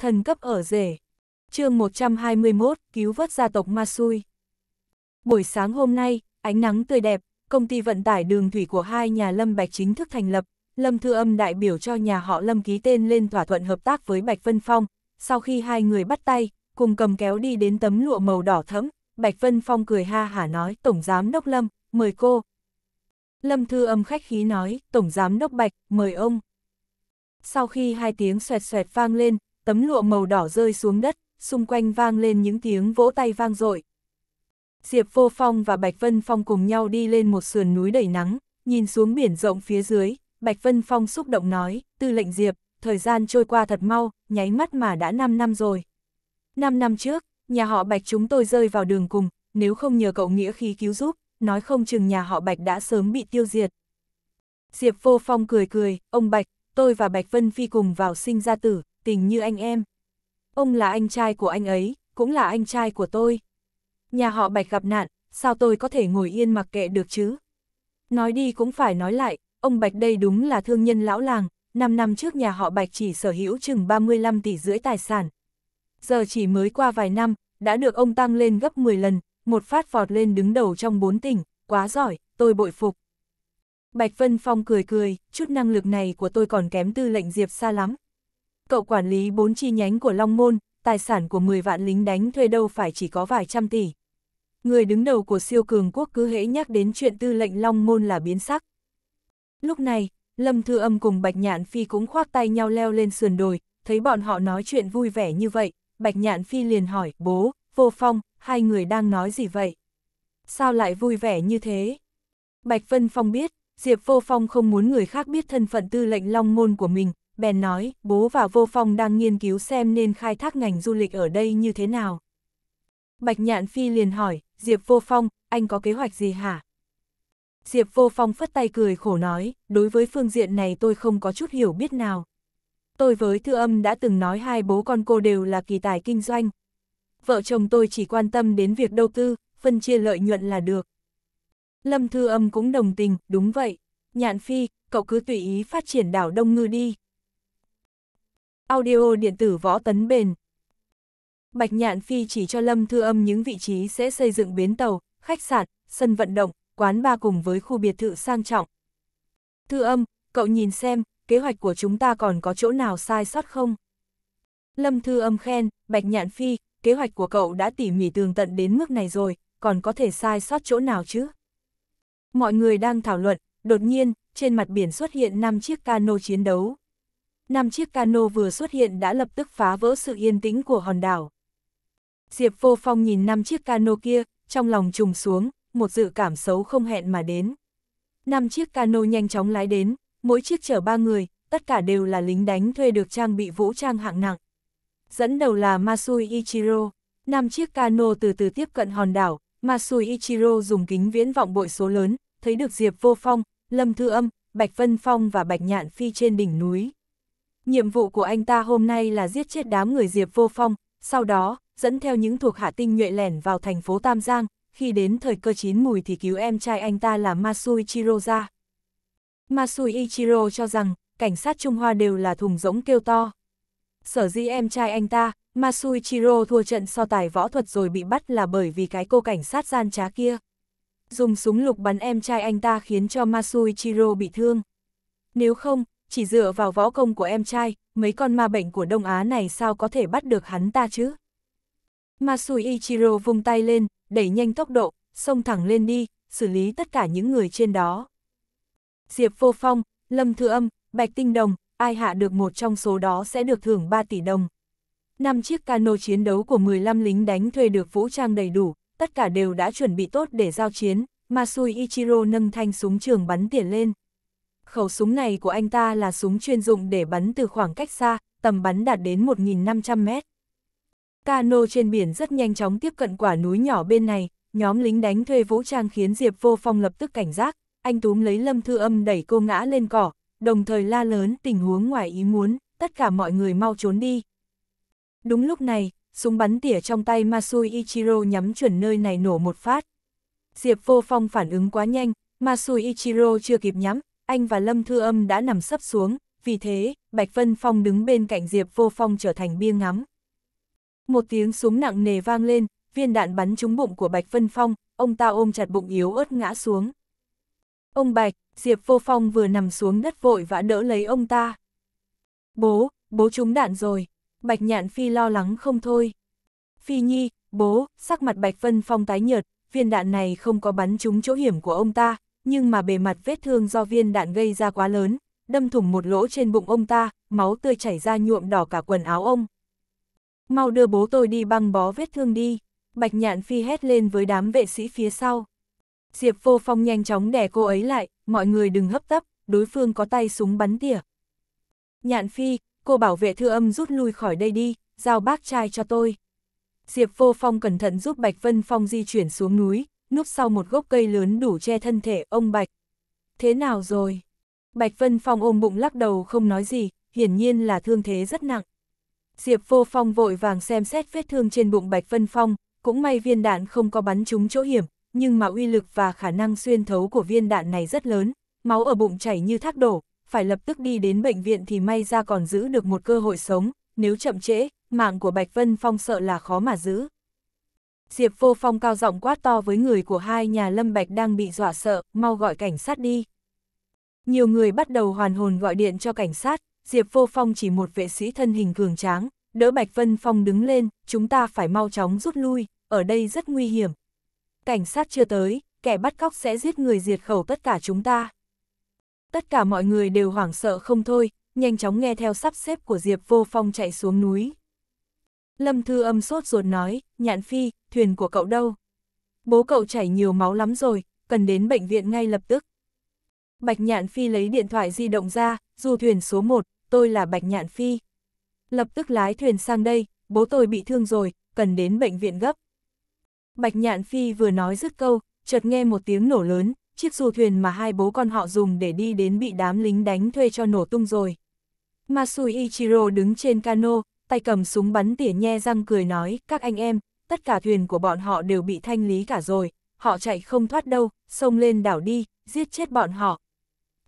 thần cấp ở rể. chương 121, cứu vớt gia tộc ma Masui. Buổi sáng hôm nay, ánh nắng tươi đẹp, công ty vận tải đường thủy của hai nhà Lâm Bạch chính thức thành lập, Lâm Thư Âm đại biểu cho nhà họ Lâm ký tên lên thỏa thuận hợp tác với Bạch Vân Phong, sau khi hai người bắt tay, cùng cầm kéo đi đến tấm lụa màu đỏ thẫm, Bạch Vân Phong cười ha hả nói, Tổng Giám Đốc Lâm, mời cô. Lâm Thư Âm khách khí nói, Tổng Giám Đốc Bạch, mời ông. Sau khi hai tiếng xoẹt xoẹt vang lên, tấm lụa màu đỏ rơi xuống đất, xung quanh vang lên những tiếng vỗ tay vang dội. Diệp Vô Phong và Bạch Vân Phong cùng nhau đi lên một sườn núi đầy nắng, nhìn xuống biển rộng phía dưới, Bạch Vân Phong xúc động nói, tư lệnh Diệp, thời gian trôi qua thật mau, nháy mắt mà đã 5 năm rồi. 5 năm trước, nhà họ Bạch chúng tôi rơi vào đường cùng, nếu không nhờ cậu Nghĩa khí cứu giúp, nói không chừng nhà họ Bạch đã sớm bị tiêu diệt. Diệp Vô Phong cười cười, ông Bạch, tôi và Bạch Vân Phi cùng vào sinh ra tử, tình như anh em. Ông là anh trai của anh ấy, cũng là anh trai của tôi. Nhà họ Bạch gặp nạn, sao tôi có thể ngồi yên mặc kệ được chứ? Nói đi cũng phải nói lại, ông Bạch đây đúng là thương nhân lão làng, 5 năm trước nhà họ Bạch chỉ sở hữu chừng 35 tỷ rưỡi tài sản. Giờ chỉ mới qua vài năm, đã được ông tăng lên gấp 10 lần, một phát vọt lên đứng đầu trong bốn tỉnh, quá giỏi, tôi bội phục. Bạch Vân Phong cười cười, chút năng lực này của tôi còn kém tư lệnh Diệp xa lắm, cậu quản lý bốn chi nhánh của Long Môn, tài sản của 10 vạn lính đánh thuê đâu phải chỉ có vài trăm tỷ. Người đứng đầu của siêu cường quốc cứ hễ nhắc đến chuyện tư lệnh Long Môn là biến sắc. Lúc này, Lâm Thư Âm cùng Bạch Nhạn Phi cũng khoác tay nhau leo lên sườn đồi, thấy bọn họ nói chuyện vui vẻ như vậy, Bạch Nhạn Phi liền hỏi, bố, vô phong, hai người đang nói gì vậy? Sao lại vui vẻ như thế? Bạch Vân Phong biết, Diệp Vô Phong không muốn người khác biết thân phận tư lệnh Long Môn của mình, bèn nói, bố và vô phong đang nghiên cứu xem nên khai thác ngành du lịch ở đây như thế nào. Bạch Nhạn Phi liền hỏi, Diệp vô phong, anh có kế hoạch gì hả? Diệp vô phong phất tay cười khổ nói, đối với phương diện này tôi không có chút hiểu biết nào. Tôi với thư âm đã từng nói hai bố con cô đều là kỳ tài kinh doanh. Vợ chồng tôi chỉ quan tâm đến việc đầu tư, phân chia lợi nhuận là được. Lâm thư âm cũng đồng tình, đúng vậy. Nhạn Phi, cậu cứ tùy ý phát triển đảo Đông Ngư đi, Audio điện tử võ tấn bền. Bạch Nhạn Phi chỉ cho Lâm Thư Âm những vị trí sẽ xây dựng bến tàu, khách sạn, sân vận động, quán bar cùng với khu biệt thự sang trọng. Thư Âm, cậu nhìn xem, kế hoạch của chúng ta còn có chỗ nào sai sót không? Lâm Thư Âm khen, Bạch Nhạn Phi, kế hoạch của cậu đã tỉ mỉ tường tận đến mức này rồi, còn có thể sai sót chỗ nào chứ? Mọi người đang thảo luận, đột nhiên, trên mặt biển xuất hiện 5 chiếc cano chiến đấu, năm chiếc cano vừa xuất hiện đã lập tức phá vỡ sự yên tĩnh của hòn đảo. Diệp Vô Phong nhìn năm chiếc cano kia, trong lòng trùng xuống, một dự cảm xấu không hẹn mà đến. Năm chiếc cano nhanh chóng lái đến, mỗi chiếc chở ba người, tất cả đều là lính đánh thuê được trang bị vũ trang hạng nặng. Dẫn đầu là Masui Ichiro, năm chiếc cano từ từ tiếp cận hòn đảo, Masui Ichiro dùng kính viễn vọng bội số lớn, thấy được Diệp Vô Phong, Lâm Thư Âm, Bạch Vân Phong và Bạch Nhạn Phi trên đỉnh núi. Nhiệm vụ của anh ta hôm nay là giết chết đám người Diệp Vô Phong, sau đó, dẫn theo những thuộc hạ tinh nhuệ lẻn vào thành phố Tam Giang, khi đến thời cơ chín mùi thì cứu em trai anh ta là Masui Chiro ra. Masui Ichiro cho rằng, cảnh sát Trung Hoa đều là thùng rỗng kêu to. Sở dĩ em trai anh ta, Masui Chiro thua trận so tài võ thuật rồi bị bắt là bởi vì cái cô cảnh sát gian trá kia. Dùng súng lục bắn em trai anh ta khiến cho Masui Chiro bị thương. Nếu không, chỉ dựa vào võ công của em trai, mấy con ma bệnh của Đông Á này sao có thể bắt được hắn ta chứ? Masui Ichiro vung tay lên, đẩy nhanh tốc độ, xông thẳng lên đi, xử lý tất cả những người trên đó. Diệp Vô Phong, Lâm Thư Âm, Bạch Tinh Đồng, ai hạ được một trong số đó sẽ được thưởng 3 tỷ đồng. Năm chiếc cano chiến đấu của 15 lính đánh thuê được vũ trang đầy đủ, tất cả đều đã chuẩn bị tốt để giao chiến, Masui Ichiro nâng thanh súng trường bắn tiền lên khẩu súng này của anh ta là súng chuyên dụng để bắn từ khoảng cách xa, tầm bắn đạt đến 1.500 mét. Cano trên biển rất nhanh chóng tiếp cận quả núi nhỏ bên này, nhóm lính đánh thuê vũ trang khiến Diệp Vô Phong lập tức cảnh giác, anh túm lấy Lâm Thư Âm đẩy cô ngã lên cỏ, đồng thời la lớn tình huống ngoài ý muốn, tất cả mọi người mau trốn đi. Đúng lúc này, súng bắn tỉa trong tay Masui Ichiro nhắm chuẩn nơi này nổ một phát. Diệp Vô Phong phản ứng quá nhanh, Masui Ichiro chưa kịp nhắm, anh và Lâm Thư Âm đã nằm sấp xuống, vì thế, Bạch Vân Phong đứng bên cạnh Diệp Vô Phong trở thành bia ngắm. Một tiếng súng nặng nề vang lên, viên đạn bắn trúng bụng của Bạch Vân Phong, ông ta ôm chặt bụng yếu ớt ngã xuống. Ông Bạch, Diệp Vô Phong vừa nằm xuống đất vội vã đỡ lấy ông ta. Bố, bố trúng đạn rồi. Bạch Nhạn Phi lo lắng không thôi. Phi Nhi, bố, sắc mặt Bạch Vân Phong tái nhợt, viên đạn này không có bắn trúng chỗ hiểm của ông ta, nhưng mà bề mặt vết thương do viên đạn gây ra quá lớn, đâm thủng một lỗ trên bụng ông ta, máu tươi chảy ra nhuộm đỏ cả quần áo ông. Mau đưa bố tôi đi băng bó vết thương đi, Bạch Nhạn Phi hét lên với đám vệ sĩ phía sau. Diệp Vô Phong nhanh chóng đè cô ấy lại, mọi người đừng hấp tấp, đối phương có tay súng bắn tỉa. Nhạn Phi, cô bảo vệ thư âm rút lui khỏi đây đi, giao bác trai cho tôi. Diệp Vô Phong cẩn thận giúp Bạch Vân Phong di chuyển xuống núi, núp sau một gốc cây lớn đủ che thân thể ông Bạch. Thế nào rồi? Bạch Vân Phong ôm bụng lắc đầu không nói gì, hiển nhiên là thương thế rất nặng. Diệp Vô Phong vội vàng xem xét vết thương trên bụng Bạch Vân Phong, cũng may viên đạn không có bắn trúng chỗ hiểm, nhưng mà uy lực và khả năng xuyên thấu của viên đạn này rất lớn, máu ở bụng chảy như thác đổ, phải lập tức đi đến bệnh viện thì may ra còn giữ được một cơ hội sống, nếu chậm trễ, mạng của Bạch Vân Phong sợ là khó mà giữ. Diệp Vô Phong cao giọng quát to với người của hai nhà Lâm Bạch đang bị dọa sợ, mau gọi cảnh sát đi. Nhiều người bắt đầu hoàn hồn gọi điện cho cảnh sát, Diệp Vô Phong chỉ một vệ sĩ thân hình cường tráng, đỡ Bạch Vân Phong đứng lên, chúng ta phải mau chóng rút lui, ở đây rất nguy hiểm. Cảnh sát chưa tới, kẻ bắt cóc sẽ giết người diệt khẩu tất cả chúng ta. Tất cả mọi người đều hoảng sợ không thôi, nhanh chóng nghe theo sắp xếp của Diệp Vô Phong chạy xuống núi, Lâm Thư Âm sốt ruột nói, nhạn phi, thuyền của cậu đâu? Bố cậu chảy nhiều máu lắm rồi, cần đến bệnh viện ngay lập tức. Bạch Nhạn Phi lấy điện thoại di động ra, du thuyền số 1, tôi là Bạch Nhạn Phi. Lập tức lái thuyền sang đây, bố tôi bị thương rồi, cần đến bệnh viện gấp. Bạch Nhạn Phi vừa nói dứt câu, chợt nghe một tiếng nổ lớn, chiếc du thuyền mà hai bố con họ dùng để đi đến bị đám lính đánh thuê cho nổ tung rồi. Masui Ichiro đứng trên cano, tay cầm súng bắn tỉa nhe răng cười nói, các anh em, tất cả thuyền của bọn họ đều bị thanh lý cả rồi, họ chạy không thoát đâu, xông lên đảo đi, giết chết bọn họ.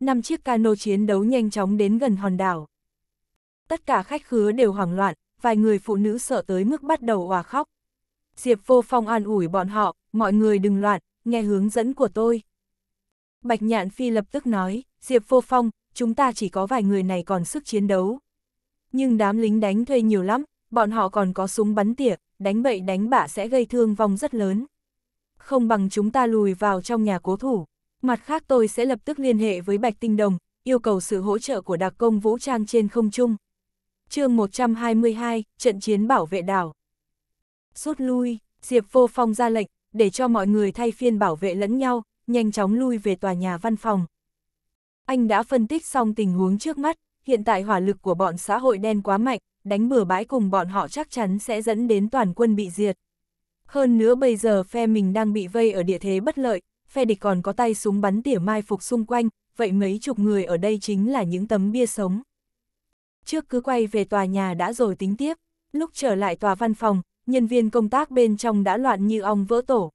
Năm chiếc cano chiến đấu nhanh chóng đến gần hòn đảo. Tất cả khách khứa đều hoảng loạn, vài người phụ nữ sợ tới mức bắt đầu hòa khóc. Diệp vô phong an ủi bọn họ, mọi người đừng loạn, nghe hướng dẫn của tôi. Bạch Nhạn Phi lập tức nói, Diệp vô phong, chúng ta chỉ có vài người này còn sức chiến đấu, nhưng đám lính đánh thuê nhiều lắm, bọn họ còn có súng bắn tỉa, đánh bậy đánh bạ sẽ gây thương vong rất lớn. Không bằng chúng ta lùi vào trong nhà cố thủ. Mặt khác tôi sẽ lập tức liên hệ với Bạch Tinh Đồng, yêu cầu sự hỗ trợ của đặc công vũ trang trên không trung. chương 122, trận chiến bảo vệ đảo. Rút lui, Diệp Vô Phong ra lệnh, để cho mọi người thay phiên bảo vệ lẫn nhau, nhanh chóng lui về tòa nhà văn phòng. Anh đã phân tích xong tình huống trước mắt, hiện tại hỏa lực của bọn xã hội đen quá mạnh, đánh bừa bãi cùng bọn họ chắc chắn sẽ dẫn đến toàn quân bị diệt. Hơn nữa bây giờ phe mình đang bị vây ở địa thế bất lợi, phe địch còn có tay súng bắn tỉa mai phục xung quanh, vậy mấy chục người ở đây chính là những tấm bia sống. Trước cứ quay về tòa nhà đã rồi tính tiếp, lúc trở lại tòa văn phòng, nhân viên công tác bên trong đã loạn như ong vỡ tổ.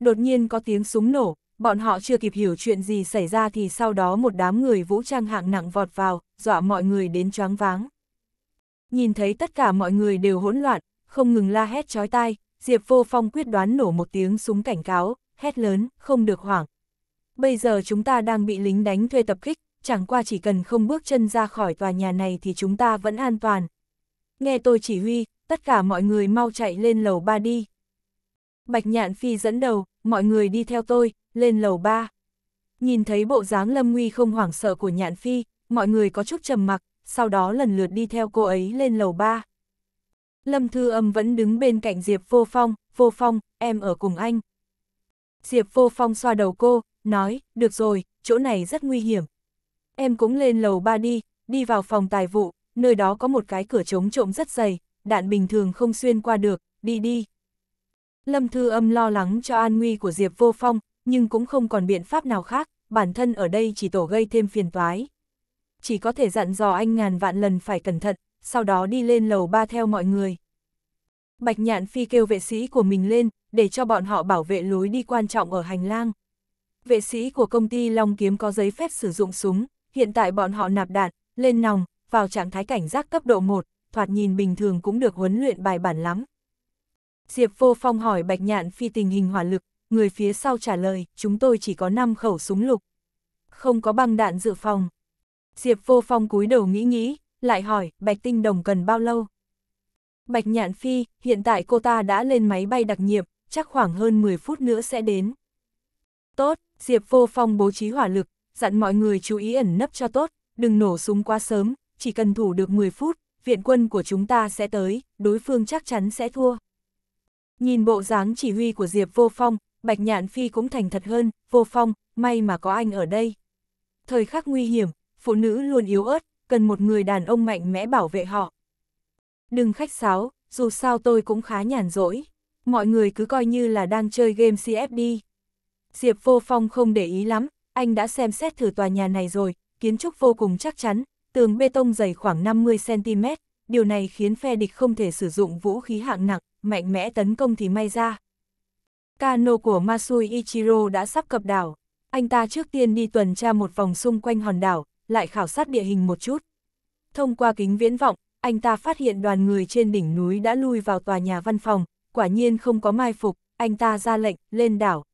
Đột nhiên có tiếng súng nổ, bọn họ chưa kịp hiểu chuyện gì xảy ra thì sau đó một đám người vũ trang hạng nặng vọt vào, dọa mọi người đến choáng váng. Nhìn thấy tất cả mọi người đều hỗn loạn, không ngừng la hét chói tai, Diệp Vô Phong quyết đoán nổ một tiếng súng cảnh cáo, hét lớn, không được hoảng. Bây giờ chúng ta đang bị lính đánh thuê tập kích, chẳng qua chỉ cần không bước chân ra khỏi tòa nhà này thì chúng ta vẫn an toàn. Nghe tôi chỉ huy, tất cả mọi người mau chạy lên lầu ba đi. Bạch Nhạn Phi dẫn đầu, mọi người đi theo tôi, lên lầu ba. Nhìn thấy bộ dáng lâm nguy không hoảng sợ của Nhạn Phi, mọi người có chút trầm mặc, sau đó lần lượt đi theo cô ấy lên lầu ba. Lâm Thư Âm vẫn đứng bên cạnh Diệp Vô Phong, Vô Phong, em ở cùng anh. Diệp Vô Phong xoa đầu cô, nói, được rồi, chỗ này rất nguy hiểm. Em cũng lên lầu ba đi, đi vào phòng tài vụ, nơi đó có một cái cửa chống trộm rất dày, đạn bình thường không xuyên qua được, đi đi. Lâm Thư Âm lo lắng cho an nguy của Diệp Vô Phong, nhưng cũng không còn biện pháp nào khác, bản thân ở đây chỉ tổ gây thêm phiền toái chỉ có thể dặn dò anh ngàn vạn lần phải cẩn thận, sau đó đi lên lầu ba theo mọi người. Bạch Nhạn Phi kêu vệ sĩ của mình lên, để cho bọn họ bảo vệ lối đi quan trọng ở hành lang. Vệ sĩ của công ty Long Kiếm có giấy phép sử dụng súng, hiện tại bọn họ nạp đạn, lên nòng, vào trạng thái cảnh giác cấp độ 1, thoạt nhìn bình thường cũng được huấn luyện bài bản lắm. Diệp Vô Phong hỏi Bạch Nhạn Phi tình hình hỏa lực, người phía sau trả lời, chúng tôi chỉ có 5 khẩu súng lục. Không có băng đạn dự phòng. Diệp vô phong cúi đầu nghĩ nghĩ, lại hỏi, Bạch Tinh Đồng cần bao lâu? Bạch Nhạn Phi, hiện tại cô ta đã lên máy bay đặc nhiệm, chắc khoảng hơn 10 phút nữa sẽ đến. Tốt, Diệp vô phong bố trí hỏa lực, dặn mọi người chú ý ẩn nấp cho tốt, đừng nổ súng quá sớm, chỉ cần thủ được 10 phút, viện quân của chúng ta sẽ tới, đối phương chắc chắn sẽ thua. Nhìn bộ dáng chỉ huy của Diệp Vô Phong, Bạch Nhạn Phi cũng thành thật hơn, Vô Phong, may mà có anh ở đây. Thời khắc nguy hiểm, phụ nữ luôn yếu ớt, cần một người đàn ông mạnh mẽ bảo vệ họ. Đừng khách sáo, dù sao tôi cũng khá nhàn rỗi. Mọi người cứ coi như là đang chơi game CFD. Diệp Vô Phong không để ý lắm, anh đã xem xét thử tòa nhà này rồi, kiến trúc vô cùng chắc chắn, tường bê tông dày khoảng 50cm, điều này khiến phe địch không thể sử dụng vũ khí hạng nặng, mạnh mẽ tấn công thì may ra. Cano của Masui Ichiro đã sắp cập đảo, anh ta trước tiên đi tuần tra một vòng xung quanh hòn đảo, lại khảo sát địa hình một chút. Thông qua kính viễn vọng, anh ta phát hiện đoàn người trên đỉnh núi đã lui vào tòa nhà văn phòng, quả nhiên không có mai phục, anh ta ra lệnh, lên đảo.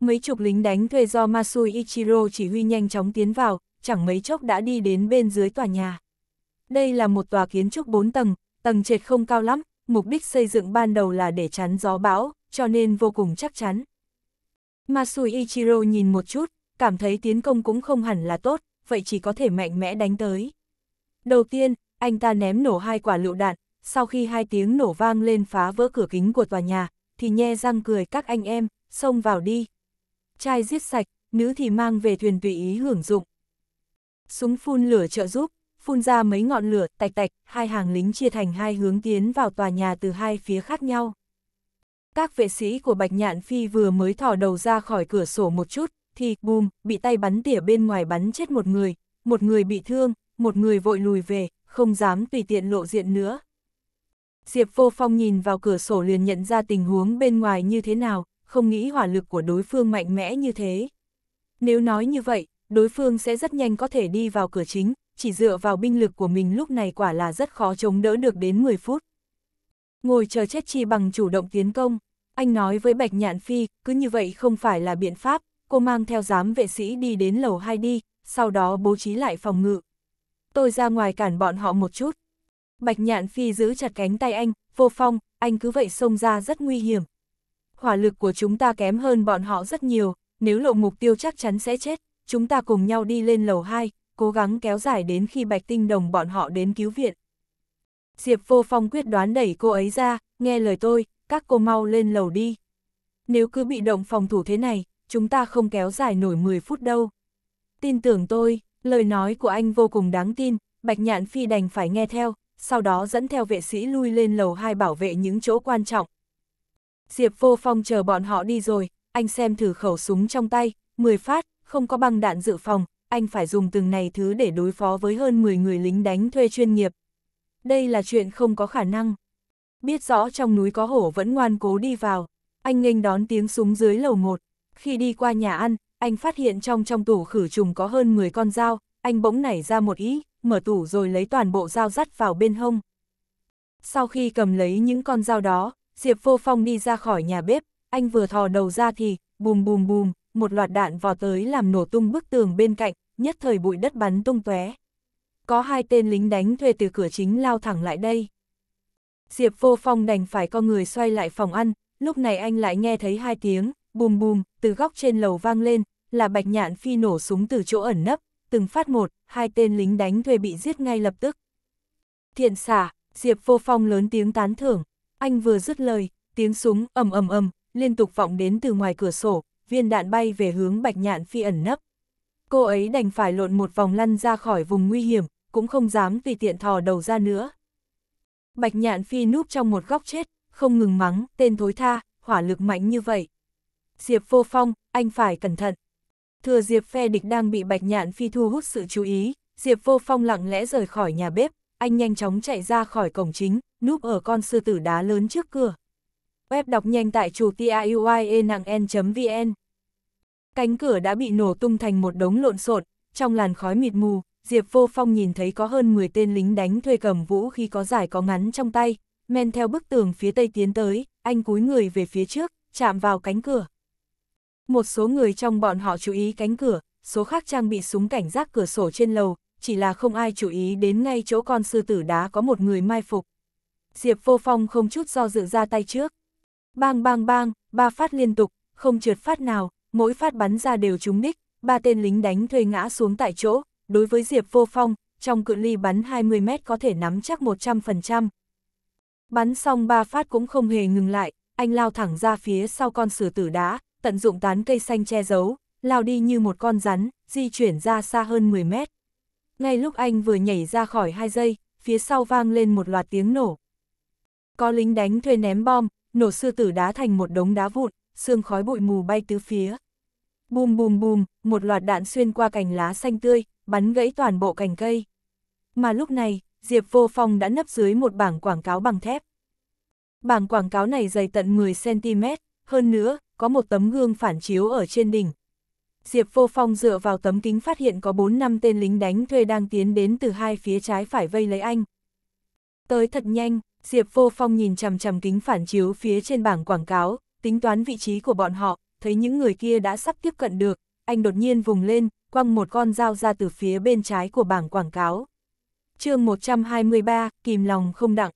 Mấy chục lính đánh thuê do Masui Ichiro chỉ huy nhanh chóng tiến vào, chẳng mấy chốc đã đi đến bên dưới tòa nhà. Đây là một tòa kiến trúc 4 tầng, tầng trệt không cao lắm, mục đích xây dựng ban đầu là để chắn gió bão, cho nên vô cùng chắc chắn. Masui Ichiro nhìn một chút, cảm thấy tiến công cũng không hẳn là tốt, vậy chỉ có thể mạnh mẽ đánh tới. Đầu tiên, anh ta ném nổ hai quả lựu đạn, sau khi hai tiếng nổ vang lên phá vỡ cửa kính của tòa nhà, thì nhe răng cười các anh em, xông vào đi. Trai giết sạch, nữ thì mang về thuyền tùy ý hưởng dụng. Súng phun lửa trợ giúp, phun ra mấy ngọn lửa, tạch tạch, hai hàng lính chia thành hai hướng tiến vào tòa nhà từ hai phía khác nhau. Các vệ sĩ của Bạch Nhạn Phi vừa mới thò đầu ra khỏi cửa sổ một chút, thì bùm, bị tay bắn tỉa bên ngoài bắn chết một người, một người bị thương, một người vội lùi về, không dám tùy tiện lộ diện nữa. Diệp Vô Phong nhìn vào cửa sổ liền nhận ra tình huống bên ngoài như thế nào, không nghĩ hỏa lực của đối phương mạnh mẽ như thế. Nếu nói như vậy, đối phương sẽ rất nhanh có thể đi vào cửa chính, chỉ dựa vào binh lực của mình lúc này quả là rất khó chống đỡ được đến 10 phút. Ngồi chờ chết chi bằng chủ động tiến công, anh nói với Bạch Nhạn Phi, cứ như vậy không phải là biện pháp, cô mang theo giám vệ sĩ đi đến lầu 2 đi, sau đó bố trí lại phòng ngự. Tôi ra ngoài cản bọn họ một chút. Bạch nhạn phi giữ chặt cánh tay anh, vô phong, anh cứ vậy xông ra rất nguy hiểm. Hỏa lực của chúng ta kém hơn bọn họ rất nhiều, nếu lộ mục tiêu chắc chắn sẽ chết, chúng ta cùng nhau đi lên lầu 2, cố gắng kéo dài đến khi bạch tinh đồng bọn họ đến cứu viện. Diệp vô phong quyết đoán đẩy cô ấy ra, nghe lời tôi, các cô mau lên lầu đi. Nếu cứ bị động phòng thủ thế này, chúng ta không kéo dài nổi 10 phút đâu. Tin tưởng tôi, lời nói của anh vô cùng đáng tin, Bạch Nhạn Phi đành phải nghe theo, sau đó dẫn theo vệ sĩ lui lên lầu 2 bảo vệ những chỗ quan trọng. Diệp Vô Phong chờ bọn họ đi rồi, anh xem thử khẩu súng trong tay, 10 phát, không có băng đạn dự phòng, anh phải dùng từng này thứ để đối phó với hơn 10 người lính đánh thuê chuyên nghiệp. Đây là chuyện không có khả năng. Biết rõ trong núi có hổ vẫn ngoan cố đi vào, anh nghênh đón tiếng súng dưới lầu 1, khi đi qua nhà ăn, anh phát hiện trong trong tủ khử trùng có hơn 10 con dao, anh bỗng nảy ra một ý, mở tủ rồi lấy toàn bộ dao dắt vào bên hông. Sau khi cầm lấy những con dao đó, Diệp Vô Phong đi ra khỏi nhà bếp, anh vừa thò đầu ra thì, bùm bùm bùm, một loạt đạn vò tới làm nổ tung bức tường bên cạnh, nhất thời bụi đất bắn tung tóe. Có hai tên lính đánh thuê từ cửa chính lao thẳng lại đây. Diệp Vô Phong đành phải con người xoay lại phòng ăn, lúc này anh lại nghe thấy hai tiếng, bùm bùm, từ góc trên lầu vang lên, là bạch nhạn phi nổ súng từ chỗ ẩn nấp, từng phát một, hai tên lính đánh thuê bị giết ngay lập tức. Thiện xả, Diệp vô phong lớn tiếng tán thưởng, anh vừa dứt lời, tiếng súng ầm ầm ầm, liên tục vọng đến từ ngoài cửa sổ, viên đạn bay về hướng bạch nhạn phi ẩn nấp. Cô ấy đành phải lộn một vòng lăn ra khỏi vùng nguy hiểm, cũng không dám tùy tiện thò đầu ra nữa. Bạch nhạn phi núp trong một góc chết, không ngừng mắng, tên thối tha, hỏa lực mạnh như vậy, Diệp vô phong, anh phải cẩn thận. Thừa Diệp phe địch đang bị bạch nhạn phi thu hút sự chú ý, Diệp vô phong lặng lẽ rời khỏi nhà bếp, anh nhanh chóng chạy ra khỏi cổng chính, núp ở con sư tử đá lớn trước cửa. Web đọc nhanh tại chủ tiuie nặng n.vn Cánh cửa đã bị nổ tung thành một đống lộn xộn, trong làn khói mịt mù, Diệp Vô Phong nhìn thấy có hơn 10 tên lính đánh thuê cầm vũ khi có giải có ngắn trong tay, men theo bức tường phía tây tiến tới, anh cúi người về phía trước, chạm vào cánh cửa. Một số người trong bọn họ chú ý cánh cửa, số khác trang bị súng cảnh giác cửa sổ trên lầu, chỉ là không ai chú ý đến ngay chỗ con sư tử đá có một người mai phục. Diệp vô phong không chút do dự ra tay trước. Bang bang bang, ba phát liên tục, không trượt phát nào, mỗi phát bắn ra đều trúng đích, ba tên lính đánh thuê ngã xuống tại chỗ, đối với Diệp vô phong, trong cự ly bắn 20 mét có thể nắm chắc 100%. Bắn xong ba phát cũng không hề ngừng lại, anh lao thẳng ra phía sau con sư tử đá, tận dụng tán cây xanh che giấu, lao đi như một con rắn, di chuyển ra xa hơn 10 mét. Ngay lúc anh vừa nhảy ra khỏi hai giây, phía sau vang lên một loạt tiếng nổ. Có lính đánh thuê ném bom, nổ sư tử đá thành một đống đá vụn, xương khói bụi mù bay tứ phía. Bùm bùm bùm, một loạt đạn xuyên qua cành lá xanh tươi, bắn gãy toàn bộ cành cây. Mà lúc này, Diệp Vô Phong đã nấp dưới một bảng quảng cáo bằng thép. Bảng quảng cáo này dày tận 10cm, hơn nữa, có một tấm gương phản chiếu ở trên đỉnh. Diệp Vô Phong dựa vào tấm kính phát hiện có 4 năm tên lính đánh thuê đang tiến đến từ hai phía trái phải vây lấy anh. Tới thật nhanh, Diệp Vô Phong nhìn chằm chằm kính phản chiếu phía trên bảng quảng cáo, tính toán vị trí của bọn họ, thấy những người kia đã sắp tiếp cận được, anh đột nhiên vùng lên, quăng một con dao ra từ phía bên trái của bảng quảng cáo. chương 123, kìm lòng không đặng.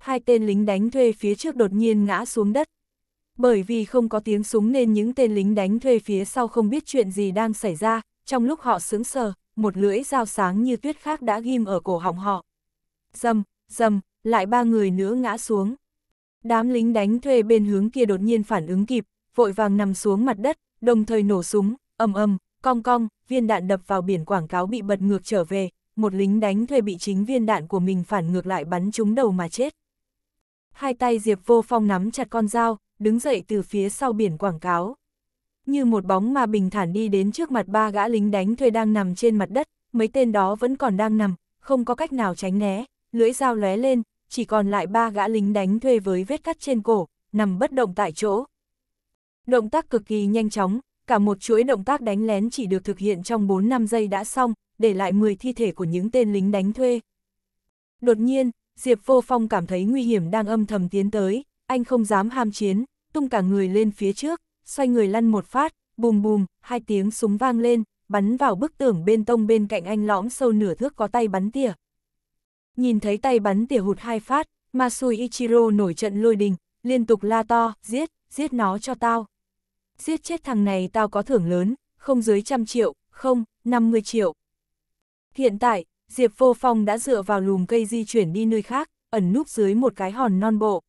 Hai tên lính đánh thuê phía trước đột nhiên ngã xuống đất, bởi vì không có tiếng súng nên những tên lính đánh thuê phía sau không biết chuyện gì đang xảy ra, trong lúc họ sững sờ, một lưỡi dao sáng như tuyết khác đã ghim ở cổ họng họ. Dầm, dầm, lại ba người nữa ngã xuống. Đám lính đánh thuê bên hướng kia đột nhiên phản ứng kịp, vội vàng nằm xuống mặt đất, đồng thời nổ súng, ầm ầm, cong cong, viên đạn đập vào biển quảng cáo bị bật ngược trở về, một lính đánh thuê bị chính viên đạn của mình phản ngược lại bắn trúng đầu mà chết. Hai tay Diệp Vô Phong nắm chặt con dao, đứng dậy từ phía sau biển quảng cáo. Như một bóng mà bình thản đi đến trước mặt ba gã lính đánh thuê đang nằm trên mặt đất, mấy tên đó vẫn còn đang nằm, không có cách nào tránh né, lưỡi dao lóe lên, chỉ còn lại ba gã lính đánh thuê với vết cắt trên cổ, nằm bất động tại chỗ. Động tác cực kỳ nhanh chóng, cả một chuỗi động tác đánh lén chỉ được thực hiện trong 4 năm giây đã xong, để lại 10 thi thể của những tên lính đánh thuê. Đột nhiên, Diệp Vô Phong cảm thấy nguy hiểm đang âm thầm tiến tới, anh không dám ham chiến, tung cả người lên phía trước, xoay người lăn một phát, bùm bùm, hai tiếng súng vang lên, bắn vào bức tường bên tông bên cạnh anh lõm sâu nửa thước có tay bắn tỉa. Nhìn thấy tay bắn tỉa hụt hai phát, Masui Ichiro nổi trận lôi đình, liên tục la to, giết, giết nó cho tao. Giết chết thằng này tao có thưởng lớn, không dưới trăm triệu, không, 50 triệu. Hiện tại, Diệp Vô Phong đã dựa vào lùm cây di chuyển đi nơi khác, ẩn núp dưới một cái hòn non bộ.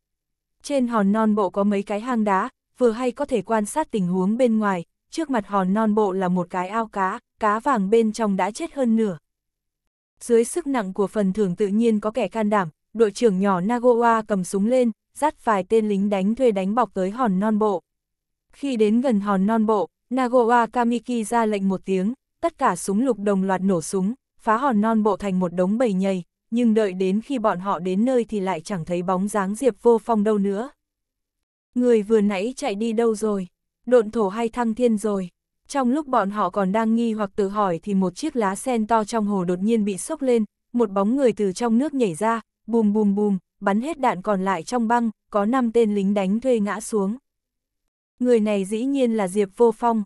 Trên hòn non bộ có mấy cái hang đá, vừa hay có thể quan sát tình huống bên ngoài, trước mặt hòn non bộ là một cái ao cá, cá vàng bên trong đã chết hơn nửa. Dưới sức nặng của phần thưởng tự nhiên có kẻ can đảm, đội trưởng nhỏ Nagoa cầm súng lên, dắt vài tên lính đánh thuê đánh bọc tới hòn non bộ. Khi đến gần hòn non bộ, Nagoa Kamiki ra lệnh một tiếng, tất cả súng lục đồng loạt nổ súng, phá hòn non bộ thành một đống bầy nhầy, nhưng đợi đến khi bọn họ đến nơi thì lại chẳng thấy bóng dáng Diệp Vô Phong đâu nữa. Người vừa nãy chạy đi đâu rồi? Độn thổ hay thăng thiên rồi? Trong lúc bọn họ còn đang nghi hoặc tự hỏi thì một chiếc lá sen to trong hồ đột nhiên bị sốc lên, một bóng người từ trong nước nhảy ra, bùm bùm bùm, bắn hết đạn còn lại trong băng, có 5 tên lính đánh thuê ngã xuống. Người này dĩ nhiên là Diệp Vô Phong.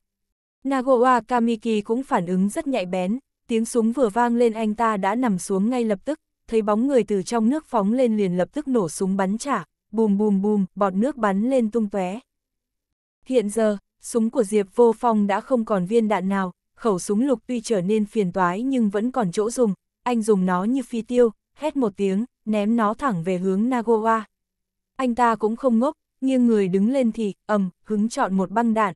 Nagoa Kamiki cũng phản ứng rất nhạy bén, tiếng súng vừa vang lên anh ta đã nằm xuống ngay lập tức, thấy bóng người từ trong nước phóng lên liền lập tức nổ súng bắn trả, bùm bùm bùm, bọt nước bắn lên tung tóe. Hiện giờ, súng của Diệp Vô Phong đã không còn viên đạn nào, khẩu súng lục tuy trở nên phiền toái nhưng vẫn còn chỗ dùng, anh dùng nó như phi tiêu, hét một tiếng, ném nó thẳng về hướng Nagoa. Anh ta cũng không ngốc, nghiêng người đứng lên thì, ầm, hứng chọn một băng đạn.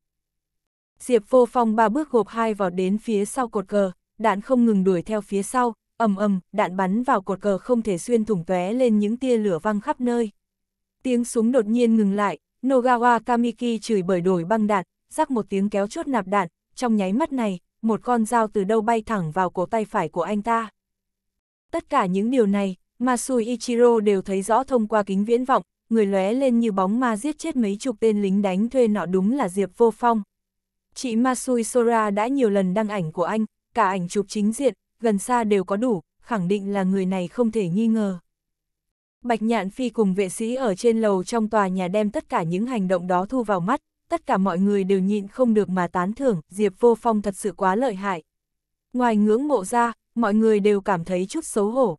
Diệp Vô Phong ba bước gộp hai vọt đến phía sau cột cờ, đạn không ngừng đuổi theo phía sau, ầm ầm, đạn bắn vào cột cờ không thể xuyên thủng tóe lên những tia lửa văng khắp nơi. Tiếng súng đột nhiên ngừng lại, Nogawa Kamiki chửi bởi đổi băng đạn, rắc một tiếng kéo chốt nạp đạn, trong nháy mắt này, một con dao từ đâu bay thẳng vào cổ tay phải của anh ta. Tất cả những điều này, Masui Ichiro đều thấy rõ thông qua kính viễn vọng, người lóe lên như bóng ma giết chết mấy chục tên lính đánh thuê nọ đúng là Diệp Vô Phong. Chị Masui Sora đã nhiều lần đăng ảnh của anh, cả ảnh chụp chính diện, gần xa đều có đủ, khẳng định là người này không thể nghi ngờ. Bạch Nhạn Phi cùng vệ sĩ ở trên lầu trong tòa nhà đem tất cả những hành động đó thu vào mắt, tất cả mọi người đều nhịn không được mà tán thưởng, Diệp Vô Phong thật sự quá lợi hại. Ngoài ngưỡng mộ ra, mọi người đều cảm thấy chút xấu hổ.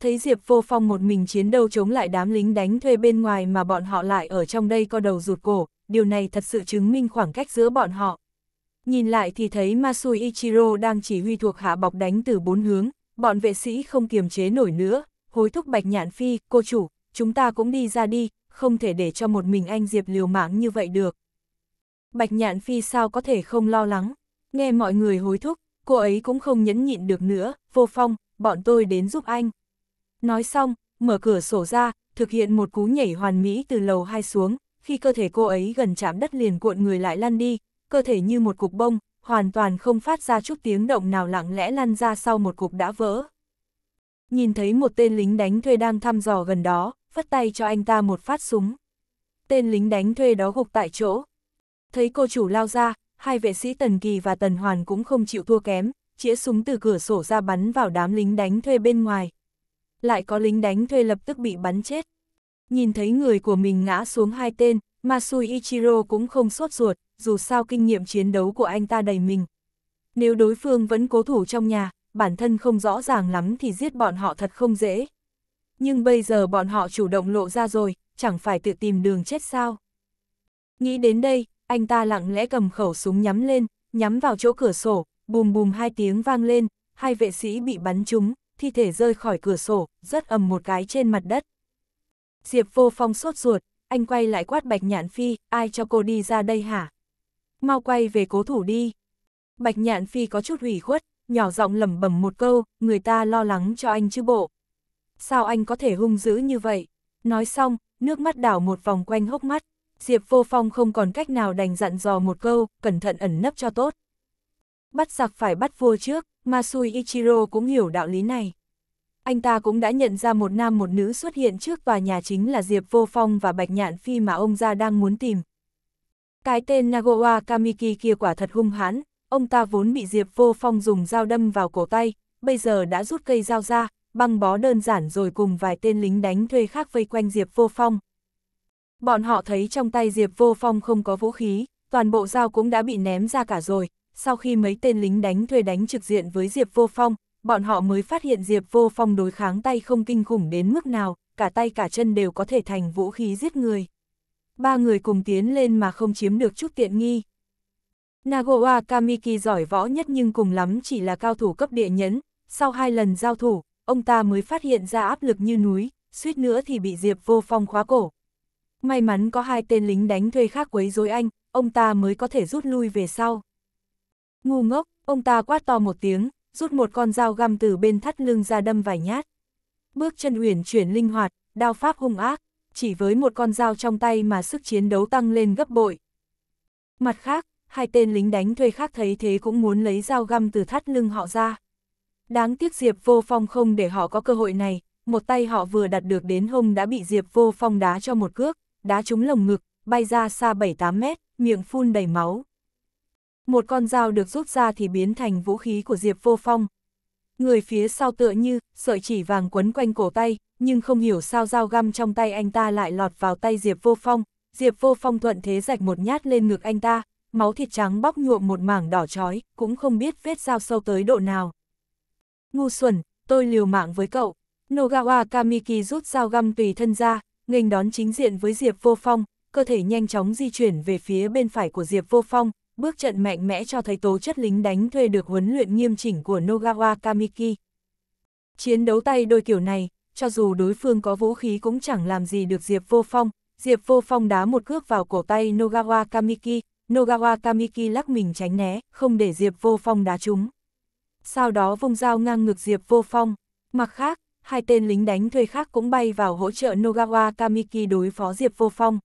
Thấy Diệp Vô Phong một mình chiến đấu chống lại đám lính đánh thuê bên ngoài mà bọn họ lại ở trong đây co đầu rụt cổ, điều này thật sự chứng minh khoảng cách giữa bọn họ. Nhìn lại thì thấy Masui Ichiro đang chỉ huy thuộc hạ bọc đánh từ bốn hướng, bọn vệ sĩ không kiềm chế nổi nữa, hối thúc Bạch Nhạn Phi, cô chủ, chúng ta cũng đi ra đi, không thể để cho một mình anh Diệp liều mạng như vậy được. Bạch Nhạn Phi sao có thể không lo lắng, nghe mọi người hối thúc, cô ấy cũng không nhẫn nhịn được nữa, vô phong, bọn tôi đến giúp anh. Nói xong, mở cửa sổ ra, thực hiện một cú nhảy hoàn mỹ từ lầu hai xuống, khi cơ thể cô ấy gần chạm đất liền cuộn người lại lăn đi, cơ thể như một cục bông, hoàn toàn không phát ra chút tiếng động nào lặng lẽ lăn ra sau một cục đã vỡ. Nhìn thấy một tên lính đánh thuê đang thăm dò gần đó, phất tay cho anh ta một phát súng. Tên lính đánh thuê đó gục tại chỗ. Thấy cô chủ lao ra, hai vệ sĩ Tần Kỳ và Tần Hoàn cũng không chịu thua kém, chĩa súng từ cửa sổ ra bắn vào đám lính đánh thuê bên ngoài. Lại có lính đánh thuê lập tức bị bắn chết. Nhìn thấy người của mình ngã xuống hai tên, Masui Ichiro cũng không sốt ruột, dù sao kinh nghiệm chiến đấu của anh ta đầy mình. Nếu đối phương vẫn cố thủ trong nhà, bản thân không rõ ràng lắm thì giết bọn họ thật không dễ. Nhưng bây giờ bọn họ chủ động lộ ra rồi, chẳng phải tự tìm đường chết sao. Nghĩ đến đây, anh ta lặng lẽ cầm khẩu súng nhắm lên, nhắm vào chỗ cửa sổ, bùm bùm hai tiếng vang lên, hai vệ sĩ bị bắn trúng, thi thể rơi khỏi cửa sổ, rất ầm một cái trên mặt đất. Diệp vô phong sốt ruột, anh quay lại quát bạch nhạn phi, ai cho cô đi ra đây hả? mau quay về cố thủ đi. Bạch Nhạn Phi có chút hủy khuất, nhỏ giọng lẩm bẩm một câu, người ta lo lắng cho anh chứ bộ. Sao anh có thể hung dữ như vậy? Nói xong, nước mắt đảo một vòng quanh hốc mắt, Diệp Vô Phong không còn cách nào đành dặn dò một câu, cẩn thận ẩn nấp cho tốt. Bắt giặc phải bắt vua trước, Masui Ichiro cũng hiểu đạo lý này. Anh ta cũng đã nhận ra một nam một nữ xuất hiện trước tòa nhà chính là Diệp Vô Phong và Bạch Nhạn Phi mà ông ra đang muốn tìm, cái tên Nagoya Kamiki kia quả thật hung hãn, ông ta vốn bị Diệp Vô Phong dùng dao đâm vào cổ tay, bây giờ đã rút cây dao ra, băng bó đơn giản rồi cùng vài tên lính đánh thuê khác vây quanh Diệp Vô Phong. Bọn họ thấy trong tay Diệp Vô Phong không có vũ khí, toàn bộ dao cũng đã bị ném ra cả rồi, sau khi mấy tên lính đánh thuê đánh trực diện với Diệp Vô Phong, bọn họ mới phát hiện Diệp Vô Phong đối kháng tay không kinh khủng đến mức nào, cả tay cả chân đều có thể thành vũ khí giết người ba người cùng tiến lên mà không chiếm được chút tiện nghi. Nagoa Kamiki giỏi võ nhất nhưng cùng lắm chỉ là cao thủ cấp địa nhẫn, sau hai lần giao thủ, ông ta mới phát hiện ra áp lực như núi, suýt nữa thì bị Diệp vô phong khóa cổ. May mắn có hai tên lính đánh thuê khác quấy rối anh, ông ta mới có thể rút lui về sau. Ngu ngốc, ông ta quát to một tiếng, rút một con dao găm từ bên thắt lưng ra đâm vài nhát. Bước chân uyển chuyển linh hoạt, đao pháp hung ác chỉ với một con dao trong tay mà sức chiến đấu tăng lên gấp bội. Mặt khác, hai tên lính đánh thuê khác thấy thế cũng muốn lấy dao găm từ thắt lưng họ ra. Đáng tiếc Diệp Vô Phong không để họ có cơ hội này, một tay họ vừa đặt được đến hông đã bị Diệp Vô Phong đá cho một cước, đá trúng lồng ngực, bay ra xa 7-8 mét, miệng phun đầy máu. Một con dao được rút ra thì biến thành vũ khí của Diệp Vô Phong. Người phía sau tựa như, sợi chỉ vàng quấn quanh cổ tay, nhưng không hiểu sao dao găm trong tay anh ta lại lọt vào tay Diệp Vô Phong, Diệp Vô Phong thuận thế rạch một nhát lên ngực anh ta, máu thịt trắng bóc nhuộm một mảng đỏ chói, cũng không biết vết dao sâu tới độ nào. Ngu xuẩn, tôi liều mạng với cậu. Nogawa Kamiki rút dao găm tùy thân ra, nghênh đón chính diện với Diệp Vô Phong, cơ thể nhanh chóng di chuyển về phía bên phải của Diệp Vô Phong, bước trận mạnh mẽ cho thấy tố chất lính đánh thuê được huấn luyện nghiêm chỉnh của Nogawa Kamiki. Chiến đấu tay đôi kiểu này, cho dù đối phương có vũ khí cũng chẳng làm gì được Diệp Vô Phong. Diệp Vô Phong đá một cước vào cổ tay Nogawa Kamiki, Nogawa Kamiki lắc mình tránh né, không để Diệp Vô Phong đá trúng. Sau đó vung dao ngang ngược Diệp Vô Phong. Mặt khác, hai tên lính đánh thuê khác cũng bay vào hỗ trợ Nogawa Kamiki đối phó Diệp Vô Phong.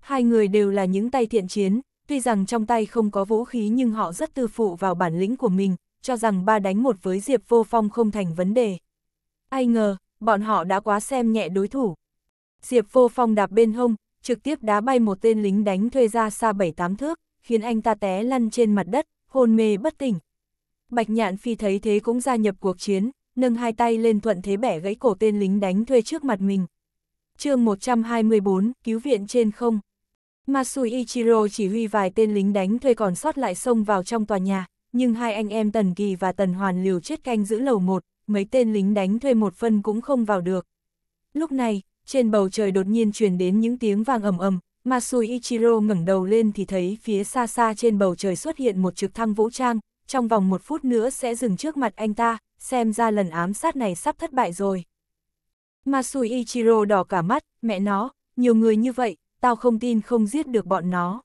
Hai người đều là những tay thiện chiến, tuy rằng trong tay không có vũ khí nhưng họ rất tư phụ vào bản lĩnh của mình, cho rằng ba đánh một với Diệp Vô Phong không thành vấn đề. Ai ngờ, bọn họ đã quá xem nhẹ đối thủ. Diệp vô phong đạp bên hông, trực tiếp đá bay một tên lính đánh thuê ra xa bảy tám thước, khiến anh ta té lăn trên mặt đất, hôn mê bất tỉnh. Bạch nhạn phi thấy thế cũng gia nhập cuộc chiến, nâng hai tay lên thuận thế bẻ gãy cổ tên lính đánh thuê trước mặt mình. chương 124, cứu viện trên không. Masui Ichiro chỉ huy vài tên lính đánh thuê còn sót lại xông vào trong tòa nhà, nhưng hai anh em Tần Kỳ và Tần Hoàn liều chết canh giữ lầu một, mấy tên lính đánh thuê một phân cũng không vào được. Lúc này, trên bầu trời đột nhiên truyền đến những tiếng vang ầm ầm, Masui Ichiro ngẩng đầu lên thì thấy phía xa xa trên bầu trời xuất hiện một trực thăng vũ trang, trong vòng một phút nữa sẽ dừng trước mặt anh ta, xem ra lần ám sát này sắp thất bại rồi. Masui Ichiro đỏ cả mắt, mẹ nó, nhiều người như vậy, tao không tin không giết được bọn nó.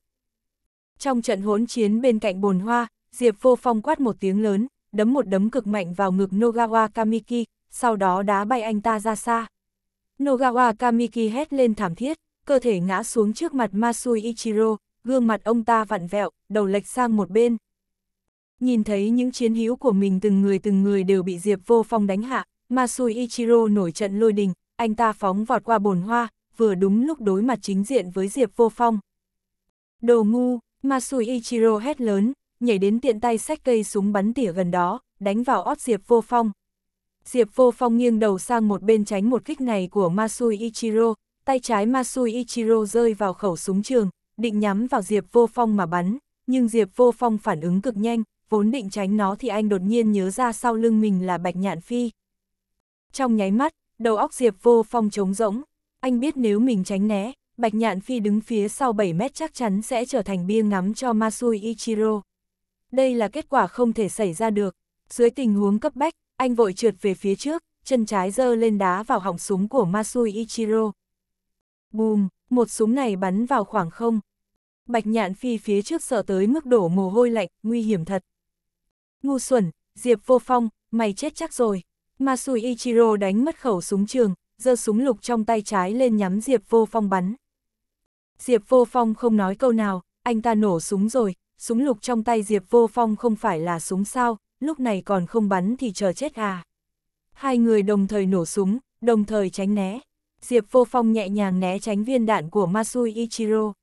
Trong trận hỗn chiến bên cạnh bồn hoa, Diệp vô phong quát một tiếng lớn, đấm một đấm cực mạnh vào ngực Nogawa Kamiki, sau đó đá bay anh ta ra xa. Nogawa Kamiki hét lên thảm thiết, cơ thể ngã xuống trước mặt Masui Ichiro, gương mặt ông ta vặn vẹo, đầu lệch sang một bên. Nhìn thấy những chiến hữu của mình từng người từng người đều bị Diệp Vô Phong đánh hạ, Masui Ichiro nổi trận lôi đình, anh ta phóng vọt qua bồn hoa, vừa đúng lúc đối mặt chính diện với Diệp Vô Phong. Đồ ngu, Masui Ichiro hét lớn, nhảy đến tiện tay sách cây súng bắn tỉa gần đó, đánh vào ót Diệp Vô Phong. Diệp Vô Phong nghiêng đầu sang một bên tránh một kích này của Masui Ichiro, tay trái Masui Ichiro rơi vào khẩu súng trường, định nhắm vào Diệp Vô Phong mà bắn, nhưng Diệp Vô Phong phản ứng cực nhanh, vốn định tránh nó thì anh đột nhiên nhớ ra sau lưng mình là Bạch Nhạn Phi. Trong nháy mắt, đầu óc Diệp Vô Phong trống rỗng, anh biết nếu mình tránh né, Bạch Nhạn Phi đứng phía sau 7 mét chắc chắn sẽ trở thành bia ngắm cho Masui Ichiro. Đây là kết quả không thể xảy ra được. Dưới tình huống cấp bách, anh vội trượt về phía trước, chân trái giơ lên đá vào họng súng của Masui Ichiro. Bùm, một súng này bắn vào khoảng không. Bạch nhạn phi phía trước sợ tới mức đổ mồ hôi lạnh, nguy hiểm thật. Ngu xuẩn, Diệp vô phong, mày chết chắc rồi. Masui Ichiro đánh mất khẩu súng trường, giơ súng lục trong tay trái lên nhắm Diệp vô phong bắn. Diệp vô phong không nói câu nào, anh ta nổ súng rồi, súng lục trong tay Diệp Vô Phong không phải là súng sao, lúc này còn không bắn thì chờ chết à. Hai người đồng thời nổ súng, đồng thời tránh né. Diệp Vô Phong nhẹ nhàng né tránh viên đạn của Masui Ichiro.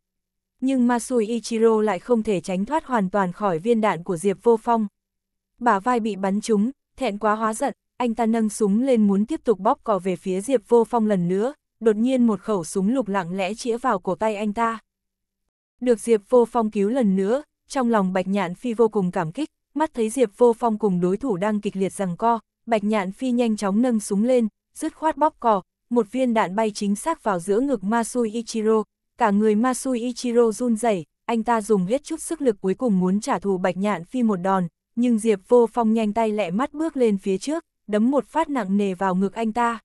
Nhưng Masui Ichiro lại không thể tránh thoát hoàn toàn khỏi viên đạn của Diệp Vô Phong. Bả vai bị bắn trúng, thẹn quá hóa giận, anh ta nâng súng lên muốn tiếp tục bóp cò về phía Diệp Vô Phong lần nữa, đột nhiên một khẩu súng lục lặng lẽ chĩa vào cổ tay anh ta. Được Diệp Vô Phong cứu lần nữa, trong lòng Bạch Nhạn Phi vô cùng cảm kích, mắt thấy Diệp Vô Phong cùng đối thủ đang kịch liệt giằng co, Bạch Nhạn Phi nhanh chóng nâng súng lên, dứt khoát bóp cò, một viên đạn bay chính xác vào giữa ngực Masui Ichiro, cả người Masui Ichiro run rẩy, anh ta dùng hết chút sức lực cuối cùng muốn trả thù Bạch Nhạn Phi một đòn, nhưng Diệp Vô Phong nhanh tay lẹ mắt bước lên phía trước, đấm một phát nặng nề vào ngực anh ta.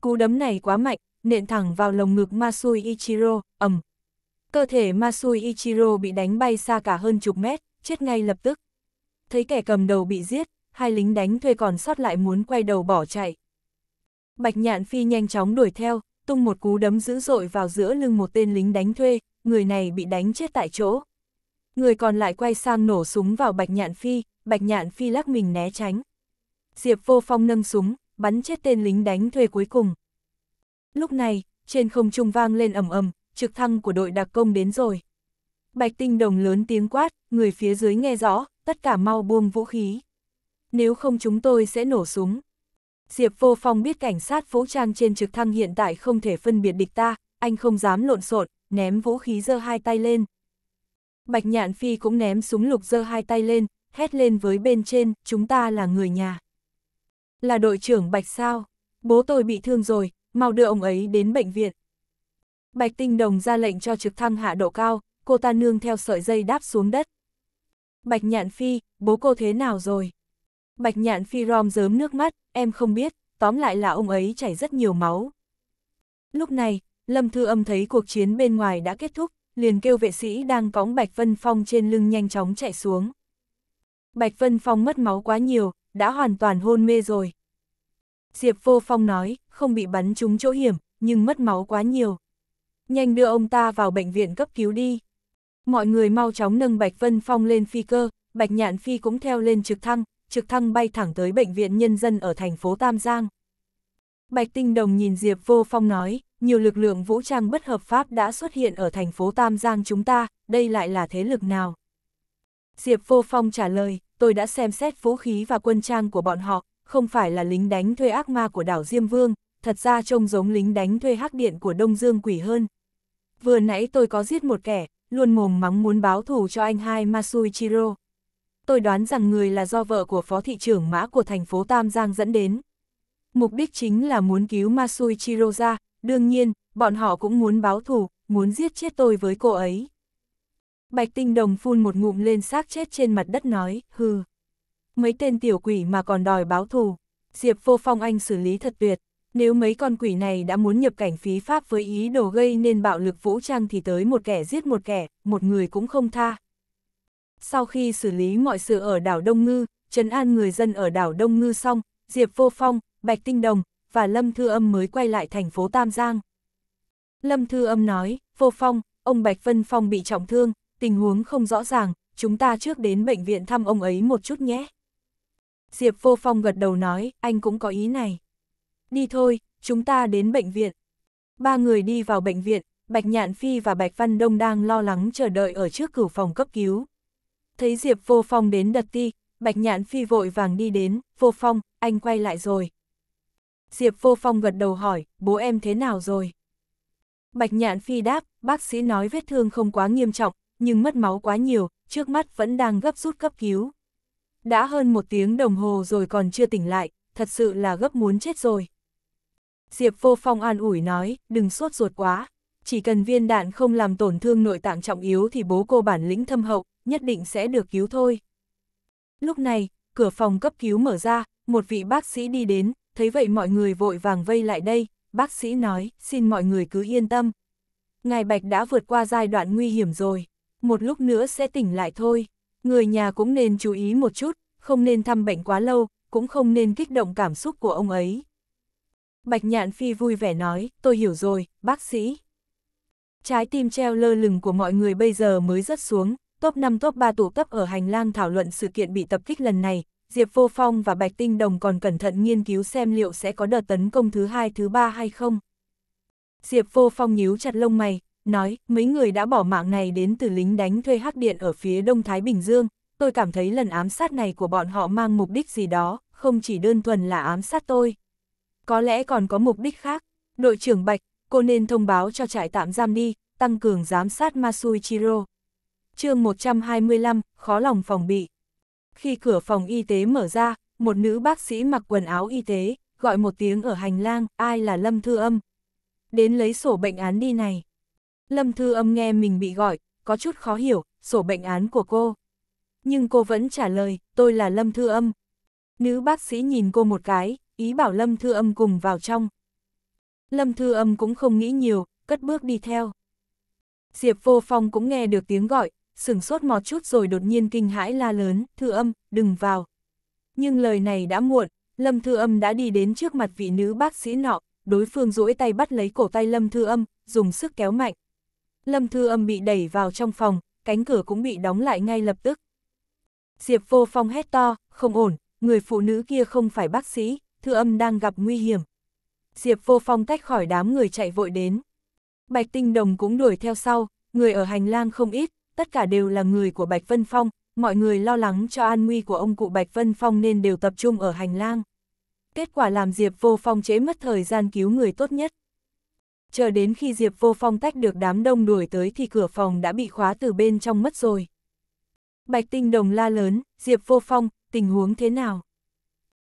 Cú đấm này quá mạnh, nện thẳng vào lồng ngực Masui Ichiro, ầm, Cơ thể Masui Ichiro bị đánh bay xa cả hơn chục mét, chết ngay lập tức. Thấy kẻ cầm đầu bị giết, hai lính đánh thuê còn sót lại muốn quay đầu bỏ chạy. Bạch Nhạn Phi nhanh chóng đuổi theo, tung một cú đấm dữ dội vào giữa lưng một tên lính đánh thuê, người này bị đánh chết tại chỗ. Người còn lại quay sang nổ súng vào Bạch Nhạn Phi, Bạch Nhạn Phi lắc mình né tránh. Diệp Vô Phong nâng súng, bắn chết tên lính đánh thuê cuối cùng. Lúc này, trên không trung vang lên ầm ầm, trực thăng của đội đặc công đến rồi. Bạch tinh đồng lớn tiếng quát, người phía dưới nghe rõ, tất cả mau buông vũ khí. Nếu không chúng tôi sẽ nổ súng. Diệp vô phong biết cảnh sát vũ trang trên trực thăng hiện tại không thể phân biệt địch ta, anh không dám lộn xộn, ném vũ khí giơ hai tay lên. Bạch nhạn phi cũng ném súng lục giơ hai tay lên, hét lên với bên trên, chúng ta là người nhà. Là đội trưởng Bạch sao? Bố tôi bị thương rồi, mau đưa ông ấy đến bệnh viện. Bạch Tinh Đồng ra lệnh cho trực thăng hạ độ cao, cô ta nương theo sợi dây đáp xuống đất. Bạch Nhạn Phi, bố cô thế nào rồi? Bạch Nhạn Phi rom rớm nước mắt, em không biết, tóm lại là ông ấy chảy rất nhiều máu. Lúc này, Lâm Thư Âm thấy cuộc chiến bên ngoài đã kết thúc, liền kêu vệ sĩ đang cõng Bạch Vân Phong trên lưng nhanh chóng chạy xuống. Bạch Vân Phong mất máu quá nhiều, đã hoàn toàn hôn mê rồi. Diệp Vô Phong nói, không bị bắn trúng chỗ hiểm, nhưng mất máu quá nhiều, Nhanh đưa ông ta vào bệnh viện cấp cứu đi. Mọi người mau chóng nâng Bạch Vân Phong lên phi cơ, Bạch Nhạn Phi cũng theo lên trực thăng, trực thăng bay thẳng tới Bệnh viện Nhân dân ở thành phố Tam Giang. Bạch Tinh Đồng nhìn Diệp Vô Phong nói, nhiều lực lượng vũ trang bất hợp pháp đã xuất hiện ở thành phố Tam Giang chúng ta, đây lại là thế lực nào? Diệp Vô Phong trả lời, tôi đã xem xét vũ khí và quân trang của bọn họ, không phải là lính đánh thuê ác ma của đảo Diêm Vương, thật ra trông giống lính đánh thuê hắc điện của Đông Dương quỷ hơn. Vừa nãy tôi có giết một kẻ, luôn mồm mắng muốn báo thù cho anh hai Chiro. Tôi đoán rằng người là do vợ của phó thị trưởng mã của thành phố Tam Giang dẫn đến. Mục đích chính là muốn cứu Chiro ra, đương nhiên, bọn họ cũng muốn báo thù, muốn giết chết tôi với cô ấy. Bạch Tinh Đồng phun một ngụm lên xác chết trên mặt đất nói, hừ. Mấy tên tiểu quỷ mà còn đòi báo thù, Diệp Vô Phong Anh xử lý thật tuyệt. Nếu mấy con quỷ này đã muốn nhập cảnh phí Pháp với ý đồ gây nên bạo lực vũ trang thì tới một kẻ giết một kẻ, một người cũng không tha. Sau khi xử lý mọi sự ở đảo Đông Ngư, trấn an người dân ở đảo Đông Ngư xong, Diệp Vô Phong, Bạch Tinh Đồng và Lâm Thư Âm mới quay lại thành phố Tam Giang. Lâm Thư Âm nói, Vô Phong, ông Bạch Vân Phong bị trọng thương, tình huống không rõ ràng, chúng ta trước đến bệnh viện thăm ông ấy một chút nhé. Diệp Vô Phong gật đầu nói, anh cũng có ý này đi thôi, chúng ta đến bệnh viện. Ba người đi vào bệnh viện, Bạch Nhạn Phi và Bạch Văn Đông đang lo lắng chờ đợi ở trước cửa phòng cấp cứu. Thấy Diệp Vô Phong đến đật ti, Bạch Nhạn Phi vội vàng đi đến, Vô Phong, anh quay lại rồi. Diệp Vô Phong gật đầu hỏi, bố em thế nào rồi? Bạch Nhạn Phi đáp, bác sĩ nói vết thương không quá nghiêm trọng, nhưng mất máu quá nhiều, trước mắt vẫn đang gấp rút cấp cứu. Đã hơn một tiếng đồng hồ rồi còn chưa tỉnh lại, thật sự là gấp muốn chết rồi. Diệp Vô Phong an ủi nói, đừng sốt ruột quá, chỉ cần viên đạn không làm tổn thương nội tạng trọng yếu thì bố cô bản lĩnh thâm hậu, nhất định sẽ được cứu thôi. Lúc này, cửa phòng cấp cứu mở ra, một vị bác sĩ đi đến, thấy vậy mọi người vội vàng vây lại đây, bác sĩ nói, xin mọi người cứ yên tâm. Ngài Bạch đã vượt qua giai đoạn nguy hiểm rồi, một lúc nữa sẽ tỉnh lại thôi, người nhà cũng nên chú ý một chút, không nên thăm bệnh quá lâu, cũng không nên kích động cảm xúc của ông ấy. Bạch Nhạn Phi vui vẻ nói, tôi hiểu rồi, bác sĩ. Trái tim treo lơ lửng của mọi người bây giờ mới rớt xuống, top 5 top 3 tụ tập ở hành lang thảo luận sự kiện bị tập kích lần này, Diệp Vô Phong và Bạch Tinh Đồng còn cẩn thận nghiên cứu xem liệu sẽ có đợt tấn công thứ hai thứ ba hay không. Diệp Vô Phong nhíu chặt lông mày, nói, mấy người đã bỏ mạng này đến từ lính đánh thuê hắc điện ở phía Đông Thái Bình Dương, tôi cảm thấy lần ám sát này của bọn họ mang mục đích gì đó, không chỉ đơn thuần là ám sát tôi có lẽ còn có mục đích khác. Đội trưởng Bạch, cô nên thông báo cho trại tạm giam đi, tăng cường giám sát Chiro. chương 125, khó lòng phòng bị. Khi cửa phòng y tế mở ra, một nữ bác sĩ mặc quần áo y tế, gọi một tiếng ở hành lang, ai là Lâm Thư Âm. Đến lấy sổ bệnh án đi này. Lâm Thư Âm nghe mình bị gọi, có chút khó hiểu, sổ bệnh án của cô. Nhưng cô vẫn trả lời, tôi là Lâm Thư Âm. Nữ bác sĩ nhìn cô một cái, ý bảo Lâm Thư Âm cùng vào trong. Lâm Thư Âm cũng không nghĩ nhiều, cất bước đi theo. Diệp Vô Phong cũng nghe được tiếng gọi, sửng sốt một chút rồi đột nhiên kinh hãi la lớn, Thư Âm, đừng vào. Nhưng lời này đã muộn, Lâm Thư Âm đã đi đến trước mặt vị nữ bác sĩ nọ, đối phương duỗi tay bắt lấy cổ tay Lâm Thư Âm, dùng sức kéo mạnh. Lâm Thư Âm bị đẩy vào trong phòng, cánh cửa cũng bị đóng lại ngay lập tức. Diệp Vô Phong hét to, không ổn, người phụ nữ kia không phải bác sĩ, thư âm đang gặp nguy hiểm. Diệp vô phong tách khỏi đám người chạy vội đến. Bạch Tinh Đồng cũng đuổi theo sau, người ở hành lang không ít, tất cả đều là người của Bạch Vân Phong, mọi người lo lắng cho an nguy của ông cụ Bạch Vân Phong nên đều tập trung ở hành lang. Kết quả làm Diệp Vô Phong chế mất thời gian cứu người tốt nhất. Chờ đến khi Diệp Vô Phong tách được đám đông đuổi tới thì cửa phòng đã bị khóa từ bên trong mất rồi. Bạch Tinh Đồng la lớn, Diệp Vô Phong, tình huống thế nào?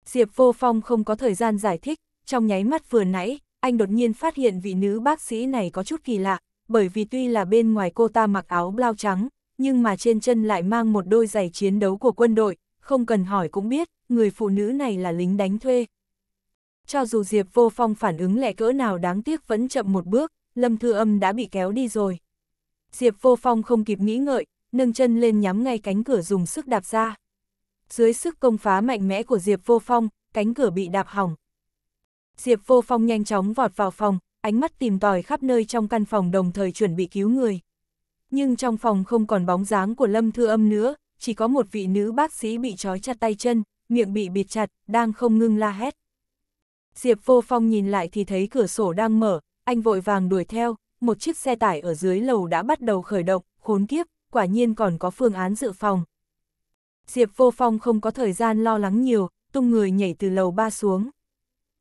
Diệp Vô Phong không có thời gian giải thích, trong nháy mắt vừa nãy, anh đột nhiên phát hiện vị nữ bác sĩ này có chút kỳ lạ, bởi vì tuy là bên ngoài cô ta mặc áo blau trắng, nhưng mà trên chân lại mang một đôi giày chiến đấu của quân đội, không cần hỏi cũng biết, người phụ nữ này là lính đánh thuê. Cho dù Diệp Vô Phong phản ứng lẹ cỡ nào đáng tiếc vẫn chậm một bước, Lâm Thư Âm đã bị kéo đi rồi. Diệp Vô Phong không kịp nghĩ ngợi, nâng chân lên nhắm ngay cánh cửa dùng sức đạp ra dưới sức công phá mạnh mẽ của Diệp Vô Phong, cánh cửa bị đạp hỏng. Diệp Vô Phong nhanh chóng vọt vào phòng, ánh mắt tìm tòi khắp nơi trong căn phòng đồng thời chuẩn bị cứu người. Nhưng trong phòng không còn bóng dáng của Lâm Thư Âm nữa, chỉ có một vị nữ bác sĩ bị trói chặt tay chân, miệng bị bịt chặt, đang không ngưng la hét. Diệp Vô Phong nhìn lại thì thấy cửa sổ đang mở, anh vội vàng đuổi theo, một chiếc xe tải ở dưới lầu đã bắt đầu khởi động, khốn kiếp, quả nhiên còn có phương án dự phòng. Diệp Vô Phong không có thời gian lo lắng nhiều, tung người nhảy từ lầu ba xuống.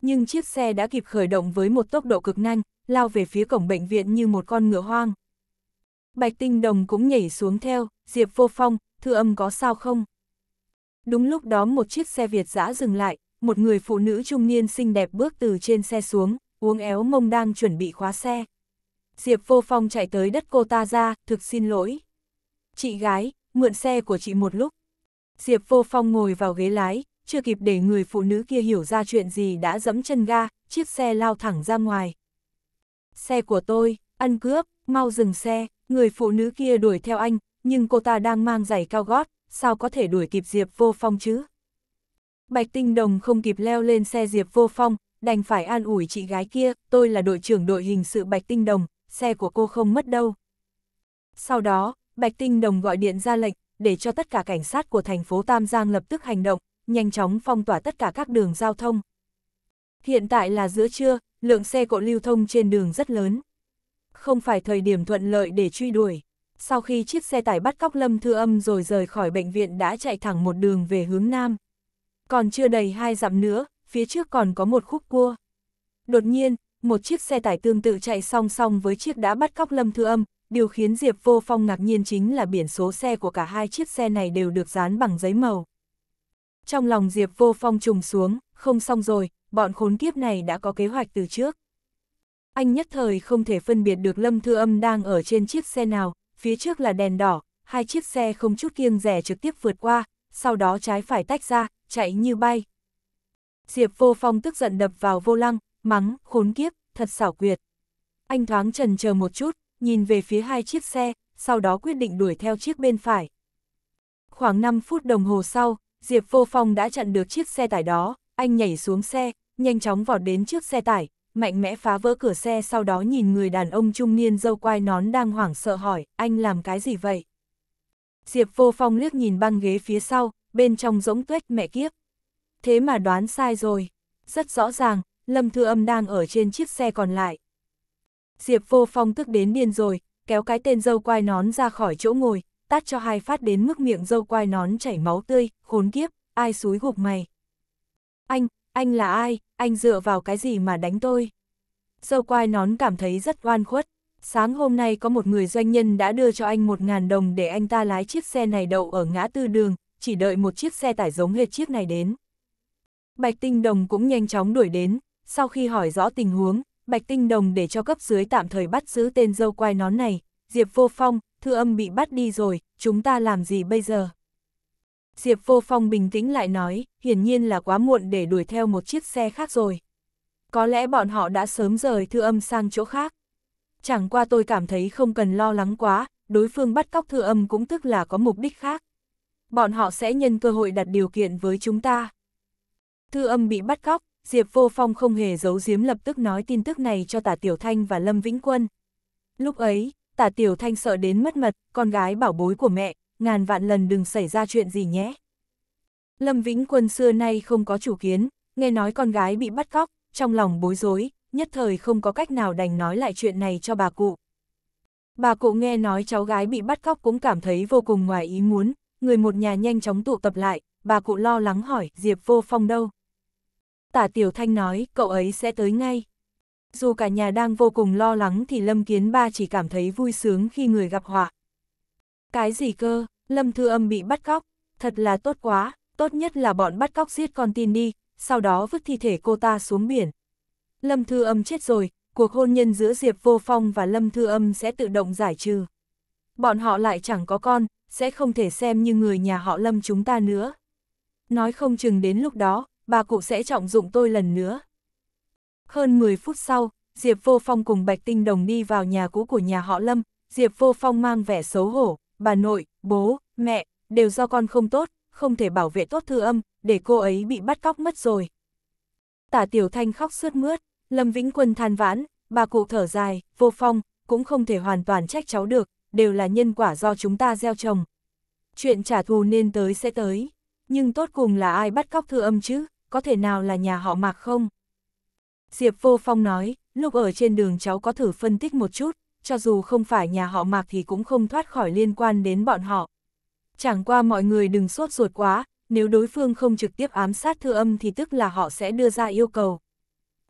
Nhưng chiếc xe đã kịp khởi động với một tốc độ cực nhanh, lao về phía cổng bệnh viện như một con ngựa hoang. Bạch Tinh Đồng cũng nhảy xuống theo, Diệp Vô Phong, thư âm có sao không? Đúng lúc đó một chiếc xe Việt giã dừng lại, một người phụ nữ trung niên xinh đẹp bước từ trên xe xuống, uống éo mông đang chuẩn bị khóa xe. Diệp Vô Phong chạy tới đất cô ta ra, thực xin lỗi. Chị gái, mượn xe của chị một lúc. Diệp Vô Phong ngồi vào ghế lái, chưa kịp để người phụ nữ kia hiểu ra chuyện gì đã dẫm chân ga, chiếc xe lao thẳng ra ngoài. Xe của tôi, ăn cướp, mau dừng xe, người phụ nữ kia đuổi theo anh, nhưng cô ta đang mang giày cao gót, sao có thể đuổi kịp Diệp Vô Phong chứ? Bạch Tinh Đồng không kịp leo lên xe Diệp Vô Phong, đành phải an ủi chị gái kia, tôi là đội trưởng đội hình sự Bạch Tinh Đồng, xe của cô không mất đâu. Sau đó, Bạch Tinh Đồng gọi điện ra lệnh, để cho tất cả cảnh sát của thành phố Tam Giang lập tức hành động, nhanh chóng phong tỏa tất cả các đường giao thông. Hiện tại là giữa trưa, lượng xe cộ lưu thông trên đường rất lớn. Không phải thời điểm thuận lợi để truy đuổi. Sau khi chiếc xe tải bắt cóc Lâm Thư Âm rồi rời khỏi bệnh viện đã chạy thẳng một đường về hướng Nam. Còn chưa đầy hai dặm nữa, phía trước còn có một khúc cua. Đột nhiên, một chiếc xe tải tương tự chạy song song với chiếc đã bắt cóc Lâm Thư Âm, Điều khiến Diệp Vô Phong ngạc nhiên chính là biển số xe của cả hai chiếc xe này đều được dán bằng giấy màu. Trong lòng Diệp Vô Phong trùng xuống, không xong rồi, bọn khốn kiếp này đã có kế hoạch từ trước. Anh nhất thời không thể phân biệt được Lâm Thư Âm đang ở trên chiếc xe nào, phía trước là đèn đỏ, hai chiếc xe không chút kiêng rẻ trực tiếp vượt qua, sau đó trái phải tách ra, chạy như bay. Diệp Vô Phong tức giận đập vào vô lăng, mắng, khốn kiếp, thật xảo quyệt. Anh thoáng trần chờ một chút, nhìn về phía hai chiếc xe, sau đó quyết định đuổi theo chiếc bên phải. Khoảng 5 phút đồng hồ sau, Diệp Vô Phong đã chặn được chiếc xe tải đó, anh nhảy xuống xe, nhanh chóng vọt đến trước xe tải, mạnh mẽ phá vỡ cửa xe sau đó nhìn người đàn ông trung niên dâu quai nón đang hoảng sợ hỏi, anh làm cái gì vậy? Diệp Vô Phong liếc nhìn băng ghế phía sau, bên trong rỗng tuếch mẹ kiếp. Thế mà đoán sai rồi, rất rõ ràng, Lâm Thư Âm đang ở trên chiếc xe còn lại. Diệp vô phong tức đến điên rồi, kéo cái tên dâu quai nón ra khỏi chỗ ngồi, tát cho hai phát đến mức miệng dâu quai nón chảy máu tươi, khốn kiếp, ai xúi gục mày. Anh, anh là ai, anh dựa vào cái gì mà đánh tôi? Dâu quai nón cảm thấy rất oan khuất. Sáng hôm nay có một người doanh nhân đã đưa cho anh một ngàn đồng để anh ta lái chiếc xe này đậu ở ngã tư đường, chỉ đợi một chiếc xe tải giống hệt chiếc này đến. Bạch Tinh Đồng cũng nhanh chóng đuổi đến, sau khi hỏi rõ tình huống, Bạch Tinh Đồng để cho cấp dưới tạm thời bắt giữ tên dâu quai nón này, Diệp Vô Phong, Thư Âm bị bắt đi rồi, chúng ta làm gì bây giờ? Diệp Vô Phong bình tĩnh lại nói, hiển nhiên là quá muộn để đuổi theo một chiếc xe khác rồi. Có lẽ bọn họ đã sớm rời Thư Âm sang chỗ khác. Chẳng qua tôi cảm thấy không cần lo lắng quá, đối phương bắt cóc Thư Âm cũng tức là có mục đích khác. Bọn họ sẽ nhân cơ hội đặt điều kiện với chúng ta. Thư Âm bị bắt cóc, Diệp Vô Phong không hề giấu giếm lập tức nói tin tức này cho Tả Tiểu Thanh và Lâm Vĩnh Quân. Lúc ấy, Tả Tiểu Thanh sợ đến mất mật, con gái bảo bối của mẹ, ngàn vạn lần đừng xảy ra chuyện gì nhé. Lâm Vĩnh Quân xưa nay không có chủ kiến, nghe nói con gái bị bắt cóc, trong lòng bối rối, nhất thời không có cách nào đành nói lại chuyện này cho bà cụ. Bà cụ nghe nói cháu gái bị bắt cóc cũng cảm thấy vô cùng ngoài ý muốn, người một nhà nhanh chóng tụ tập lại, bà cụ lo lắng hỏi Diệp Vô Phong đâu. Tả Tiểu Thanh nói, cậu ấy sẽ tới ngay. Dù cả nhà đang vô cùng lo lắng thì Lâm Kiến Ba chỉ cảm thấy vui sướng khi người gặp họa. Cái gì cơ, Lâm Thư Âm bị bắt cóc, thật là tốt quá, tốt nhất là bọn bắt cóc giết con tin đi, sau đó vứt thi thể cô ta xuống biển. Lâm Thư Âm chết rồi, cuộc hôn nhân giữa Diệp Vô Phong và Lâm Thư Âm sẽ tự động giải trừ. Bọn họ lại chẳng có con, sẽ không thể xem như người nhà họ Lâm chúng ta nữa. Nói không chừng đến lúc đó, bà cụ sẽ trọng dụng tôi lần nữa. Hơn 10 phút sau, Diệp Vô Phong cùng Bạch Tinh Đồng đi vào nhà cũ của nhà họ Lâm, Diệp Vô Phong mang vẻ xấu hổ, bà nội, bố, mẹ, đều do con không tốt, không thể bảo vệ tốt thư âm, để cô ấy bị bắt cóc mất rồi. Tả Tiểu Thanh khóc sướt mướt, Lâm Vĩnh Quân than vãn, bà cụ thở dài, Vô Phong, cũng không thể hoàn toàn trách cháu được, đều là nhân quả do chúng ta gieo trồng. Chuyện trả thù nên tới sẽ tới, nhưng tốt cùng là ai bắt cóc thư âm chứ? có thể nào là nhà họ Mạc không? Diệp Vô Phong nói, lúc ở trên đường cháu có thử phân tích một chút, cho dù không phải nhà họ Mạc thì cũng không thoát khỏi liên quan đến bọn họ. Chẳng qua mọi người đừng sốt ruột quá, nếu đối phương không trực tiếp ám sát thư âm thì tức là họ sẽ đưa ra yêu cầu.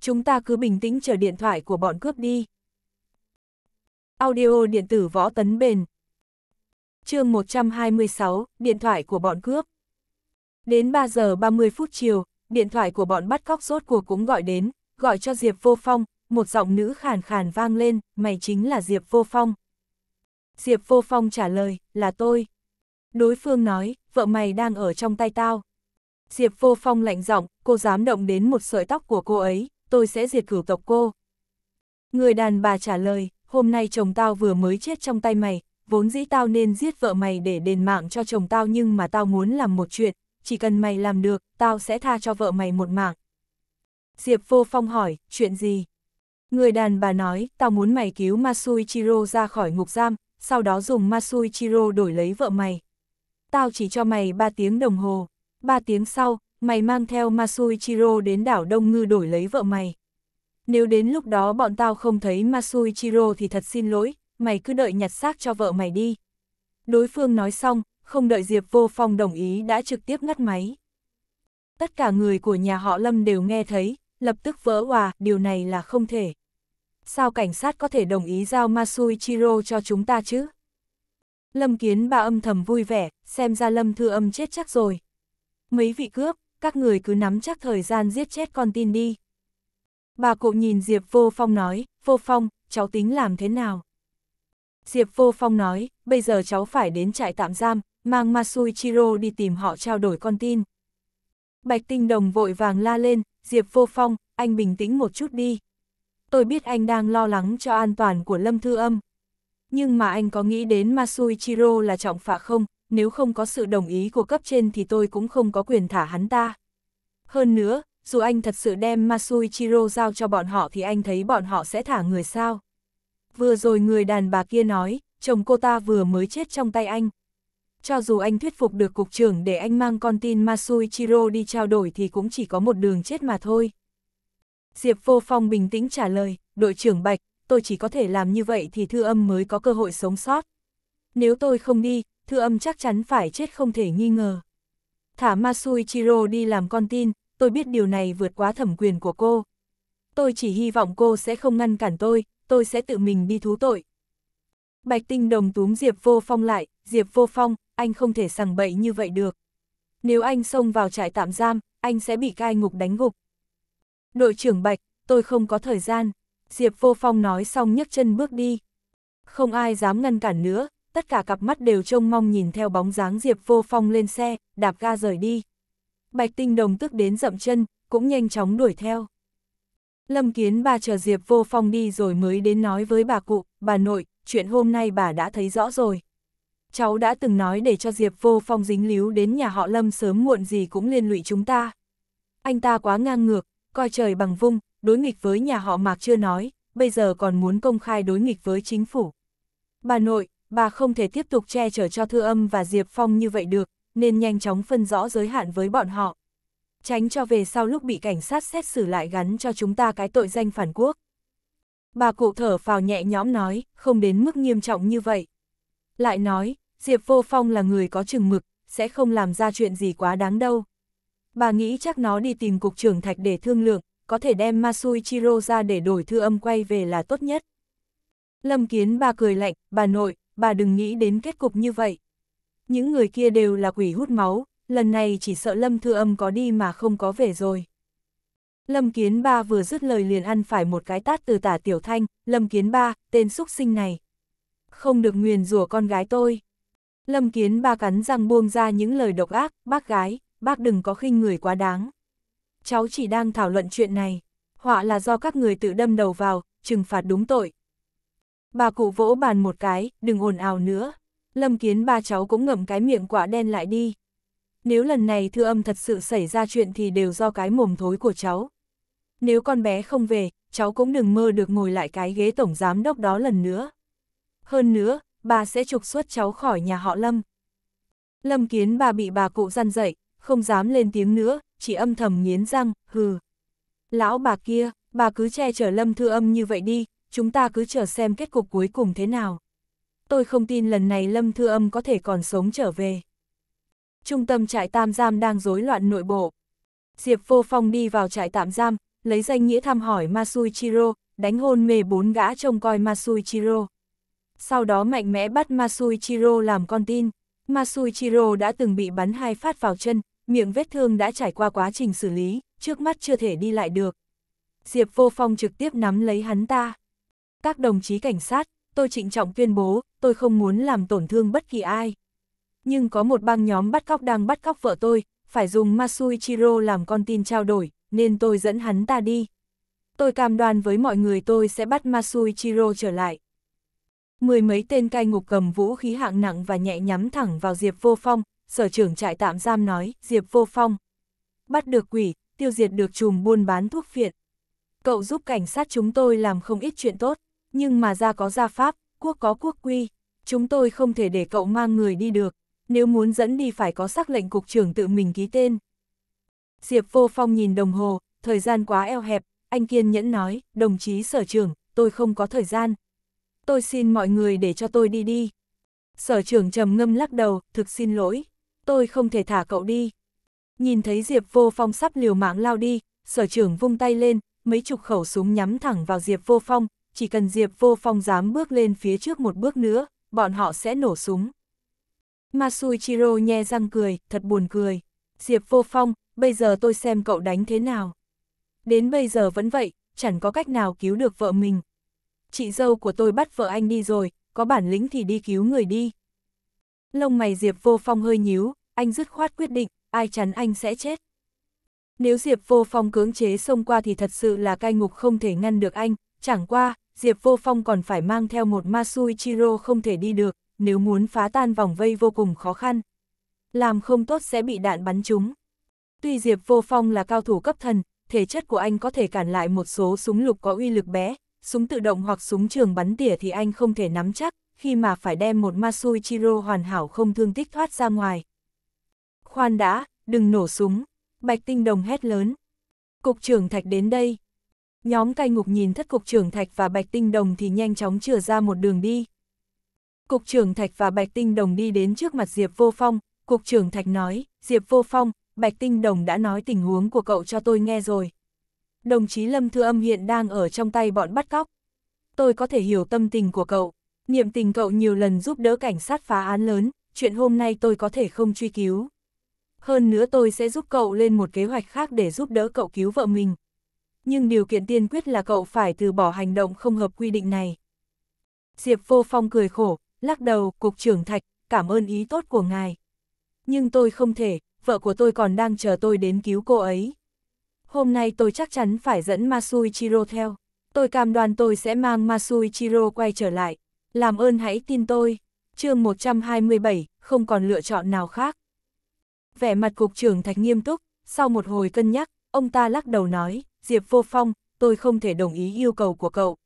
Chúng ta cứ bình tĩnh chờ điện thoại của bọn cướp đi. Audio điện tử võ tấn bền chương 126, điện thoại của bọn cướp. Đến 3 giờ 30 phút chiều, điện thoại của bọn bắt cóc rốt cuộc cũng gọi đến, gọi cho Diệp Vô Phong, một giọng nữ khàn khàn vang lên, mày chính là Diệp Vô Phong. Diệp Vô Phong trả lời, là tôi. Đối phương nói, vợ mày đang ở trong tay tao. Diệp Vô Phong lạnh giọng, cô dám động đến một sợi tóc của cô ấy, tôi sẽ diệt cửu tộc cô. Người đàn bà trả lời, hôm nay chồng tao vừa mới chết trong tay mày, vốn dĩ tao nên giết vợ mày để đền mạng cho chồng tao nhưng mà tao muốn làm một chuyện, chỉ cần mày làm được, tao sẽ tha cho vợ mày một mạng. Diệp vô phong hỏi, chuyện gì? Người đàn bà nói, tao muốn mày cứu Masuichiro ra khỏi ngục giam, sau đó dùng Masuichiro đổi lấy vợ mày. Tao chỉ cho mày 3 tiếng đồng hồ. 3 tiếng sau, mày mang theo Masuichiro đến đảo Đông Ngư đổi lấy vợ mày. Nếu đến lúc đó bọn tao không thấy Masuichiro thì thật xin lỗi, mày cứ đợi nhặt xác cho vợ mày đi. Đối phương nói xong, không đợi Diệp Vô Phong đồng ý đã trực tiếp ngắt máy. Tất cả người của nhà họ Lâm đều nghe thấy, lập tức vỡ hòa, điều này là không thể. Sao cảnh sát có thể đồng ý giao chiro cho chúng ta chứ? Lâm Kiến bà âm thầm vui vẻ, xem ra Lâm Thư Âm chết chắc rồi. Mấy vị cướp, các người cứ nắm chắc thời gian giết chết con tin đi. Bà cụ nhìn Diệp Vô Phong nói, Vô Phong, cháu tính làm thế nào? Diệp Vô Phong nói, bây giờ cháu phải đến trại tạm giam, mang Masuichiro đi tìm họ trao đổi con tin. Bạch Tinh Đồng vội vàng la lên, Diệp Vô Phong, anh bình tĩnh một chút đi. Tôi biết anh đang lo lắng cho an toàn của Lâm Thư Âm. Nhưng mà anh có nghĩ đến Masuichiro là trọng phạ không, nếu không có sự đồng ý của cấp trên thì tôi cũng không có quyền thả hắn ta. Hơn nữa, dù anh thật sự đem Masuichiro giao cho bọn họ thì anh thấy bọn họ sẽ thả người sao. Vừa rồi người đàn bà kia nói, chồng cô ta vừa mới chết trong tay anh cho dù anh thuyết phục được cục trưởng để anh mang con tin Masuichiro đi trao đổi thì cũng chỉ có một đường chết mà thôi. Diệp Vô Phong bình tĩnh trả lời, đội trưởng Bạch, tôi chỉ có thể làm như vậy thì Thư Âm mới có cơ hội sống sót. Nếu tôi không đi, Thư Âm chắc chắn phải chết không thể nghi ngờ. Thả Masuichiro đi làm con tin, tôi biết điều này vượt quá thẩm quyền của cô. Tôi chỉ hy vọng cô sẽ không ngăn cản tôi, tôi sẽ tự mình đi thú tội. Bạch Tinh Đồng túm Diệp Vô Phong lại, Diệp Vô Phong, anh không thể sằng bậy như vậy được. Nếu anh xông vào trại tạm giam, anh sẽ bị cai ngục đánh gục. Đội trưởng Bạch, tôi không có thời gian. Diệp Vô Phong nói xong nhấc chân bước đi. Không ai dám ngăn cản nữa, tất cả cặp mắt đều trông mong nhìn theo bóng dáng Diệp Vô Phong lên xe, đạp ga rời đi. Bạch Tinh Đồng tức đến dậm chân, cũng nhanh chóng đuổi theo. Lâm Kiến bà chờ Diệp Vô Phong đi rồi mới đến nói với bà cụ, bà nội, chuyện hôm nay bà đã thấy rõ rồi cháu đã từng nói để cho Diệp vô phong dính líu đến nhà họ Lâm sớm muộn gì cũng liên lụy chúng ta. Anh ta quá ngang ngược, coi trời bằng vung, đối nghịch với nhà họ Mạc chưa nói, bây giờ còn muốn công khai đối nghịch với chính phủ. Bà nội, bà không thể tiếp tục che chở cho Thư Âm và Diệp Phong như vậy được, nên nhanh chóng phân rõ giới hạn với bọn họ. Tránh cho về sau lúc bị cảnh sát xét xử lại gắn cho chúng ta cái tội danh phản quốc. Bà cụ thở phào nhẹ nhõm nói, không đến mức nghiêm trọng như vậy. Lại nói, Diệp Vô Phong là người có chừng mực, sẽ không làm ra chuyện gì quá đáng đâu. Bà nghĩ chắc nó đi tìm cục trưởng thạch để thương lượng, có thể đem Masuichiro ra để đổi thư âm quay về là tốt nhất. Lâm Kiến bà cười lạnh, bà nội, bà đừng nghĩ đến kết cục như vậy. Những người kia đều là quỷ hút máu, lần này chỉ sợ Lâm Thư Âm có đi mà không có về rồi. Lâm Kiến Ba vừa dứt lời liền ăn phải một cái tát từ tả Tiểu Thanh, Lâm Kiến Ba, tên xúc sinh này. Không được nguyền rủa con gái tôi. Lâm Kiến ba cắn răng buông ra những lời độc ác, bác gái, bác đừng có khinh người quá đáng. Cháu chỉ đang thảo luận chuyện này, họa là do các người tự đâm đầu vào, trừng phạt đúng tội. Bà cụ vỗ bàn một cái, đừng ồn ào nữa. Lâm Kiến ba cháu cũng ngậm cái miệng quả đen lại đi. Nếu lần này thư âm thật sự xảy ra chuyện thì đều do cái mồm thối của cháu. Nếu con bé không về, cháu cũng đừng mơ được ngồi lại cái ghế tổng giám đốc đó lần nữa. Hơn nữa, bà sẽ trục xuất cháu khỏi nhà họ Lâm. Lâm kiến bà bị bà cụ răn dậy, không dám lên tiếng nữa, chỉ âm thầm nghiến răng, hừ. Lão bà kia, bà cứ che chở Lâm Thư Âm như vậy đi, chúng ta cứ chờ xem kết cục cuối cùng thế nào. Tôi không tin lần này Lâm Thư Âm có thể còn sống trở về. Trung tâm trại tạm giam đang rối loạn nội bộ. Diệp Vô Phong đi vào trại tạm giam, lấy danh nghĩa thăm hỏi Chiro đánh hôn mê bốn gã trông coi Chiro sau đó mạnh mẽ bắt Masuichiro làm con tin. Masuichiro đã từng bị bắn hai phát vào chân, miệng vết thương đã trải qua quá trình xử lý, trước mắt chưa thể đi lại được. Diệp Vô Phong trực tiếp nắm lấy hắn ta. Các đồng chí cảnh sát, tôi trịnh trọng tuyên bố, tôi không muốn làm tổn thương bất kỳ ai. Nhưng có một băng nhóm bắt cóc đang bắt cóc vợ tôi, phải dùng Masuichiro làm con tin trao đổi, nên tôi dẫn hắn ta đi. Tôi cam đoan với mọi người tôi sẽ bắt Masuichiro trở lại. Mười mấy tên cai ngục cầm vũ khí hạng nặng và nhẹ nhắm thẳng vào Diệp Vô Phong, sở trưởng trại tạm giam nói, Diệp Vô Phong. Bắt được quỷ, tiêu diệt được chùm buôn bán thuốc phiện. Cậu giúp cảnh sát chúng tôi làm không ít chuyện tốt, nhưng mà ra có gia pháp, quốc có quốc quy, chúng tôi không thể để cậu mang người đi được, nếu muốn dẫn đi phải có xác lệnh cục trưởng tự mình ký tên. Diệp Vô Phong nhìn đồng hồ, thời gian quá eo hẹp, anh kiên nhẫn nói, đồng chí sở trưởng, tôi không có thời gian tôi xin mọi người để cho tôi đi đi. Sở trưởng trầm ngâm lắc đầu, thực xin lỗi, tôi không thể thả cậu đi. Nhìn thấy Diệp Vô Phong sắp liều mạng lao đi, sở trưởng vung tay lên, mấy chục khẩu súng nhắm thẳng vào Diệp Vô Phong, chỉ cần Diệp Vô Phong dám bước lên phía trước một bước nữa, bọn họ sẽ nổ súng. Masuichiro nhe răng cười, thật buồn cười. Diệp Vô Phong, bây giờ tôi xem cậu đánh thế nào. Đến bây giờ vẫn vậy, chẳng có cách nào cứu được vợ mình, chị dâu của tôi bắt vợ anh đi rồi, có bản lĩnh thì đi cứu người đi. Lông mày Diệp Vô Phong hơi nhíu, anh dứt khoát quyết định, ai chắn anh sẽ chết. Nếu Diệp Vô Phong cưỡng chế xông qua thì thật sự là cai ngục không thể ngăn được anh, chẳng qua, Diệp Vô Phong còn phải mang theo một Masuichiro không thể đi được, nếu muốn phá tan vòng vây vô cùng khó khăn. Làm không tốt sẽ bị đạn bắn trúng. Tuy Diệp Vô Phong là cao thủ cấp thần, thể chất của anh có thể cản lại một số súng lục có uy lực bé, súng tự động hoặc súng trường bắn tỉa thì anh không thể nắm chắc, khi mà phải đem một chiro hoàn hảo không thương tích thoát ra ngoài. Khoan đã, đừng nổ súng, Bạch Tinh Đồng hét lớn. Cục trưởng Thạch đến đây. Nhóm cai ngục nhìn thất cục trưởng Thạch và Bạch Tinh Đồng thì nhanh chóng chừa ra một đường đi. Cục trưởng Thạch và Bạch Tinh Đồng đi đến trước mặt Diệp Vô Phong, Cục trưởng Thạch nói, Diệp Vô Phong, Bạch Tinh Đồng đã nói tình huống của cậu cho tôi nghe rồi đồng chí Lâm Thư Âm hiện đang ở trong tay bọn bắt cóc. Tôi có thể hiểu tâm tình của cậu, niệm tình cậu nhiều lần giúp đỡ cảnh sát phá án lớn, chuyện hôm nay tôi có thể không truy cứu. Hơn nữa tôi sẽ giúp cậu lên một kế hoạch khác để giúp đỡ cậu cứu vợ mình. Nhưng điều kiện tiên quyết là cậu phải từ bỏ hành động không hợp quy định này. Diệp Vô Phong cười khổ, lắc đầu, Cục trưởng Thạch, cảm ơn ý tốt của ngài. Nhưng tôi không thể, vợ của tôi còn đang chờ tôi đến cứu cô ấy hôm nay tôi chắc chắn phải dẫn Masuichiro theo. Tôi cam đoan tôi sẽ mang Masuichiro quay trở lại. Làm ơn hãy tin tôi. chương 127, không còn lựa chọn nào khác. Vẻ mặt cục trưởng Thạch nghiêm túc, sau một hồi cân nhắc, ông ta lắc đầu nói, Diệp Vô Phong, tôi không thể đồng ý yêu cầu của cậu.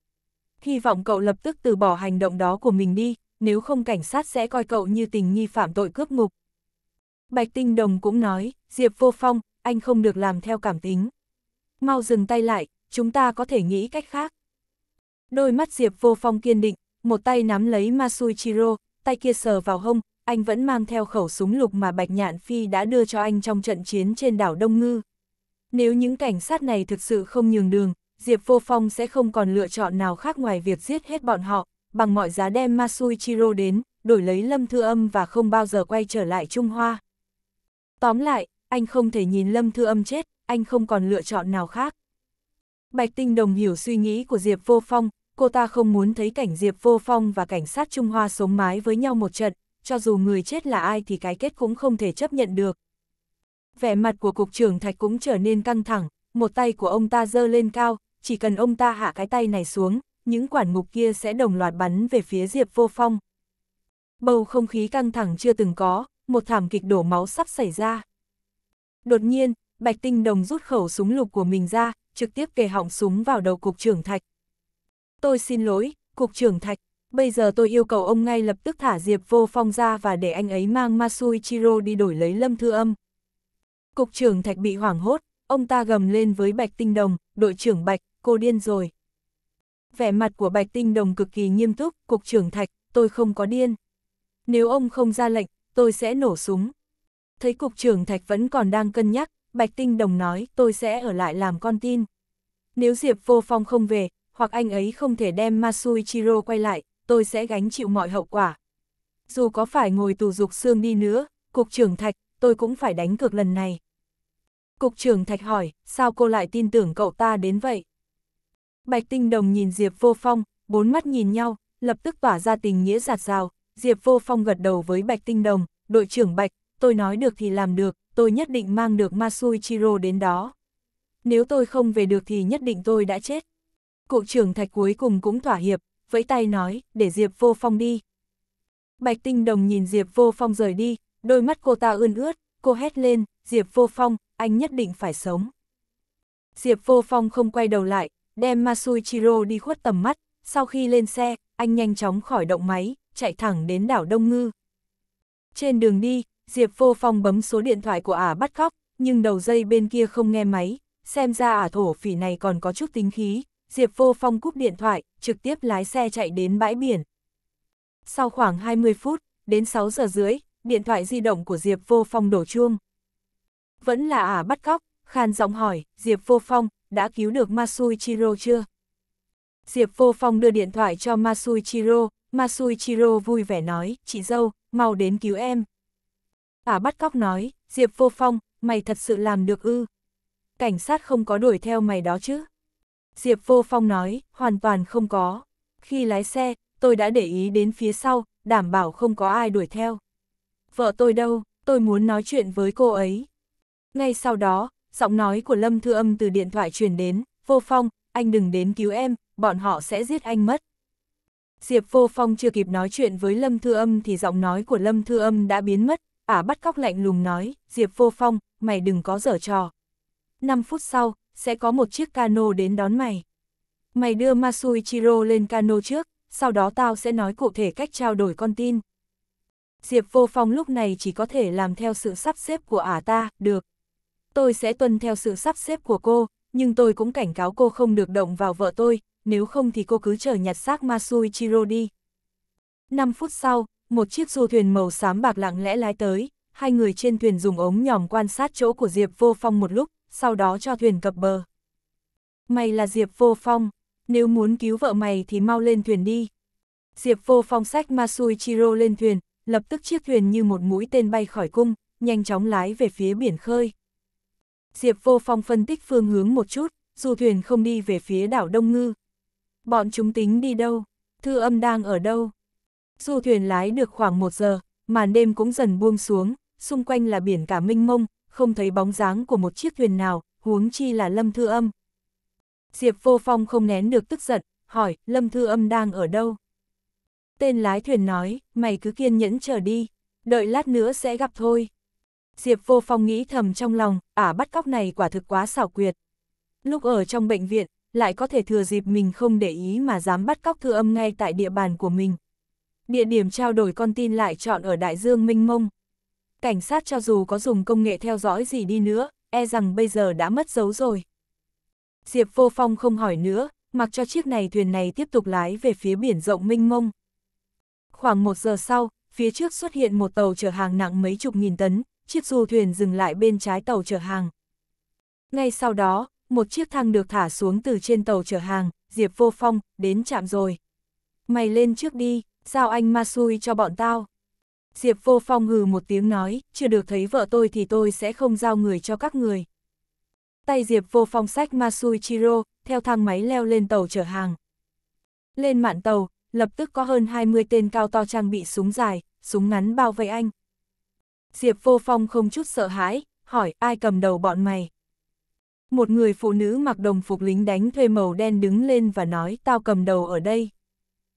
Hy vọng cậu lập tức từ bỏ hành động đó của mình đi, nếu không cảnh sát sẽ coi cậu như tình nghi phạm tội cướp ngục. Bạch Tinh Đồng cũng nói, Diệp Vô Phong, anh không được làm theo cảm tính mau dừng tay lại, chúng ta có thể nghĩ cách khác. Đôi mắt Diệp vô phong kiên định, một tay nắm lấy Masuichiro, tay kia sờ vào hông, anh vẫn mang theo khẩu súng lục mà Bạch Nhạn Phi đã đưa cho anh trong trận chiến trên đảo Đông Ngư. Nếu những cảnh sát này thực sự không nhường đường, Diệp Vô Phong sẽ không còn lựa chọn nào khác ngoài việc giết hết bọn họ, bằng mọi giá đem Masuichiro đến, đổi lấy Lâm Thư Âm và không bao giờ quay trở lại Trung Hoa. Tóm lại, anh không thể nhìn Lâm Thư Âm chết, anh không còn lựa chọn nào khác. Bạch Tinh Đồng hiểu suy nghĩ của Diệp Vô Phong, cô ta không muốn thấy cảnh Diệp Vô Phong và cảnh sát Trung Hoa sống mái với nhau một trận, cho dù người chết là ai thì cái kết cũng không thể chấp nhận được. Vẻ mặt của Cục trưởng Thạch cũng trở nên căng thẳng, một tay của ông ta giơ lên cao, chỉ cần ông ta hạ cái tay này xuống, những quản ngục kia sẽ đồng loạt bắn về phía Diệp Vô Phong. Bầu không khí căng thẳng chưa từng có, một thảm kịch đổ máu sắp xảy ra. Đột nhiên, Bạch Tinh Đồng rút khẩu súng lục của mình ra, trực tiếp kề họng súng vào đầu cục trưởng Thạch. Tôi xin lỗi, cục trưởng Thạch, bây giờ tôi yêu cầu ông ngay lập tức thả Diệp Vô Phong ra và để anh ấy mang Masuichiro đi đổi lấy Lâm Thư Âm. Cục trưởng Thạch bị hoảng hốt, ông ta gầm lên với Bạch Tinh Đồng, đội trưởng Bạch, cô điên rồi. Vẻ mặt của Bạch Tinh Đồng cực kỳ nghiêm túc, cục trưởng Thạch, tôi không có điên. Nếu ông không ra lệnh, tôi sẽ nổ súng. Thấy cục trưởng Thạch vẫn còn đang cân nhắc, Bạch Tinh Đồng nói tôi sẽ ở lại làm con tin. Nếu Diệp Vô Phong không về, hoặc anh ấy không thể đem Masuichiro quay lại, tôi sẽ gánh chịu mọi hậu quả. Dù có phải ngồi tù dục xương đi nữa, Cục trưởng Thạch, tôi cũng phải đánh cược lần này. Cục trưởng Thạch hỏi, sao cô lại tin tưởng cậu ta đến vậy? Bạch Tinh Đồng nhìn Diệp Vô Phong, bốn mắt nhìn nhau, lập tức tỏa ra tình nghĩa giạt rào. Diệp Vô Phong gật đầu với Bạch Tinh Đồng, đội trưởng Bạch, tôi nói được thì làm được, tôi nhất định mang được Masuichiro đến đó. Nếu tôi không về được thì nhất định tôi đã chết. Cụ trưởng thạch cuối cùng cũng thỏa hiệp, vẫy tay nói, để Diệp vô phong đi. Bạch tinh đồng nhìn Diệp vô phong rời đi, đôi mắt cô ta ươn ướt, cô hét lên, Diệp vô phong, anh nhất định phải sống. Diệp vô phong không quay đầu lại, đem Masuichiro đi khuất tầm mắt, sau khi lên xe, anh nhanh chóng khỏi động máy, chạy thẳng đến đảo Đông Ngư. Trên đường đi, Diệp Vô Phong bấm số điện thoại của ả bắt cóc, nhưng đầu dây bên kia không nghe máy, xem ra ả thổ phỉ này còn có chút tính khí, Diệp Vô Phong cúp điện thoại, trực tiếp lái xe chạy đến bãi biển. Sau khoảng 20 phút, đến 6 giờ rưỡi, điện thoại di động của Diệp Vô Phong đổ chuông. Vẫn là ả bắt cóc, khan giọng hỏi, Diệp Vô Phong, đã cứu được Masuichiro chưa? Diệp Vô Phong đưa điện thoại cho Masuichiro, Masuichiro vui vẻ nói, chị dâu, mau đến cứu em. Ả à bắt cóc nói, Diệp Vô Phong, mày thật sự làm được ư. Cảnh sát không có đuổi theo mày đó chứ. Diệp Vô Phong nói, hoàn toàn không có. Khi lái xe, tôi đã để ý đến phía sau, đảm bảo không có ai đuổi theo. Vợ tôi đâu, tôi muốn nói chuyện với cô ấy. Ngay sau đó, giọng nói của Lâm Thư Âm từ điện thoại truyền đến, Vô Phong, anh đừng đến cứu em, bọn họ sẽ giết anh mất. Diệp Vô Phong chưa kịp nói chuyện với Lâm Thư Âm thì giọng nói của Lâm Thư Âm đã biến mất, ả à, bắt cóc lạnh lùng nói, Diệp Vô Phong, mày đừng có dở trò. 5 phút sau, sẽ có một chiếc cano đến đón mày. Mày đưa Masuichiro lên cano trước, sau đó tao sẽ nói cụ thể cách trao đổi con tin. Diệp Vô Phong lúc này chỉ có thể làm theo sự sắp xếp của ả ta, được. Tôi sẽ tuân theo sự sắp xếp của cô, nhưng tôi cũng cảnh cáo cô không được động vào vợ tôi, nếu không thì cô cứ chờ nhặt xác Masuichiro đi. 5 phút sau, một chiếc du thuyền màu xám bạc lặng lẽ lái tới, hai người trên thuyền dùng ống nhòm quan sát chỗ của Diệp Vô Phong một lúc, sau đó cho thuyền cập bờ. Mày là Diệp Vô Phong, nếu muốn cứu vợ mày thì mau lên thuyền đi. Diệp Vô Phong sách Masui Chiro lên thuyền, lập tức chiếc thuyền như một mũi tên bay khỏi cung, nhanh chóng lái về phía biển khơi. Diệp Vô Phong phân tích phương hướng một chút, du thuyền không đi về phía đảo Đông Ngư. Bọn chúng tính đi đâu? Thư âm đang ở đâu? Du thuyền lái được khoảng một giờ, màn đêm cũng dần buông xuống, xung quanh là biển cả minh mông, không thấy bóng dáng của một chiếc thuyền nào, huống chi là Lâm Thư Âm. Diệp Vô Phong không nén được tức giận, hỏi Lâm Thư Âm đang ở đâu? Tên lái thuyền nói, mày cứ kiên nhẫn chờ đi, đợi lát nữa sẽ gặp thôi. Diệp Vô Phong nghĩ thầm trong lòng, ả à, bắt cóc này quả thực quá xảo quyệt. Lúc ở trong bệnh viện, lại có thể thừa dịp mình không để ý mà dám bắt cóc Thư Âm ngay tại địa bàn của mình địa điểm trao đổi con tin lại chọn ở đại dương minh mông. Cảnh sát cho dù có dùng công nghệ theo dõi gì đi nữa, e rằng bây giờ đã mất dấu rồi. Diệp Vô Phong không hỏi nữa, mặc cho chiếc này thuyền này tiếp tục lái về phía biển rộng minh mông. Khoảng một giờ sau, phía trước xuất hiện một tàu chở hàng nặng mấy chục nghìn tấn, chiếc du thuyền dừng lại bên trái tàu chở hàng. Ngay sau đó, một chiếc thang được thả xuống từ trên tàu chở hàng, Diệp Vô Phong, đến chạm rồi. Mày lên trước đi, giao anh ma xui cho bọn tao. Diệp vô phong hừ một tiếng nói, chưa được thấy vợ tôi thì tôi sẽ không giao người cho các người. Tay Diệp vô phong sách Masui Chiro, theo thang máy leo lên tàu chở hàng. Lên mạn tàu, lập tức có hơn 20 tên cao to trang bị súng dài, súng ngắn bao vây anh. Diệp vô phong không chút sợ hãi, hỏi ai cầm đầu bọn mày. Một người phụ nữ mặc đồng phục lính đánh thuê màu đen đứng lên và nói tao cầm đầu ở đây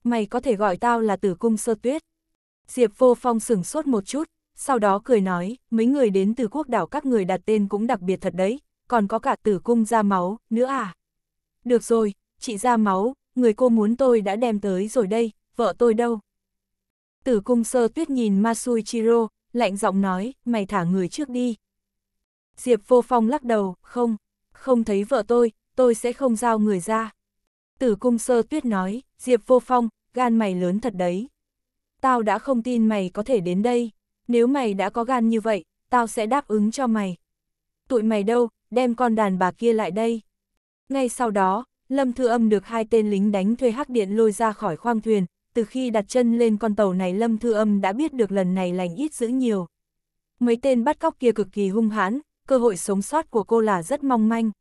mày có thể gọi tao là tử cung sơ tuyết. Diệp vô phong sửng sốt một chút, sau đó cười nói, mấy người đến từ quốc đảo các người đặt tên cũng đặc biệt thật đấy, còn có cả tử cung ra máu, nữa à. Được rồi, chị ra máu, người cô muốn tôi đã đem tới rồi đây, vợ tôi đâu. Tử cung sơ tuyết nhìn Masuichiro, lạnh giọng nói, mày thả người trước đi. Diệp vô phong lắc đầu, không, không thấy vợ tôi, tôi sẽ không giao người ra. Tử cung sơ tuyết nói, Diệp vô phong, gan mày lớn thật đấy. Tao đã không tin mày có thể đến đây, nếu mày đã có gan như vậy, tao sẽ đáp ứng cho mày. Tụi mày đâu, đem con đàn bà kia lại đây. Ngay sau đó, Lâm Thư Âm được hai tên lính đánh thuê hắc điện lôi ra khỏi khoang thuyền, từ khi đặt chân lên con tàu này Lâm Thư Âm đã biết được lần này lành ít dữ nhiều. Mấy tên bắt cóc kia cực kỳ hung hãn, cơ hội sống sót của cô là rất mong manh.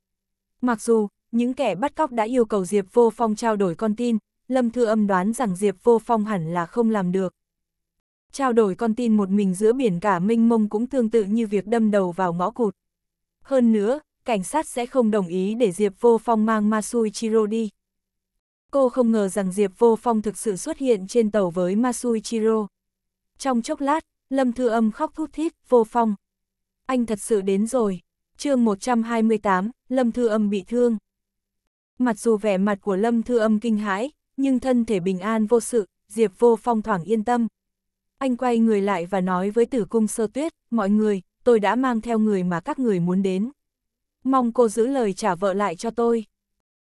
Mặc dù, những kẻ bắt cóc đã yêu cầu Diệp Vô Phong trao đổi con tin, Lâm Thư Âm đoán rằng Diệp Vô Phong hẳn là không làm được. Trao đổi con tin một mình giữa biển cả mênh mông cũng tương tự như việc đâm đầu vào ngõ cụt. Hơn nữa, cảnh sát sẽ không đồng ý để Diệp Vô Phong mang Chiro đi. Cô không ngờ rằng Diệp Vô Phong thực sự xuất hiện trên tàu với Chiro. Trong chốc lát, Lâm Thư Âm khóc thút thít, Vô Phong. Anh thật sự đến rồi. chương 128, Lâm Thư Âm bị thương mặc dù vẻ mặt của Lâm Thư Âm kinh hãi, nhưng thân thể bình an vô sự, Diệp Vô Phong thoảng yên tâm. Anh quay người lại và nói với tử cung sơ tuyết, mọi người, tôi đã mang theo người mà các người muốn đến. Mong cô giữ lời trả vợ lại cho tôi.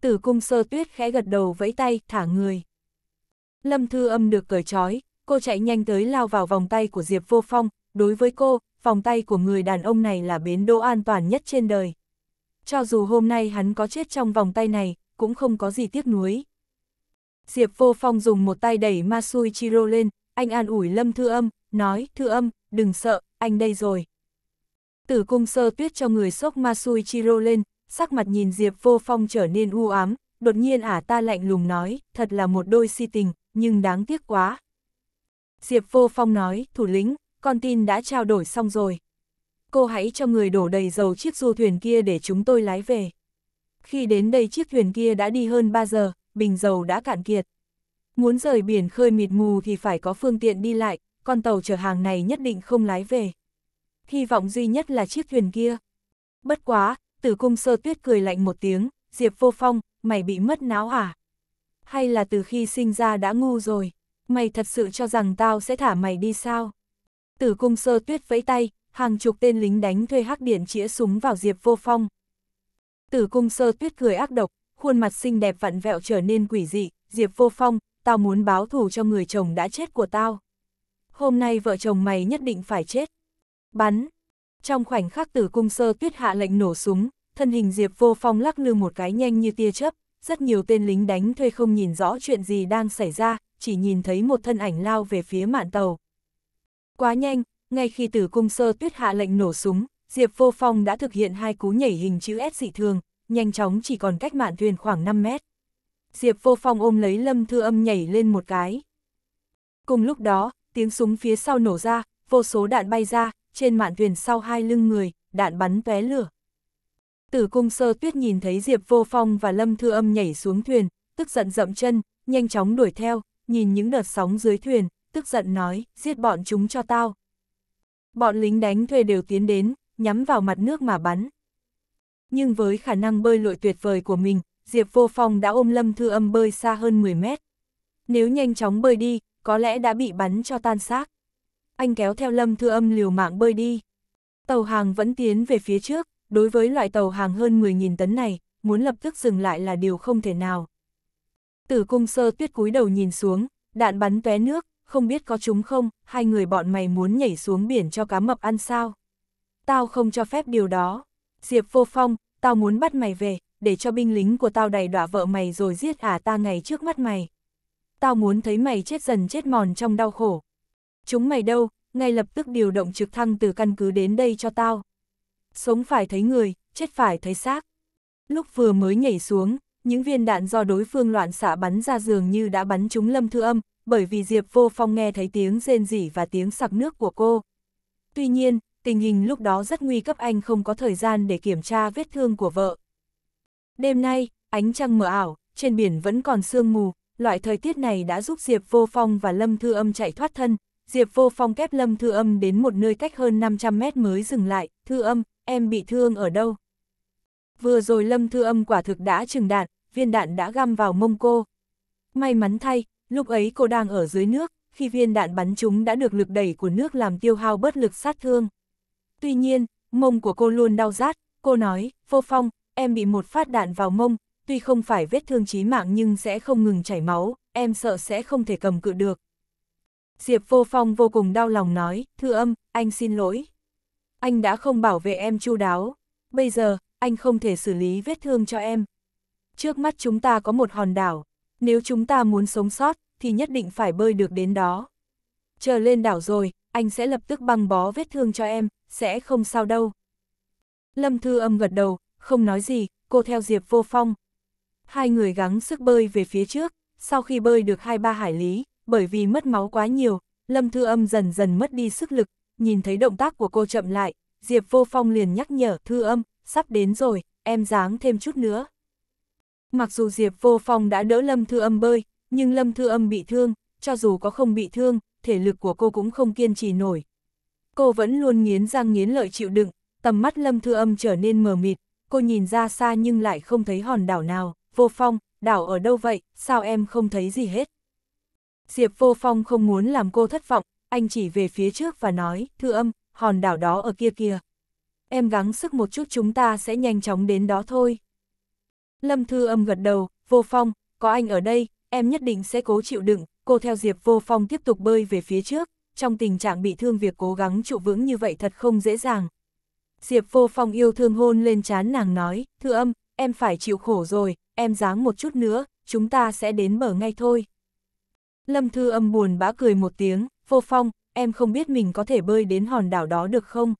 Tử cung sơ tuyết khẽ gật đầu vẫy tay, thả người. Lâm Thư Âm được cởi trói, cô chạy nhanh tới lao vào vòng tay của Diệp Vô Phong, đối với cô, vòng tay của người đàn ông này là bến đỗ an toàn nhất trên đời cho dù hôm nay hắn có chết trong vòng tay này, cũng không có gì tiếc nuối. Diệp Vô Phong dùng một tay đẩy Masui Chiro lên, anh an ủi Lâm Thư Âm, nói, Thư Âm, đừng sợ, anh đây rồi. Tử cung sơ tuyết cho người sốc Masui Chiro lên, sắc mặt nhìn Diệp Vô Phong trở nên u ám, đột nhiên ả ta lạnh lùng nói, thật là một đôi si tình, nhưng đáng tiếc quá. Diệp Vô Phong nói, thủ lĩnh, con tin đã trao đổi xong rồi cô hãy cho người đổ đầy dầu chiếc du thuyền kia để chúng tôi lái về. Khi đến đây chiếc thuyền kia đã đi hơn 3 giờ, bình dầu đã cạn kiệt. Muốn rời biển khơi mịt mù thì phải có phương tiện đi lại, con tàu chở hàng này nhất định không lái về. Hy vọng duy nhất là chiếc thuyền kia. Bất quá, tử cung sơ tuyết cười lạnh một tiếng, Diệp vô phong, mày bị mất não à? Hay là từ khi sinh ra đã ngu rồi? Mày thật sự cho rằng tao sẽ thả mày đi sao? Tử cung sơ tuyết vẫy tay, hàng chục tên lính đánh thuê hắc điển chĩa súng vào Diệp Vô Phong. Tử cung sơ tuyết cười ác độc, khuôn mặt xinh đẹp vặn vẹo trở nên quỷ dị, Diệp Vô Phong, tao muốn báo thù cho người chồng đã chết của tao. Hôm nay vợ chồng mày nhất định phải chết. Bắn! Trong khoảnh khắc tử cung sơ tuyết hạ lệnh nổ súng, thân hình Diệp Vô Phong lắc lư một cái nhanh như tia chớp, rất nhiều tên lính đánh thuê không nhìn rõ chuyện gì đang xảy ra, chỉ nhìn thấy một thân ảnh lao về phía mạn tàu. Quá nhanh, ngay khi tử cung sơ tuyết hạ lệnh nổ súng, Diệp Vô Phong đã thực hiện hai cú nhảy hình chữ S dị thường, nhanh chóng chỉ còn cách mạn thuyền khoảng 5 mét. Diệp Vô Phong ôm lấy Lâm Thư Âm nhảy lên một cái. Cùng lúc đó, tiếng súng phía sau nổ ra, vô số đạn bay ra, trên mạn thuyền sau hai lưng người, đạn bắn tóe lửa. Tử cung sơ tuyết nhìn thấy Diệp Vô Phong và Lâm Thư Âm nhảy xuống thuyền, tức giận dậm chân, nhanh chóng đuổi theo, nhìn những đợt sóng dưới thuyền, tức giận nói, giết bọn chúng cho tao bọn lính đánh thuê đều tiến đến, nhắm vào mặt nước mà bắn. Nhưng với khả năng bơi lội tuyệt vời của mình, Diệp Vô Phong đã ôm Lâm Thư Âm bơi xa hơn 10 mét. Nếu nhanh chóng bơi đi, có lẽ đã bị bắn cho tan xác. Anh kéo theo Lâm Thư Âm liều mạng bơi đi. Tàu hàng vẫn tiến về phía trước, đối với loại tàu hàng hơn 10.000 tấn này, muốn lập tức dừng lại là điều không thể nào. Tử cung sơ tuyết cúi đầu nhìn xuống, đạn bắn tóe nước, không biết có chúng không, hai người bọn mày muốn nhảy xuống biển cho cá mập ăn sao. Tao không cho phép điều đó. Diệp vô phong, tao muốn bắt mày về, để cho binh lính của tao đầy đọa vợ mày rồi giết ả à ta ngày trước mắt mày. Tao muốn thấy mày chết dần chết mòn trong đau khổ. Chúng mày đâu, ngay lập tức điều động trực thăng từ căn cứ đến đây cho tao. Sống phải thấy người, chết phải thấy xác. Lúc vừa mới nhảy xuống, những viên đạn do đối phương loạn xạ bắn ra giường như đã bắn trúng Lâm Thư Âm, bởi vì Diệp Vô Phong nghe thấy tiếng rên rỉ và tiếng sặc nước của cô. Tuy nhiên, tình hình lúc đó rất nguy cấp anh không có thời gian để kiểm tra vết thương của vợ. Đêm nay, ánh trăng mờ ảo, trên biển vẫn còn sương mù, loại thời tiết này đã giúp Diệp Vô Phong và Lâm Thư Âm chạy thoát thân. Diệp Vô Phong kép Lâm Thư Âm đến một nơi cách hơn 500 mét mới dừng lại, Thư Âm, em bị thương ở đâu? Vừa rồi Lâm Thư Âm quả thực đã trừng đạn, viên đạn đã găm vào mông cô. May mắn thay, Lúc ấy cô đang ở dưới nước, khi viên đạn bắn chúng đã được lực đẩy của nước làm tiêu hao bớt lực sát thương. Tuy nhiên, mông của cô luôn đau rát, cô nói, vô phong, em bị một phát đạn vào mông, tuy không phải vết thương chí mạng nhưng sẽ không ngừng chảy máu, em sợ sẽ không thể cầm cự được. Diệp vô phong vô cùng đau lòng nói, Thưa âm, anh xin lỗi. Anh đã không bảo vệ em chu đáo, bây giờ, anh không thể xử lý vết thương cho em. Trước mắt chúng ta có một hòn đảo, nếu chúng ta muốn sống sót, thì nhất định phải bơi được đến đó. Chờ lên đảo rồi, anh sẽ lập tức băng bó vết thương cho em, sẽ không sao đâu. Lâm Thư Âm gật đầu, không nói gì, cô theo Diệp Vô Phong. Hai người gắng sức bơi về phía trước, sau khi bơi được hai ba hải lý, bởi vì mất máu quá nhiều, Lâm Thư Âm dần dần mất đi sức lực, nhìn thấy động tác của cô chậm lại, Diệp Vô Phong liền nhắc nhở Thư Âm, sắp đến rồi, em dáng thêm chút nữa. Mặc dù Diệp Vô Phong đã đỡ Lâm Thư Âm bơi, nhưng Lâm Thư Âm bị thương, cho dù có không bị thương, thể lực của cô cũng không kiên trì nổi. Cô vẫn luôn nghiến răng nghiến lợi chịu đựng, tầm mắt Lâm Thư Âm trở nên mờ mịt, cô nhìn ra xa nhưng lại không thấy hòn đảo nào, Vô Phong, đảo ở đâu vậy, sao em không thấy gì hết. Diệp Vô Phong không muốn làm cô thất vọng, anh chỉ về phía trước và nói, Thư Âm, hòn đảo đó ở kia kia. Em gắng sức một chút chúng ta sẽ nhanh chóng đến đó thôi. Lâm Thư Âm gật đầu, vô phong, có anh ở đây, em nhất định sẽ cố chịu đựng, cô theo Diệp vô phong tiếp tục bơi về phía trước, trong tình trạng bị thương việc cố gắng trụ vững như vậy thật không dễ dàng. Diệp vô phong yêu thương hôn lên chán nàng nói, Thư Âm, em phải chịu khổ rồi, em dáng một chút nữa, chúng ta sẽ đến bờ ngay thôi. Lâm Thư Âm buồn bã cười một tiếng, vô phong, em không biết mình có thể bơi đến hòn đảo đó được không?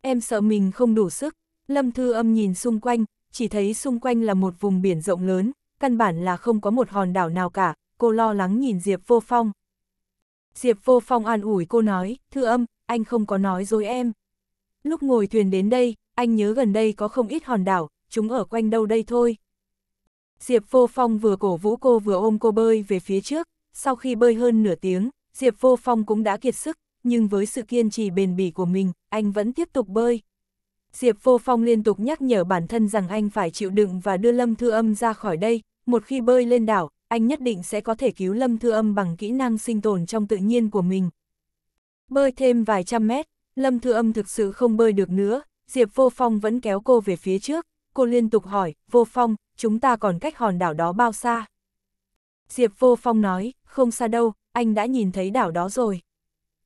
Em sợ mình không đủ sức. Lâm Thư Âm nhìn xung quanh, chỉ thấy xung quanh là một vùng biển rộng lớn, căn bản là không có một hòn đảo nào cả, cô lo lắng nhìn Diệp Vô Phong. Diệp Vô Phong an ủi cô nói, thư âm, anh không có nói dối em. Lúc ngồi thuyền đến đây, anh nhớ gần đây có không ít hòn đảo, chúng ở quanh đâu đây thôi. Diệp Vô Phong vừa cổ vũ cô vừa ôm cô bơi về phía trước, sau khi bơi hơn nửa tiếng, Diệp Vô Phong cũng đã kiệt sức, nhưng với sự kiên trì bền bỉ của mình, anh vẫn tiếp tục bơi. Diệp Vô Phong liên tục nhắc nhở bản thân rằng anh phải chịu đựng và đưa Lâm Thư Âm ra khỏi đây, một khi bơi lên đảo, anh nhất định sẽ có thể cứu Lâm Thư Âm bằng kỹ năng sinh tồn trong tự nhiên của mình. Bơi thêm vài trăm mét, Lâm Thư Âm thực sự không bơi được nữa, Diệp Vô Phong vẫn kéo cô về phía trước, cô liên tục hỏi, Vô Phong, chúng ta còn cách hòn đảo đó bao xa? Diệp Vô Phong nói, không xa đâu, anh đã nhìn thấy đảo đó rồi.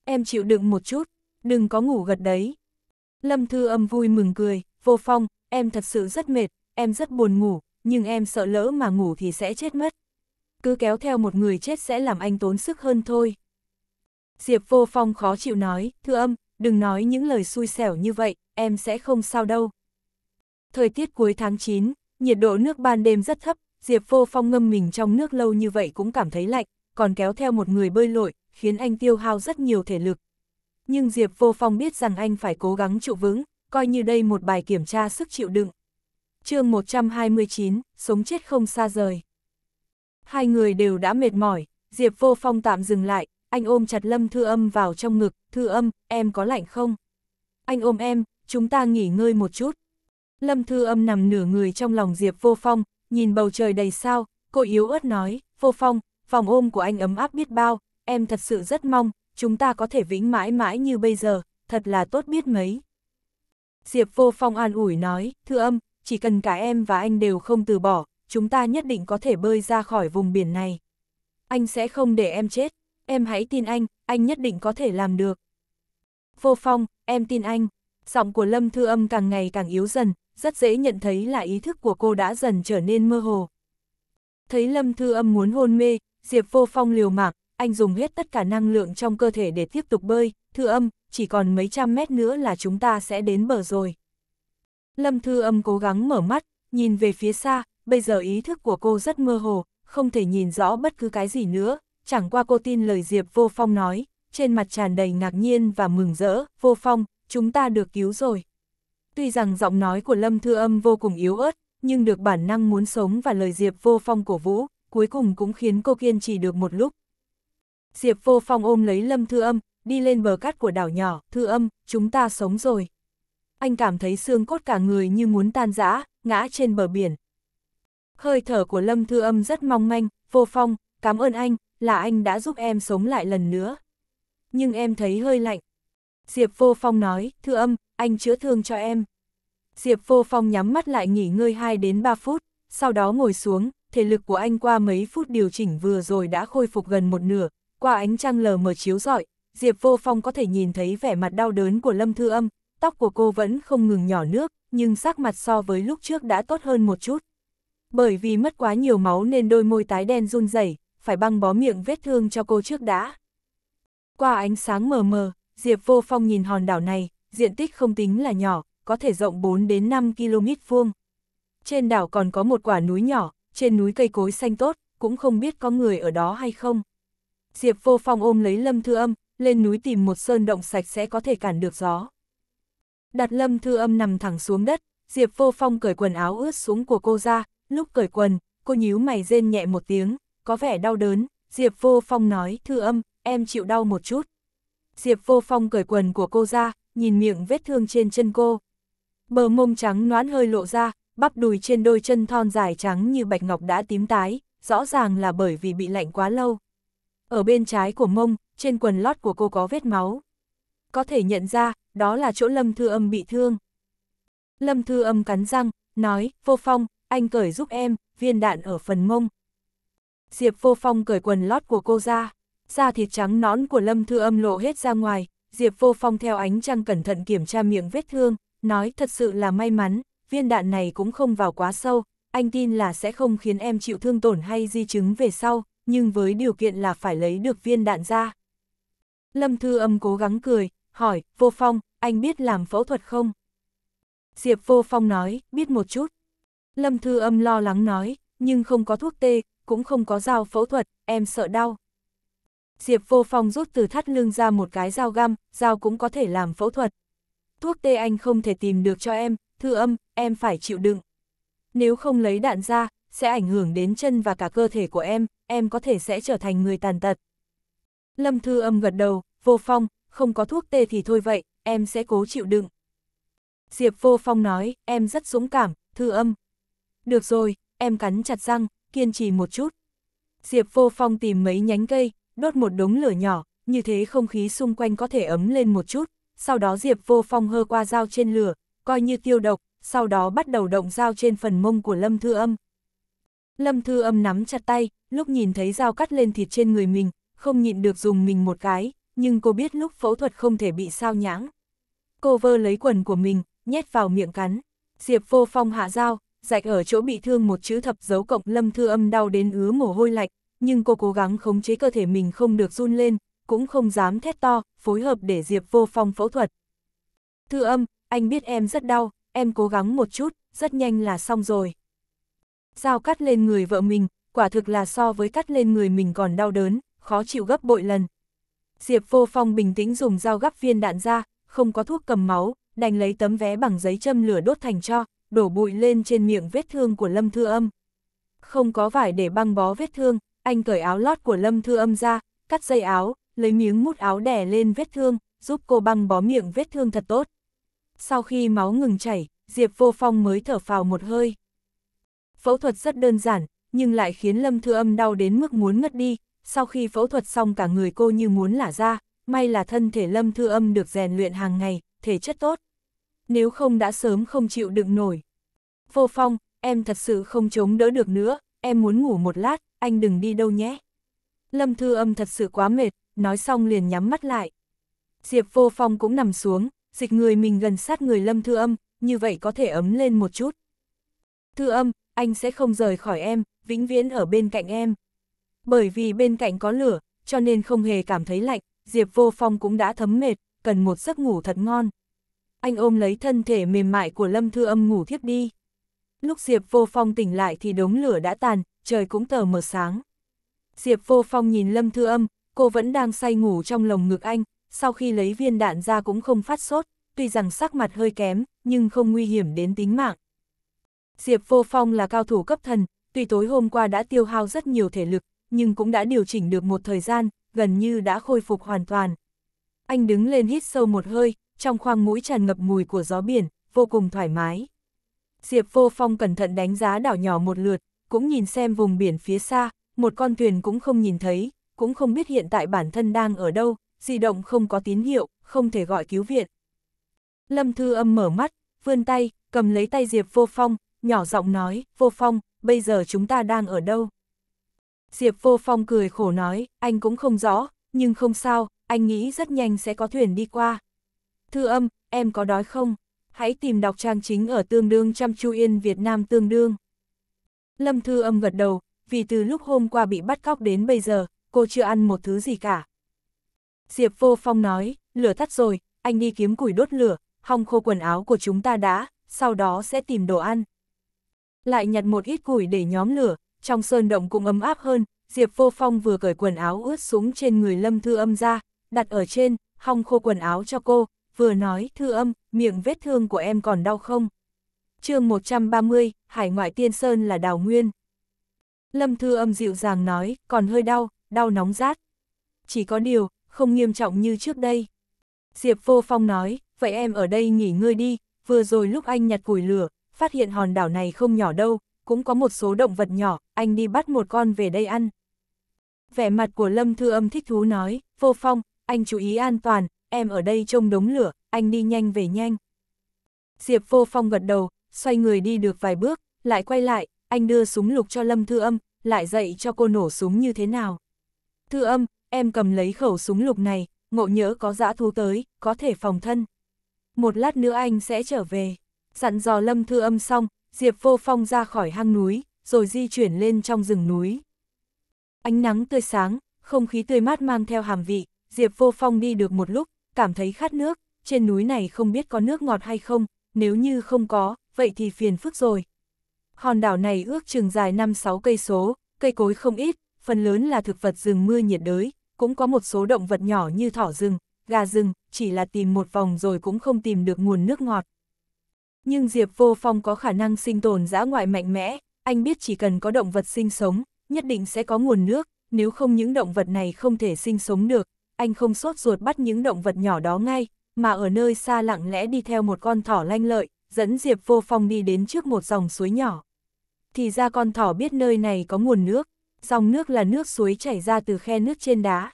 Em chịu đựng một chút, đừng có ngủ gật đấy, Lâm Thư Âm vui mừng cười, vô phong, em thật sự rất mệt, em rất buồn ngủ, nhưng em sợ lỡ mà ngủ thì sẽ chết mất. Cứ kéo theo một người chết sẽ làm anh tốn sức hơn thôi. Diệp vô phong khó chịu nói, Thư Âm, đừng nói những lời xui xẻo như vậy, em sẽ không sao đâu. Thời tiết cuối tháng 9, nhiệt độ nước ban đêm rất thấp, Diệp vô phong ngâm mình trong nước lâu như vậy cũng cảm thấy lạnh, còn kéo theo một người bơi lội, khiến anh tiêu hao rất nhiều thể lực, nhưng Diệp Vô Phong biết rằng anh phải cố gắng trụ vững, coi như đây một bài kiểm tra sức chịu đựng. chương 129, sống chết không xa rời. Hai người đều đã mệt mỏi, Diệp Vô Phong tạm dừng lại, anh ôm chặt Lâm Thư Âm vào trong ngực, Thư Âm, em có lạnh không? Anh ôm em, chúng ta nghỉ ngơi một chút. Lâm Thư Âm nằm nửa người trong lòng Diệp Vô Phong, nhìn bầu trời đầy sao, cô yếu ớt nói, Vô Phong, vòng ôm của anh ấm áp biết bao, em thật sự rất mong, chúng ta có thể vĩnh mãi mãi như bây giờ, thật là tốt biết mấy. Diệp Vô Phong an ủi nói, thưa âm, chỉ cần cả em và anh đều không từ bỏ, chúng ta nhất định có thể bơi ra khỏi vùng biển này. Anh sẽ không để em chết, em hãy tin anh, anh nhất định có thể làm được. Vô Phong, em tin anh. Giọng của Lâm Thư Âm càng ngày càng yếu dần, rất dễ nhận thấy là ý thức của cô đã dần trở nên mơ hồ. Thấy Lâm Thư Âm muốn hôn mê, Diệp Vô Phong liều mạng, anh dùng hết tất cả năng lượng trong cơ thể để tiếp tục bơi, thư âm, chỉ còn mấy trăm mét nữa là chúng ta sẽ đến bờ rồi. Lâm thư âm cố gắng mở mắt, nhìn về phía xa, bây giờ ý thức của cô rất mơ hồ, không thể nhìn rõ bất cứ cái gì nữa, chẳng qua cô tin lời Diệp Vô Phong nói, trên mặt tràn đầy ngạc nhiên và mừng rỡ, Vô Phong, chúng ta được cứu rồi. Tuy rằng giọng nói của Lâm Thư Âm vô cùng yếu ớt, nhưng được bản năng muốn sống và lời Diệp Vô Phong cổ vũ, cuối cùng cũng khiến cô kiên trì được một lúc, Diệp Vô Phong ôm lấy Lâm Thư Âm, đi lên bờ cát của đảo nhỏ, Thư Âm, chúng ta sống rồi. Anh cảm thấy xương cốt cả người như muốn tan rã, ngã trên bờ biển. Hơi thở của Lâm Thư Âm rất mong manh, Vô Phong, cảm ơn anh, là anh đã giúp em sống lại lần nữa. Nhưng em thấy hơi lạnh. Diệp Vô Phong nói, Thư Âm, anh chữa thương cho em. Diệp Vô Phong nhắm mắt lại nghỉ ngơi 2 đến 3 phút, sau đó ngồi xuống, thể lực của anh qua mấy phút điều chỉnh vừa rồi đã khôi phục gần một nửa, qua ánh trăng lờ mờ chiếu rọi, Diệp Vô Phong có thể nhìn thấy vẻ mặt đau đớn của Lâm Thư Âm, tóc của cô vẫn không ngừng nhỏ nước, nhưng sắc mặt so với lúc trước đã tốt hơn một chút. Bởi vì mất quá nhiều máu nên đôi môi tái đen run rẩy, phải băng bó miệng vết thương cho cô trước đã. Qua ánh sáng mờ mờ, Diệp Vô Phong nhìn hòn đảo này, diện tích không tính là nhỏ, có thể rộng 4 đến 5 km vuông. Trên đảo còn có một quả núi nhỏ, trên núi cây cối xanh tốt, cũng không biết có người ở đó hay không. Diệp Vô Phong ôm lấy Lâm Thư Âm, lên núi tìm một sơn động sạch sẽ có thể cản được gió. Đặt Lâm Thư Âm nằm thẳng xuống đất, Diệp Vô Phong cởi quần áo ướt xuống của cô ra, lúc cởi quần, cô nhíu mày rên nhẹ một tiếng, có vẻ đau đớn, Diệp Vô Phong nói, Thư Âm, em chịu đau một chút. Diệp Vô Phong cởi quần của cô ra, nhìn miệng vết thương trên chân cô. Bờ mông trắng noãn hơi lộ ra, bắp đùi trên đôi chân thon dài trắng như bạch ngọc đã tím tái, rõ ràng là bởi vì bị lạnh quá lâu. Ở bên trái của mông, trên quần lót của cô có vết máu. Có thể nhận ra, đó là chỗ Lâm Thư Âm bị thương. Lâm Thư Âm cắn răng, nói, vô phong, anh cởi giúp em, viên đạn ở phần mông. Diệp vô phong cởi quần lót của cô ra, da thịt trắng nõn của Lâm Thư Âm lộ hết ra ngoài, Diệp vô phong theo ánh trăng cẩn thận kiểm tra miệng vết thương, nói thật sự là may mắn, viên đạn này cũng không vào quá sâu, anh tin là sẽ không khiến em chịu thương tổn hay di chứng về sau, nhưng với điều kiện là phải lấy được viên đạn ra. Lâm Thư Âm cố gắng cười, hỏi, Vô Phong, anh biết làm phẫu thuật không? Diệp Vô Phong nói, biết một chút. Lâm Thư Âm lo lắng nói, nhưng không có thuốc tê, cũng không có dao phẫu thuật, em sợ đau. Diệp Vô Phong rút từ thắt lưng ra một cái dao găm, dao cũng có thể làm phẫu thuật. Thuốc tê anh không thể tìm được cho em, Thư Âm, em phải chịu đựng. Nếu không lấy đạn ra, sẽ ảnh hưởng đến chân và cả cơ thể của em, em có thể sẽ trở thành người tàn tật. Lâm Thư Âm gật đầu, vô phong, không có thuốc tê thì thôi vậy, em sẽ cố chịu đựng. Diệp vô phong nói, em rất dũng cảm, Thư Âm. Được rồi, em cắn chặt răng, kiên trì một chút. Diệp vô phong tìm mấy nhánh cây, đốt một đống lửa nhỏ, như thế không khí xung quanh có thể ấm lên một chút, sau đó Diệp vô phong hơ qua dao trên lửa, coi như tiêu độc, sau đó bắt đầu động dao trên phần mông của Lâm Thư Âm. Lâm Thư Âm nắm chặt tay, lúc nhìn thấy dao cắt lên thịt trên người mình, không nhịn được dùng mình một cái, nhưng cô biết lúc phẫu thuật không thể bị sao nhãng. Cô vơ lấy quần của mình, nhét vào miệng cắn. Diệp vô phong hạ dao, dạch ở chỗ bị thương một chữ thập dấu cộng lâm thư âm đau đến ứa mồ hôi lạnh, nhưng cô cố gắng khống chế cơ thể mình không được run lên, cũng không dám thét to, phối hợp để Diệp vô phong phẫu thuật. Thư âm, anh biết em rất đau, em cố gắng một chút, rất nhanh là xong rồi dao cắt lên người vợ mình, quả thực là so với cắt lên người mình còn đau đớn, khó chịu gấp bội lần. Diệp Vô Phong bình tĩnh dùng dao gắp viên đạn ra, không có thuốc cầm máu, đành lấy tấm vé bằng giấy châm lửa đốt thành cho, đổ bụi lên trên miệng vết thương của Lâm Thư Âm. Không có vải để băng bó vết thương, anh cởi áo lót của Lâm Thư Âm ra, cắt dây áo, lấy miếng mút áo đè lên vết thương, giúp cô băng bó miệng vết thương thật tốt. Sau khi máu ngừng chảy, Diệp Vô Phong mới thở phào một hơi. Phẫu thuật rất đơn giản, nhưng lại khiến Lâm Thư Âm đau đến mức muốn ngất đi, sau khi phẫu thuật xong cả người cô như muốn lả ra, may là thân thể Lâm Thư Âm được rèn luyện hàng ngày, thể chất tốt. Nếu không đã sớm không chịu đựng nổi. Vô Phong, em thật sự không chống đỡ được nữa, em muốn ngủ một lát, anh đừng đi đâu nhé. Lâm Thư Âm thật sự quá mệt, nói xong liền nhắm mắt lại. Diệp Vô Phong cũng nằm xuống, dịch người mình gần sát người Lâm Thư Âm, như vậy có thể ấm lên một chút. Thư Âm, anh sẽ không rời khỏi em, vĩnh viễn ở bên cạnh em. Bởi vì bên cạnh có lửa, cho nên không hề cảm thấy lạnh, Diệp Vô Phong cũng đã thấm mệt, cần một giấc ngủ thật ngon. Anh ôm lấy thân thể mềm mại của Lâm Thư Âm ngủ thiếp đi. Lúc Diệp Vô Phong tỉnh lại thì đống lửa đã tàn, trời cũng tờ mờ sáng. Diệp Vô Phong nhìn Lâm Thư Âm, cô vẫn đang say ngủ trong lồng ngực anh, sau khi lấy viên đạn ra cũng không phát sốt, tuy rằng sắc mặt hơi kém, nhưng không nguy hiểm đến tính mạng. Diệp Vô Phong là cao thủ cấp thần, tuy tối hôm qua đã tiêu hao rất nhiều thể lực, nhưng cũng đã điều chỉnh được một thời gian, gần như đã khôi phục hoàn toàn. Anh đứng lên hít sâu một hơi, trong khoang mũi tràn ngập mùi của gió biển, vô cùng thoải mái. Diệp Vô Phong cẩn thận đánh giá đảo nhỏ một lượt, cũng nhìn xem vùng biển phía xa, một con thuyền cũng không nhìn thấy, cũng không biết hiện tại bản thân đang ở đâu, di động không có tín hiệu, không thể gọi cứu viện. Lâm Thư Âm mở mắt, vươn tay, cầm lấy tay Diệp Vô Phong, nhỏ giọng nói, vô phong, bây giờ chúng ta đang ở đâu? Diệp vô phong cười khổ nói, anh cũng không rõ, nhưng không sao, anh nghĩ rất nhanh sẽ có thuyền đi qua. Thư âm, em có đói không? Hãy tìm đọc trang chính ở tương đương chăm chu yên Việt Nam tương đương. Lâm Thư âm gật đầu, vì từ lúc hôm qua bị bắt cóc đến bây giờ, cô chưa ăn một thứ gì cả. Diệp vô phong nói, lửa tắt rồi, anh đi kiếm củi đốt lửa, hong khô quần áo của chúng ta đã, sau đó sẽ tìm đồ ăn lại nhặt một ít củi để nhóm lửa, trong sơn động cũng ấm áp hơn, Diệp Vô Phong vừa cởi quần áo ướt súng trên người Lâm Thư Âm ra, đặt ở trên, hong khô quần áo cho cô, vừa nói, Thư Âm, miệng vết thương của em còn đau không? chương 130, Hải ngoại tiên sơn là đào nguyên. Lâm Thư Âm dịu dàng nói, còn hơi đau, đau nóng rát. Chỉ có điều, không nghiêm trọng như trước đây. Diệp Vô Phong nói, vậy em ở đây nghỉ ngơi đi, vừa rồi lúc anh nhặt củi lửa, phát hiện hòn đảo này không nhỏ đâu, cũng có một số động vật nhỏ, anh đi bắt một con về đây ăn. Vẻ mặt của Lâm Thư Âm thích thú nói, vô phong, anh chú ý an toàn, em ở đây trông đống lửa, anh đi nhanh về nhanh. Diệp vô phong gật đầu, xoay người đi được vài bước, lại quay lại, anh đưa súng lục cho Lâm Thư Âm, lại dạy cho cô nổ súng như thế nào. Thư Âm, em cầm lấy khẩu súng lục này, ngộ nhỡ có dã thú tới, có thể phòng thân. Một lát nữa anh sẽ trở về dặn dò Lâm Thư Âm xong, Diệp Vô Phong ra khỏi hang núi, rồi di chuyển lên trong rừng núi. Ánh nắng tươi sáng, không khí tươi mát mang theo hàm vị, Diệp Vô Phong đi được một lúc, cảm thấy khát nước, trên núi này không biết có nước ngọt hay không, nếu như không có, vậy thì phiền phức rồi. Hòn đảo này ước chừng dài 5-6 cây số, cây cối không ít, phần lớn là thực vật rừng mưa nhiệt đới, cũng có một số động vật nhỏ như thỏ rừng, gà rừng, chỉ là tìm một vòng rồi cũng không tìm được nguồn nước ngọt. Nhưng Diệp Vô Phong có khả năng sinh tồn dã ngoại mạnh mẽ, anh biết chỉ cần có động vật sinh sống, nhất định sẽ có nguồn nước, nếu không những động vật này không thể sinh sống được, anh không sốt ruột bắt những động vật nhỏ đó ngay, mà ở nơi xa lặng lẽ đi theo một con thỏ lanh lợi, dẫn Diệp Vô Phong đi đến trước một dòng suối nhỏ. Thì ra con thỏ biết nơi này có nguồn nước, dòng nước là nước suối chảy ra từ khe nước trên đá.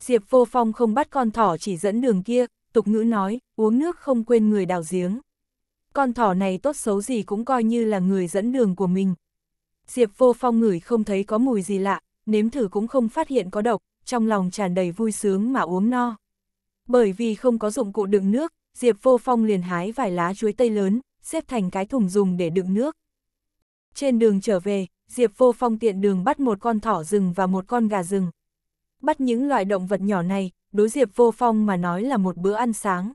Diệp Vô Phong không bắt con thỏ chỉ dẫn đường kia, tục ngữ nói, uống nước không quên người đào giếng con thỏ này tốt xấu gì cũng coi như là người dẫn đường của mình. Diệp vô phong ngửi không thấy có mùi gì lạ, nếm thử cũng không phát hiện có độc, trong lòng tràn đầy vui sướng mà uống no. Bởi vì không có dụng cụ đựng nước, Diệp vô phong liền hái vài lá chuối tây lớn, xếp thành cái thùng dùng để đựng nước. Trên đường trở về, Diệp vô phong tiện đường bắt một con thỏ rừng và một con gà rừng. Bắt những loại động vật nhỏ này, đối Diệp vô phong mà nói là một bữa ăn sáng.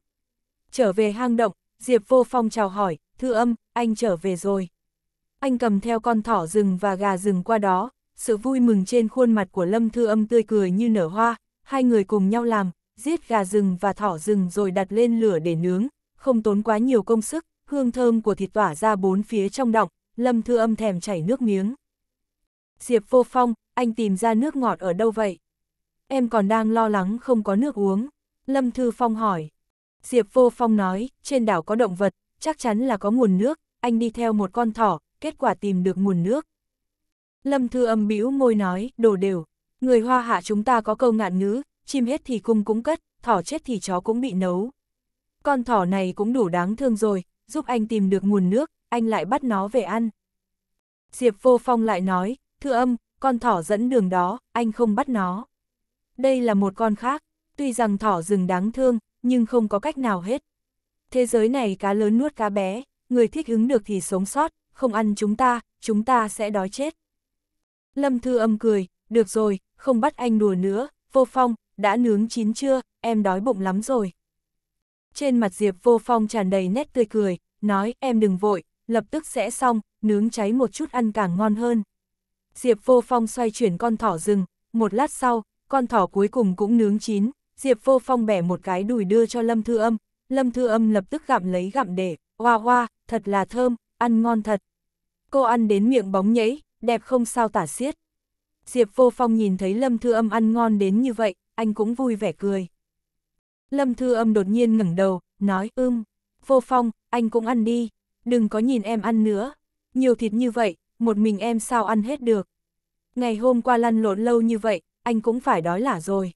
Trở về hang động, Diệp Vô Phong chào hỏi, thư âm, anh trở về rồi. Anh cầm theo con thỏ rừng và gà rừng qua đó, sự vui mừng trên khuôn mặt của Lâm Thư Âm tươi cười như nở hoa, hai người cùng nhau làm, giết gà rừng và thỏ rừng rồi đặt lên lửa để nướng, không tốn quá nhiều công sức, hương thơm của thịt tỏa ra bốn phía trong động, Lâm Thư Âm thèm chảy nước miếng. Diệp Vô Phong, anh tìm ra nước ngọt ở đâu vậy? Em còn đang lo lắng không có nước uống. Lâm Thư Phong hỏi. Diệp Vô Phong nói, trên đảo có động vật, chắc chắn là có nguồn nước, anh đi theo một con thỏ, kết quả tìm được nguồn nước. Lâm Thư âm bĩu môi nói, đồ đều, người hoa hạ chúng ta có câu ngạn ngữ, chim hết thì cung cũng cất, thỏ chết thì chó cũng bị nấu. Con thỏ này cũng đủ đáng thương rồi, giúp anh tìm được nguồn nước, anh lại bắt nó về ăn. Diệp Vô Phong lại nói, Thư âm, con thỏ dẫn đường đó, anh không bắt nó. Đây là một con khác, tuy rằng thỏ rừng đáng thương, nhưng không có cách nào hết. Thế giới này cá lớn nuốt cá bé, người thích ứng được thì sống sót, không ăn chúng ta, chúng ta sẽ đói chết. Lâm Thư Âm cười, được rồi, không bắt anh đùa nữa, vô phong, đã nướng chín chưa, em đói bụng lắm rồi. Trên mặt Diệp vô phong tràn đầy nét tươi cười, nói em đừng vội, lập tức sẽ xong, nướng cháy một chút ăn càng ngon hơn. Diệp vô phong xoay chuyển con thỏ rừng, một lát sau, con thỏ cuối cùng cũng nướng chín, Diệp Vô Phong bẻ một cái đùi đưa cho Lâm Thư Âm, Lâm Thư Âm lập tức gặm lấy gặm để, hoa hoa, thật là thơm, ăn ngon thật. Cô ăn đến miệng bóng nhảy, đẹp không sao tả xiết. Diệp Vô Phong nhìn thấy Lâm Thư Âm ăn ngon đến như vậy, anh cũng vui vẻ cười. Lâm Thư Âm đột nhiên ngẩng đầu, nói ưm, Vô Phong, anh cũng ăn đi, đừng có nhìn em ăn nữa. Nhiều thịt như vậy, một mình em sao ăn hết được. Ngày hôm qua lăn lộn lâu như vậy, anh cũng phải đói lả rồi.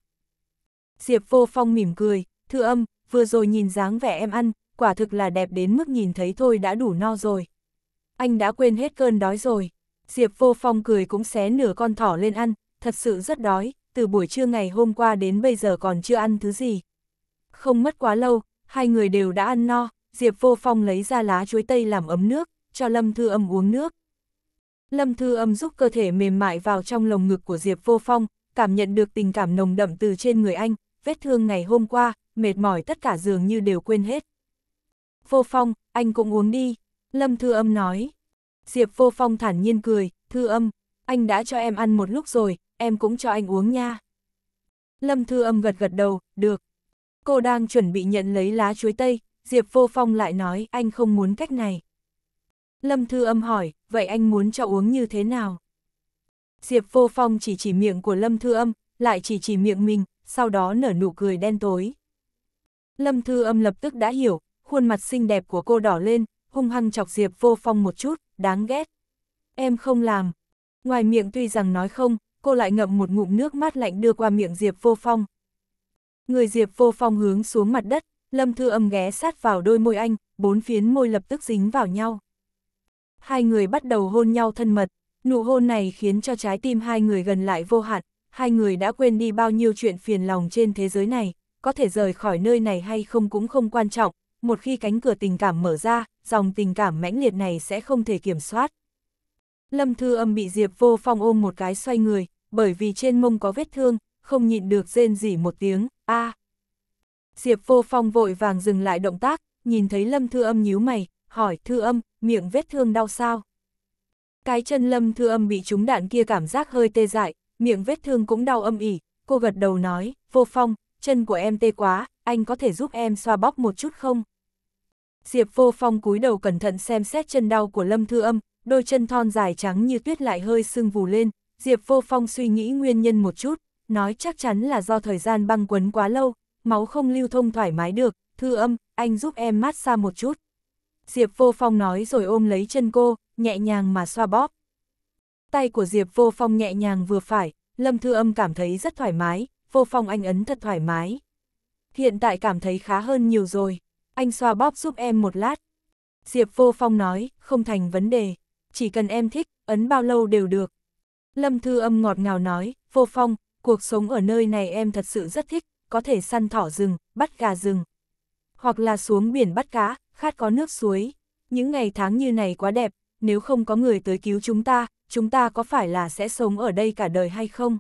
Diệp Vô Phong mỉm cười, thư âm, vừa rồi nhìn dáng vẻ em ăn, quả thực là đẹp đến mức nhìn thấy thôi đã đủ no rồi. Anh đã quên hết cơn đói rồi. Diệp Vô Phong cười cũng xé nửa con thỏ lên ăn, thật sự rất đói, từ buổi trưa ngày hôm qua đến bây giờ còn chưa ăn thứ gì. Không mất quá lâu, hai người đều đã ăn no, Diệp Vô Phong lấy ra lá chuối tây làm ấm nước, cho Lâm Thư Âm uống nước. Lâm Thư Âm giúp cơ thể mềm mại vào trong lồng ngực của Diệp Vô Phong, cảm nhận được tình cảm nồng đậm từ trên người anh, vết thương ngày hôm qua, mệt mỏi tất cả dường như đều quên hết. Vô Phong, anh cũng uống đi, Lâm Thư Âm nói. Diệp Vô Phong thản nhiên cười, Thư Âm, anh đã cho em ăn một lúc rồi, em cũng cho anh uống nha. Lâm Thư Âm gật gật đầu, được. Cô đang chuẩn bị nhận lấy lá chuối tây, Diệp Vô Phong lại nói anh không muốn cách này. Lâm Thư Âm hỏi, vậy anh muốn cho uống như thế nào? Diệp Vô Phong chỉ chỉ miệng của Lâm Thư Âm, lại chỉ chỉ miệng mình, sau đó nở nụ cười đen tối. Lâm Thư Âm lập tức đã hiểu, khuôn mặt xinh đẹp của cô đỏ lên, hung hăng chọc Diệp Vô Phong một chút, đáng ghét. Em không làm. Ngoài miệng tuy rằng nói không, cô lại ngậm một ngụm nước mát lạnh đưa qua miệng Diệp Vô Phong. Người Diệp Vô Phong hướng xuống mặt đất, Lâm Thư Âm ghé sát vào đôi môi anh, bốn phiến môi lập tức dính vào nhau. Hai người bắt đầu hôn nhau thân mật, nụ hôn này khiến cho trái tim hai người gần lại vô hạn, hai người đã quên đi bao nhiêu chuyện phiền lòng trên thế giới này, có thể rời khỏi nơi này hay không cũng không quan trọng, một khi cánh cửa tình cảm mở ra, dòng tình cảm mãnh liệt này sẽ không thể kiểm soát. Lâm Thư Âm bị Diệp Vô Phong ôm một cái xoay người, bởi vì trên mông có vết thương, không nhịn được rên rỉ một tiếng, a. Diệp Vô Phong vội vàng dừng lại động tác, nhìn thấy Lâm Thư Âm nhíu mày, hỏi Thư Âm, miệng vết thương đau sao? Cái chân Lâm Thư Âm bị trúng đạn kia cảm giác hơi tê dại, miệng vết thương cũng đau âm ỉ, cô gật đầu nói, vô phong, chân của em tê quá, anh có thể giúp em xoa bóp một chút không? Diệp vô phong cúi đầu cẩn thận xem xét chân đau của Lâm Thư Âm, đôi chân thon dài trắng như tuyết lại hơi sưng vù lên, Diệp vô phong suy nghĩ nguyên nhân một chút, nói chắc chắn là do thời gian băng quấn quá lâu, máu không lưu thông thoải mái được, Thư Âm, anh giúp em mát xa một chút. Diệp vô phong nói rồi ôm lấy chân cô, nhẹ nhàng mà xoa bóp. Tay của Diệp Vô Phong nhẹ nhàng vừa phải, Lâm Thư Âm cảm thấy rất thoải mái, Vô Phong anh ấn thật thoải mái. Hiện tại cảm thấy khá hơn nhiều rồi, anh xoa bóp giúp em một lát. Diệp Vô Phong nói, không thành vấn đề, chỉ cần em thích, ấn bao lâu đều được. Lâm Thư Âm ngọt ngào nói, Vô Phong, cuộc sống ở nơi này em thật sự rất thích, có thể săn thỏ rừng, bắt gà rừng. Hoặc là xuống biển bắt cá, khát có nước suối. Những ngày tháng như này quá đẹp, nếu không có người tới cứu chúng ta, chúng ta có phải là sẽ sống ở đây cả đời hay không?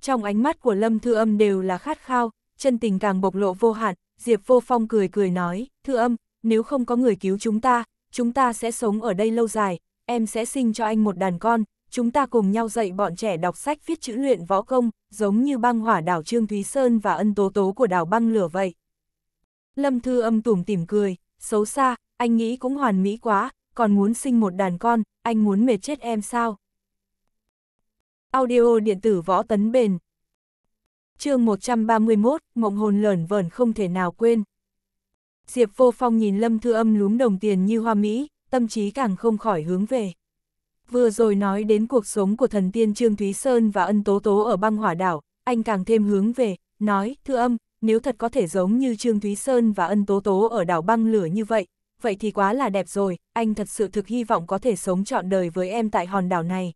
Trong ánh mắt của Lâm Thư Âm đều là khát khao, chân tình càng bộc lộ vô hạn, Diệp Vô Phong cười cười nói, Thư Âm, nếu không có người cứu chúng ta, chúng ta sẽ sống ở đây lâu dài, em sẽ sinh cho anh một đàn con, chúng ta cùng nhau dạy bọn trẻ đọc sách viết chữ luyện võ công, giống như băng hỏa đảo Trương Thúy Sơn và ân tố tố của đảo băng lửa vậy. Lâm Thư Âm tủm tỉm cười, xấu xa, anh nghĩ cũng hoàn mỹ quá, còn muốn sinh một đàn con, anh muốn mệt chết em sao? Audio điện tử võ tấn bền chương 131, mộng hồn lởn vởn không thể nào quên. Diệp vô phong nhìn lâm thư âm lúm đồng tiền như hoa mỹ, tâm trí càng không khỏi hướng về. Vừa rồi nói đến cuộc sống của thần tiên Trương Thúy Sơn và ân tố tố ở băng hỏa đảo, anh càng thêm hướng về, nói, thư âm, nếu thật có thể giống như Trương Thúy Sơn và ân tố tố ở đảo băng lửa như vậy, vậy thì quá là đẹp rồi, anh thật sự thực hy vọng có thể sống trọn đời với em tại hòn đảo này.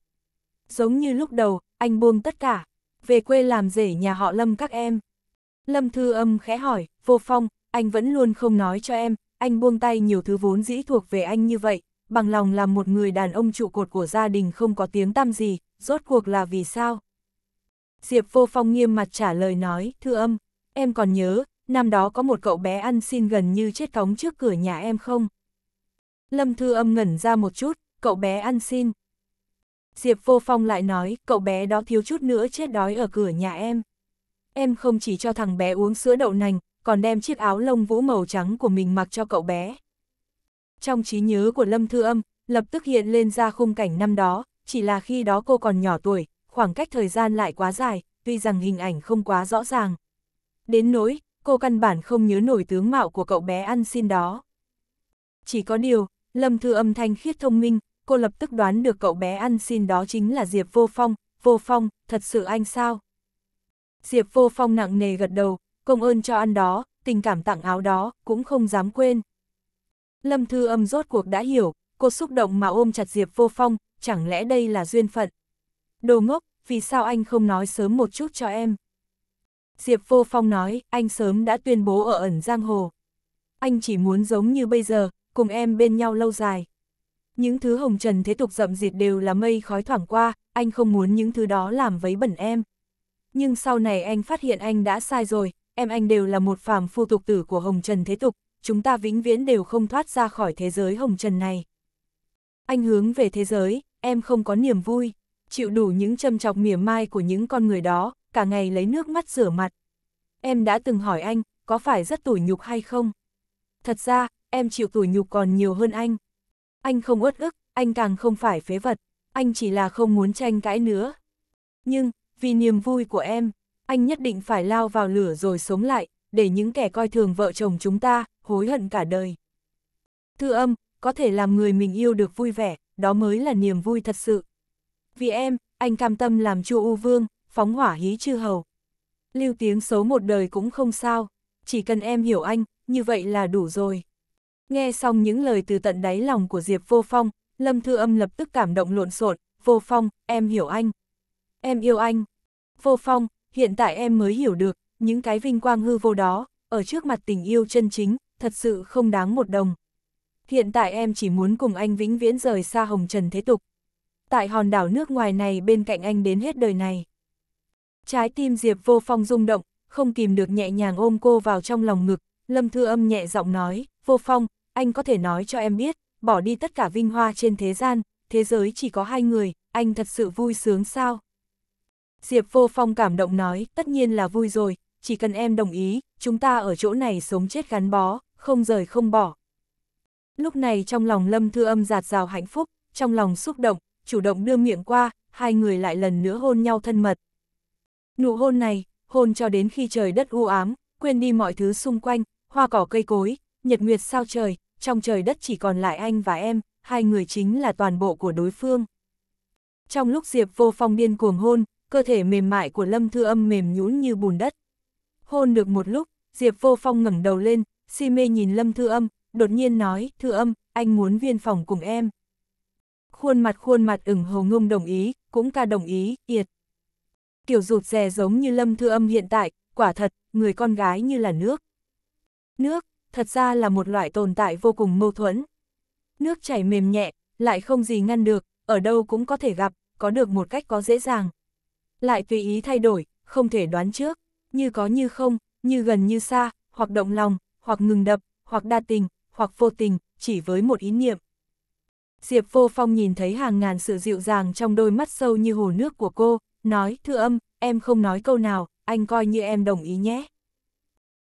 Giống như lúc đầu, anh buông tất cả, về quê làm rể nhà họ Lâm các em. Lâm Thư Âm khẽ hỏi, vô phong, anh vẫn luôn không nói cho em, anh buông tay nhiều thứ vốn dĩ thuộc về anh như vậy, bằng lòng làm một người đàn ông trụ cột của gia đình không có tiếng tăm gì, rốt cuộc là vì sao? Diệp vô phong nghiêm mặt trả lời nói, Thư Âm, em còn nhớ, năm đó có một cậu bé ăn xin gần như chết cóng trước cửa nhà em không? Lâm Thư Âm ngẩn ra một chút, cậu bé ăn xin. Diệp Vô Phong lại nói, cậu bé đó thiếu chút nữa chết đói ở cửa nhà em. Em không chỉ cho thằng bé uống sữa đậu nành, còn đem chiếc áo lông vũ màu trắng của mình mặc cho cậu bé. Trong trí nhớ của Lâm Thư Âm, lập tức hiện lên ra khung cảnh năm đó, chỉ là khi đó cô còn nhỏ tuổi, khoảng cách thời gian lại quá dài, tuy rằng hình ảnh không quá rõ ràng. Đến nỗi, cô căn bản không nhớ nổi tướng mạo của cậu bé ăn xin đó. Chỉ có điều, Lâm Thư âm thanh khiết thông minh, cô lập tức đoán được cậu bé ăn xin đó chính là Diệp Vô Phong, Vô Phong, thật sự anh sao? Diệp Vô Phong nặng nề gật đầu, công ơn cho ăn đó, tình cảm tặng áo đó, cũng không dám quên. Lâm Thư âm rốt cuộc đã hiểu, cô xúc động mà ôm chặt Diệp Vô Phong, chẳng lẽ đây là duyên phận? Đồ ngốc, vì sao anh không nói sớm một chút cho em? Diệp Vô Phong nói, anh sớm đã tuyên bố ở ẩn giang hồ. Anh chỉ muốn giống như bây giờ, cùng em bên nhau lâu dài. Những thứ hồng trần thế tục rậm dịt đều là mây khói thoảng qua, anh không muốn những thứ đó làm vấy bẩn em. Nhưng sau này anh phát hiện anh đã sai rồi, em anh đều là một phàm phu tục tử của hồng trần thế tục, chúng ta vĩnh viễn đều không thoát ra khỏi thế giới hồng trần này. Anh hướng về thế giới, em không có niềm vui, chịu đủ những châm chọc mỉa mai của những con người đó, cả ngày lấy nước mắt rửa mặt. Em đã từng hỏi anh, có phải rất tủi nhục hay không? Thật ra, em chịu tủi nhục còn nhiều hơn anh. Anh không uất ức, anh càng không phải phế vật, anh chỉ là không muốn tranh cãi nữa. Nhưng, vì niềm vui của em, anh nhất định phải lao vào lửa rồi sống lại, để những kẻ coi thường vợ chồng chúng ta, hối hận cả đời. Thư âm, có thể làm người mình yêu được vui vẻ, đó mới là niềm vui thật sự. Vì em, anh cam tâm làm chu U Vương, phóng hỏa hí chư hầu. Lưu tiếng xấu một đời cũng không sao, chỉ cần em hiểu anh, như vậy là đủ rồi. Nghe xong những lời từ tận đáy lòng của Diệp Vô Phong, Lâm Thư Âm lập tức cảm động lộn xộn, Vô Phong, em hiểu anh. Em yêu anh. Vô Phong, hiện tại em mới hiểu được, những cái vinh quang hư vô đó, ở trước mặt tình yêu chân chính, thật sự không đáng một đồng. Hiện tại em chỉ muốn cùng anh vĩnh viễn rời xa hồng trần thế tục. Tại hòn đảo nước ngoài này bên cạnh anh đến hết đời này. Trái tim Diệp vô phong rung động, không kìm được nhẹ nhàng ôm cô vào trong lòng ngực, Lâm Thư Âm nhẹ giọng nói, vô phong, anh có thể nói cho em biết, bỏ đi tất cả vinh hoa trên thế gian, thế giới chỉ có hai người, anh thật sự vui sướng sao? Diệp vô phong cảm động nói, tất nhiên là vui rồi, chỉ cần em đồng ý, chúng ta ở chỗ này sống chết gắn bó, không rời không bỏ. Lúc này trong lòng Lâm Thư Âm giạt rào hạnh phúc, trong lòng xúc động, chủ động đưa miệng qua, hai người lại lần nữa hôn nhau thân mật. Nụ hôn này, hôn cho đến khi trời đất u ám, quên đi mọi thứ xung quanh, hoa cỏ cây cối, nhật nguyệt sao trời, trong trời đất chỉ còn lại anh và em, hai người chính là toàn bộ của đối phương. Trong lúc Diệp vô phong điên cuồng hôn, cơ thể mềm mại của Lâm Thư Âm mềm nhũn như bùn đất. Hôn được một lúc, Diệp vô phong ngẩng đầu lên, si mê nhìn Lâm Thư Âm, đột nhiên nói, Thư Âm, anh muốn viên phòng cùng em. Khuôn mặt khuôn mặt ửng hồ ngông đồng ý, cũng ca đồng ý, yệt kiểu rụt rè giống như lâm thư âm hiện tại, quả thật, người con gái như là nước. Nước, thật ra là một loại tồn tại vô cùng mâu thuẫn. Nước chảy mềm nhẹ, lại không gì ngăn được, ở đâu cũng có thể gặp, có được một cách có dễ dàng. Lại tùy ý thay đổi, không thể đoán trước, như có như không, như gần như xa, hoặc động lòng, hoặc ngừng đập, hoặc đa tình, hoặc vô tình, chỉ với một ý niệm. Diệp Vô Phong nhìn thấy hàng ngàn sự dịu dàng trong đôi mắt sâu như hồ nước của cô, nói, thư âm, em không nói câu nào, anh coi như em đồng ý nhé.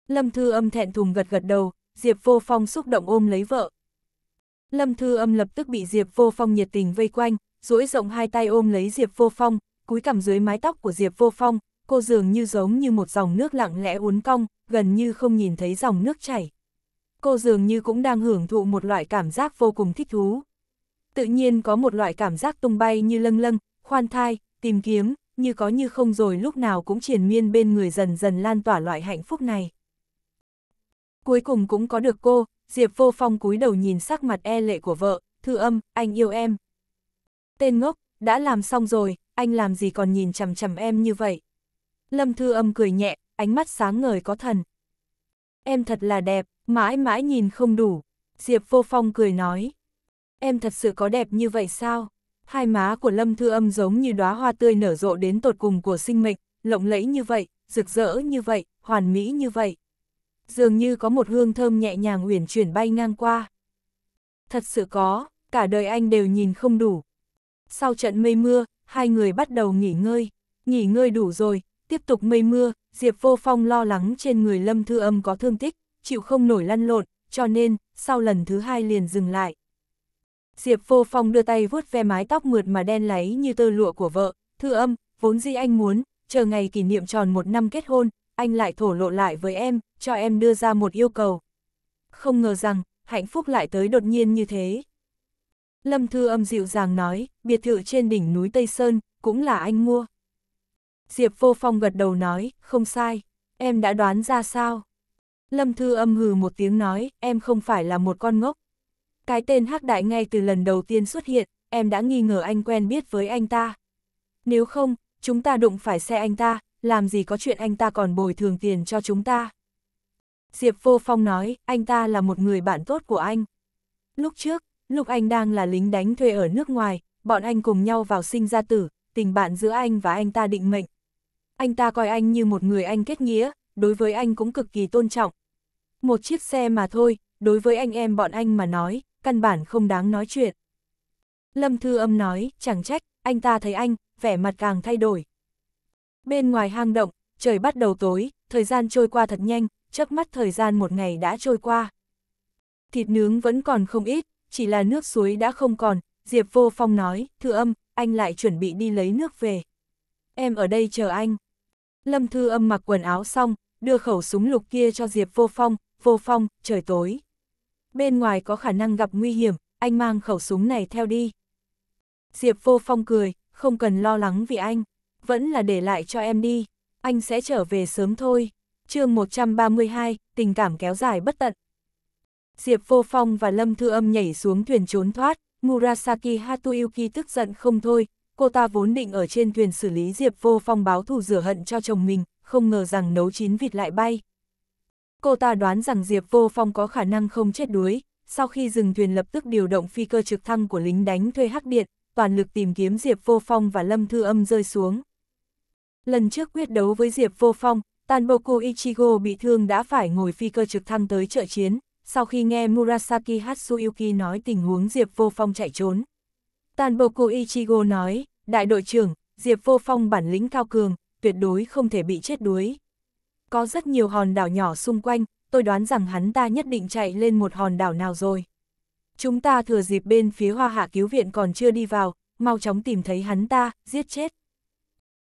Lâm thư âm thẹn thùng gật gật đầu, Diệp vô phong xúc động ôm lấy vợ. Lâm thư âm lập tức bị Diệp vô phong nhiệt tình vây quanh, duỗi rộng hai tay ôm lấy Diệp vô phong, cúi cằm dưới mái tóc của Diệp vô phong, cô dường như giống như một dòng nước lặng lẽ uốn cong, gần như không nhìn thấy dòng nước chảy. Cô dường như cũng đang hưởng thụ một loại cảm giác vô cùng thích thú. Tự nhiên có một loại cảm giác tung bay như lâng lâng, khoan thai, tìm kiếm, như có như không rồi lúc nào cũng triển miên bên người dần dần lan tỏa loại hạnh phúc này. Cuối cùng cũng có được cô, Diệp Vô Phong cúi đầu nhìn sắc mặt e lệ của vợ, thư âm, anh yêu em. Tên ngốc, đã làm xong rồi, anh làm gì còn nhìn chầm chầm em như vậy. Lâm thư âm cười nhẹ, ánh mắt sáng ngời có thần. Em thật là đẹp, mãi mãi nhìn không đủ. Diệp Vô Phong cười nói. Em thật sự có đẹp như vậy sao? Hai má của Lâm Thư Âm giống như đóa hoa tươi nở rộ đến tột cùng của sinh mệnh, lộng lẫy như vậy, rực rỡ như vậy, hoàn mỹ như vậy. Dường như có một hương thơm nhẹ nhàng uyển chuyển bay ngang qua. Thật sự có, cả đời anh đều nhìn không đủ. Sau trận mây mưa, hai người bắt đầu nghỉ ngơi. Nghỉ ngơi đủ rồi, tiếp tục mây mưa, Diệp Vô Phong lo lắng trên người Lâm Thư Âm có thương tích, chịu không nổi lăn lộn, cho nên, sau lần thứ hai liền dừng lại. Diệp Vô Phong đưa tay vuốt ve mái tóc mượt mà đen láy như tơ lụa của vợ, thư âm, vốn dĩ anh muốn, chờ ngày kỷ niệm tròn một năm kết hôn, anh lại thổ lộ lại với em, cho em đưa ra một yêu cầu. Không ngờ rằng, hạnh phúc lại tới đột nhiên như thế. Lâm Thư âm dịu dàng nói, biệt thự trên đỉnh núi Tây Sơn, cũng là anh mua. Diệp Vô Phong gật đầu nói, không sai, em đã đoán ra sao. Lâm Thư âm hừ một tiếng nói, em không phải là một con ngốc, cái tên Hắc Đại ngay từ lần đầu tiên xuất hiện, em đã nghi ngờ anh quen biết với anh ta. Nếu không, chúng ta đụng phải xe anh ta, làm gì có chuyện anh ta còn bồi thường tiền cho chúng ta. Diệp Vô Phong nói, anh ta là một người bạn tốt của anh. Lúc trước, lúc anh đang là lính đánh thuê ở nước ngoài, bọn anh cùng nhau vào sinh ra tử, tình bạn giữa anh và anh ta định mệnh. Anh ta coi anh như một người anh kết nghĩa, đối với anh cũng cực kỳ tôn trọng. Một chiếc xe mà thôi, đối với anh em bọn anh mà nói, căn bản không đáng nói chuyện. Lâm Thư Âm nói, chẳng trách, anh ta thấy anh, vẻ mặt càng thay đổi. Bên ngoài hang động, trời bắt đầu tối, thời gian trôi qua thật nhanh, chớp mắt thời gian một ngày đã trôi qua. Thịt nướng vẫn còn không ít, chỉ là nước suối đã không còn, Diệp Vô Phong nói, Thư Âm, anh lại chuẩn bị đi lấy nước về. Em ở đây chờ anh. Lâm Thư Âm mặc quần áo xong, đưa khẩu súng lục kia cho Diệp Vô Phong, Vô Phong, trời tối, bên ngoài có khả năng gặp nguy hiểm, anh mang khẩu súng này theo đi. Diệp vô phong cười, không cần lo lắng vì anh, vẫn là để lại cho em đi, anh sẽ trở về sớm thôi. chương 132, tình cảm kéo dài bất tận. Diệp vô phong và Lâm Thư Âm nhảy xuống thuyền trốn thoát, Murasaki Hatuyuki tức giận không thôi, cô ta vốn định ở trên thuyền xử lý Diệp vô phong báo thù rửa hận cho chồng mình, không ngờ rằng nấu chín vịt lại bay. Cô ta đoán rằng Diệp Vô Phong có khả năng không chết đuối, sau khi dừng thuyền lập tức điều động phi cơ trực thăng của lính đánh thuê hắc điện, toàn lực tìm kiếm Diệp Vô Phong và Lâm Thư Âm rơi xuống. Lần trước quyết đấu với Diệp Vô Phong, Tanboku Ichigo bị thương đã phải ngồi phi cơ trực thăng tới trợ chiến, sau khi nghe Murasaki Hatsuyuki nói tình huống Diệp Vô Phong chạy trốn. Tanboku Ichigo nói, đại đội trưởng, Diệp Vô Phong bản lĩnh cao cường, tuyệt đối không thể bị chết đuối. Có rất nhiều hòn đảo nhỏ xung quanh, tôi đoán rằng hắn ta nhất định chạy lên một hòn đảo nào rồi. Chúng ta thừa dịp bên phía hoa hạ cứu viện còn chưa đi vào, mau chóng tìm thấy hắn ta, giết chết.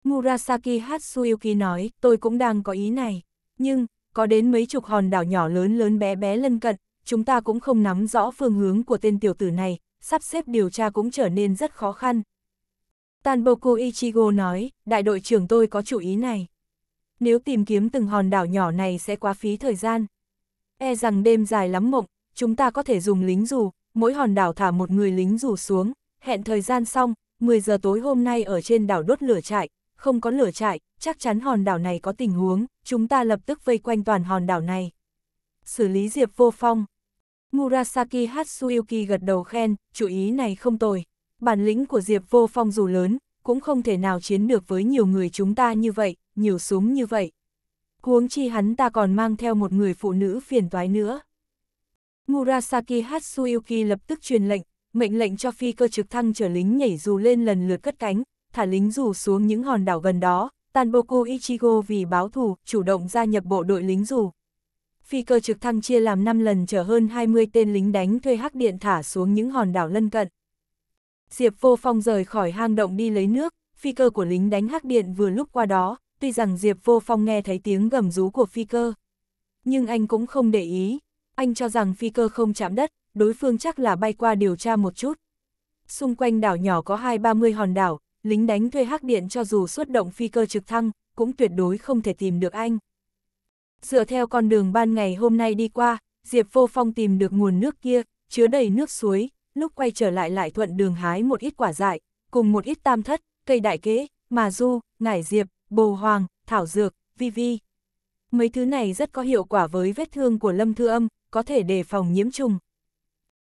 Murasaki Hatsuyuki nói, tôi cũng đang có ý này. Nhưng, có đến mấy chục hòn đảo nhỏ lớn lớn bé bé lân cận, chúng ta cũng không nắm rõ phương hướng của tên tiểu tử này, sắp xếp điều tra cũng trở nên rất khó khăn. Tanboku Ichigo nói, đại đội trưởng tôi có chủ ý này. Nếu tìm kiếm từng hòn đảo nhỏ này sẽ quá phí thời gian. E rằng đêm dài lắm mộng, chúng ta có thể dùng lính dù, mỗi hòn đảo thả một người lính dù xuống, hẹn thời gian xong, 10 giờ tối hôm nay ở trên đảo đốt lửa trại, không có lửa trại, chắc chắn hòn đảo này có tình huống, chúng ta lập tức vây quanh toàn hòn đảo này. Xử lý Diệp vô phong. Murasaki Hatsuyuki gật đầu khen, chú ý này không tồi. Bản lĩnh của Diệp vô phong dù lớn, cũng không thể nào chiến được với nhiều người chúng ta như vậy, nhiều súng như vậy. Huống chi hắn ta còn mang theo một người phụ nữ phiền toái nữa. Murasaki Hatsuyuki lập tức truyền lệnh, mệnh lệnh cho phi cơ trực thăng chở lính nhảy dù lên lần lượt cất cánh, thả lính dù xuống những hòn đảo gần đó, Tanboku Ichigo vì báo thù, chủ động gia nhập bộ đội lính dù. Phi cơ trực thăng chia làm 5 lần chở hơn 20 tên lính đánh thuê hắc điện thả xuống những hòn đảo lân cận. Diệp Vô Phong rời khỏi hang động đi lấy nước, phi cơ của lính đánh hắc điện vừa lúc qua đó, tuy rằng Diệp Vô Phong nghe thấy tiếng gầm rú của phi cơ. Nhưng anh cũng không để ý, anh cho rằng phi cơ không chạm đất, đối phương chắc là bay qua điều tra một chút. Xung quanh đảo nhỏ có hai ba mươi hòn đảo, lính đánh thuê hắc điện cho dù xuất động phi cơ trực thăng, cũng tuyệt đối không thể tìm được anh. Dựa theo con đường ban ngày hôm nay đi qua, Diệp Vô Phong tìm được nguồn nước kia, chứa đầy nước suối, lúc quay trở lại lại thuận đường hái một ít quả dại, cùng một ít tam thất, cây đại kế, mà du, ngải diệp, bồ hoàng, thảo dược, vi vi. Mấy thứ này rất có hiệu quả với vết thương của Lâm Thư Âm, có thể đề phòng nhiễm trùng.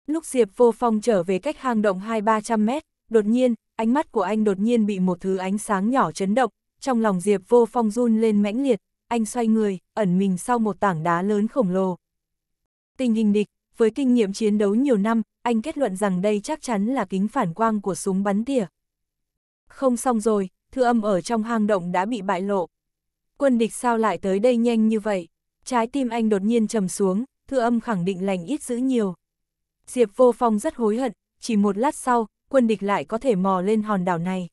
Lúc Diệp Vô Phong trở về cách hang động 2-300 mét, đột nhiên, ánh mắt của anh đột nhiên bị một thứ ánh sáng nhỏ chấn động, trong lòng Diệp Vô Phong run lên mãnh liệt, anh xoay người, ẩn mình sau một tảng đá lớn khổng lồ. Tình hình địch, với kinh nghiệm chiến đấu nhiều năm, anh kết luận rằng đây chắc chắn là kính phản quang của súng bắn tỉa, không xong rồi, thư âm ở trong hang động đã bị bại lộ. Quân địch sao lại tới đây nhanh như vậy? Trái tim anh đột nhiên trầm xuống, thư âm khẳng định lành ít giữ nhiều. Diệp vô phong rất hối hận, chỉ một lát sau, quân địch lại có thể mò lên hòn đảo này.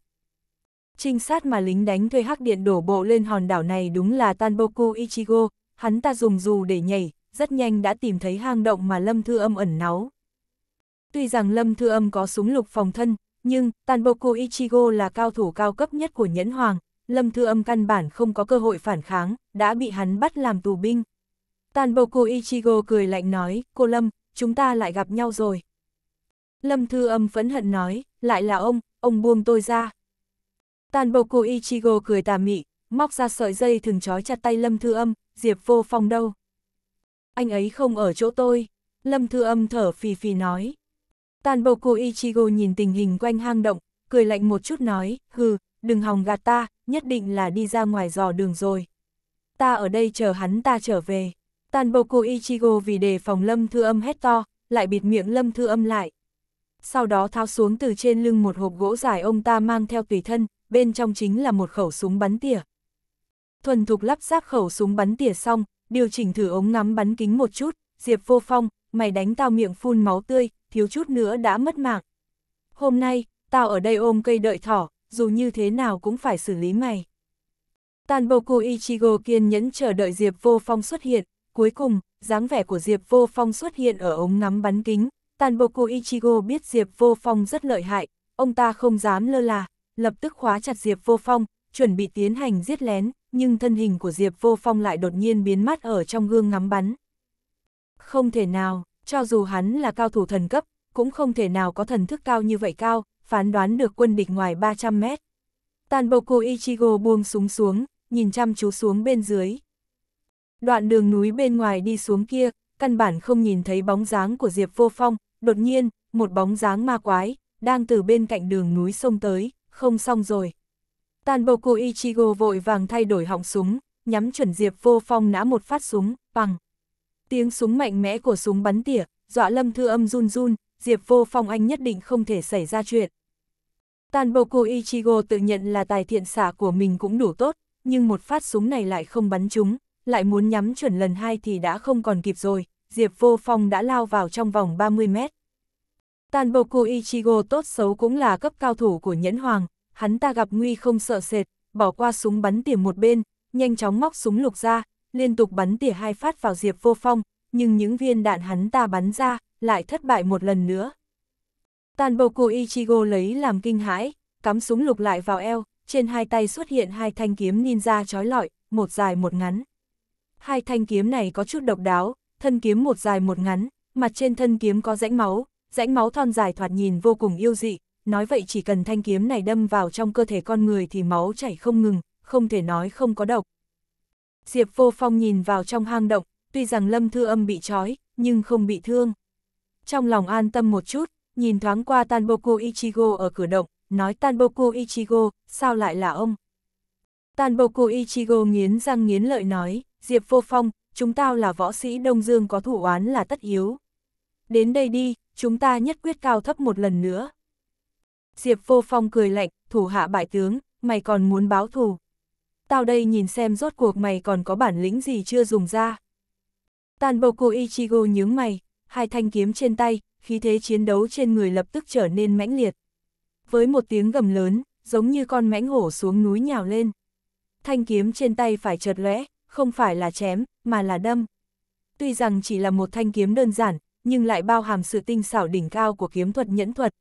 Trinh sát mà lính đánh thuê hắc điện đổ bộ lên hòn đảo này đúng là Tanboku Ichigo, hắn ta dùng dù để nhảy, rất nhanh đã tìm thấy hang động mà Lâm Thư Âm ẩn náu. Tuy rằng Lâm Thư Âm có súng lục phòng thân, nhưng, Tanboku Ichigo là cao thủ cao cấp nhất của Nhẫn Hoàng, Lâm Thư Âm căn bản không có cơ hội phản kháng, đã bị hắn bắt làm tù binh. Tanboku Ichigo cười lạnh nói, cô Lâm, chúng ta lại gặp nhau rồi. Lâm Thư Âm phẫn hận nói, lại là ông, ông buông tôi ra. Tanboku Ichigo cười tà mị, móc ra sợi dây thường trói chặt tay Lâm Thư Âm, Diệp vô phong đâu. Anh ấy không ở chỗ tôi. Lâm Thư Âm thở phì phì nói. Tanboku Ichigo nhìn tình hình quanh hang động, cười lạnh một chút nói, hừ, đừng hòng gạt ta, nhất định là đi ra ngoài dò đường rồi. Ta ở đây chờ hắn ta trở về. Tanboku Ichigo vì đề phòng lâm thư âm hét to, lại bịt miệng lâm thư âm lại. Sau đó tháo xuống từ trên lưng một hộp gỗ dài ông ta mang theo tùy thân, bên trong chính là một khẩu súng bắn tỉa. Thuần thục lắp ráp khẩu súng bắn tỉa xong, điều chỉnh thử ống ngắm bắn kính một chút, Diệp vô phong, mày đánh tao miệng phun máu tươi, thiếu chút nữa đã mất mạng. Hôm nay, tao ở đây ôm cây đợi thỏ, dù như thế nào cũng phải xử lý mày. Tanboku Ichigo kiên nhẫn chờ đợi Diệp Vô Phong xuất hiện, cuối cùng, dáng vẻ của Diệp Vô Phong xuất hiện ở ống ngắm bắn kính. Tanboku Ichigo biết Diệp Vô Phong rất lợi hại, ông ta không dám lơ là, lập tức khóa chặt Diệp Vô Phong, chuẩn bị tiến hành giết lén, nhưng thân hình của Diệp Vô Phong lại đột nhiên biến mất ở trong gương ngắm bắn. Không thể nào, cho dù hắn là cao thủ thần cấp, cũng không thể nào có thần thức cao như vậy cao, phán đoán được quân địch ngoài 300 mét. Tanboku Ichigo buông súng xuống, nhìn chăm chú xuống bên dưới. Đoạn đường núi bên ngoài đi xuống kia, căn bản không nhìn thấy bóng dáng của Diệp Vô Phong, đột nhiên, một bóng dáng ma quái, đang từ bên cạnh đường núi sông tới, không xong rồi. Tanboku Ichigo vội vàng thay đổi họng súng, nhắm chuẩn Diệp Vô Phong nã một phát súng, bằng. Tiếng súng mạnh mẽ của súng bắn tỉa, dọa lâm thư âm run run, Diệp vô phong anh nhất định không thể xảy ra chuyện. Tanboku Ichigo tự nhận là tài thiện xạ của mình cũng đủ tốt, nhưng một phát súng này lại không bắn trúng, lại muốn nhắm chuẩn lần hai thì đã không còn kịp rồi, Diệp Vô Phong đã lao vào trong vòng 30 mét. Tanboku Ichigo tốt xấu cũng là cấp cao thủ của Nhẫn Hoàng, hắn ta gặp nguy không sợ sệt, bỏ qua súng bắn tỉa một bên, nhanh chóng móc súng lục ra, liên tục bắn tỉa hai phát vào Diệp Vô Phong, nhưng những viên đạn hắn ta bắn ra, lại thất bại một lần nữa. Tàn bầu Tanboku Ichigo lấy làm kinh hãi, cắm súng lục lại vào eo, trên hai tay xuất hiện hai thanh kiếm ninja trói lọi, một dài một ngắn. Hai thanh kiếm này có chút độc đáo, thân kiếm một dài một ngắn, mặt trên thân kiếm có rãnh máu, rãnh máu thon dài thoạt nhìn vô cùng yêu dị, nói vậy chỉ cần thanh kiếm này đâm vào trong cơ thể con người thì máu chảy không ngừng, không thể nói không có độc. Diệp Vô Phong nhìn vào trong hang động, tuy rằng Lâm Thư Âm bị trói, nhưng không bị thương. Trong lòng an tâm một chút, nhìn thoáng qua Tanboku Ichigo ở cửa động, nói Tanboku Ichigo, sao lại là ông? Tanboku Ichigo nghiến răng nghiến lợi nói, Diệp Vô Phong, chúng tao là võ sĩ Đông Dương có thủ oán là tất yếu. Đến đây đi, chúng ta nhất quyết cao thấp một lần nữa. Diệp Vô Phong cười lạnh, thủ hạ bại tướng, mày còn muốn báo thù tao đây nhìn xem rốt cuộc mày còn có bản lĩnh gì chưa dùng ra. Tanboku Ichigo nhướng mày, hai thanh kiếm trên tay, khí thế chiến đấu trên người lập tức trở nên mãnh liệt. Với một tiếng gầm lớn, giống như con mãnh hổ xuống núi nhào lên. Thanh kiếm trên tay phải chợt lóe, không phải là chém, mà là đâm. Tuy rằng chỉ là một thanh kiếm đơn giản, nhưng lại bao hàm sự tinh xảo đỉnh cao của kiếm thuật nhẫn thuật.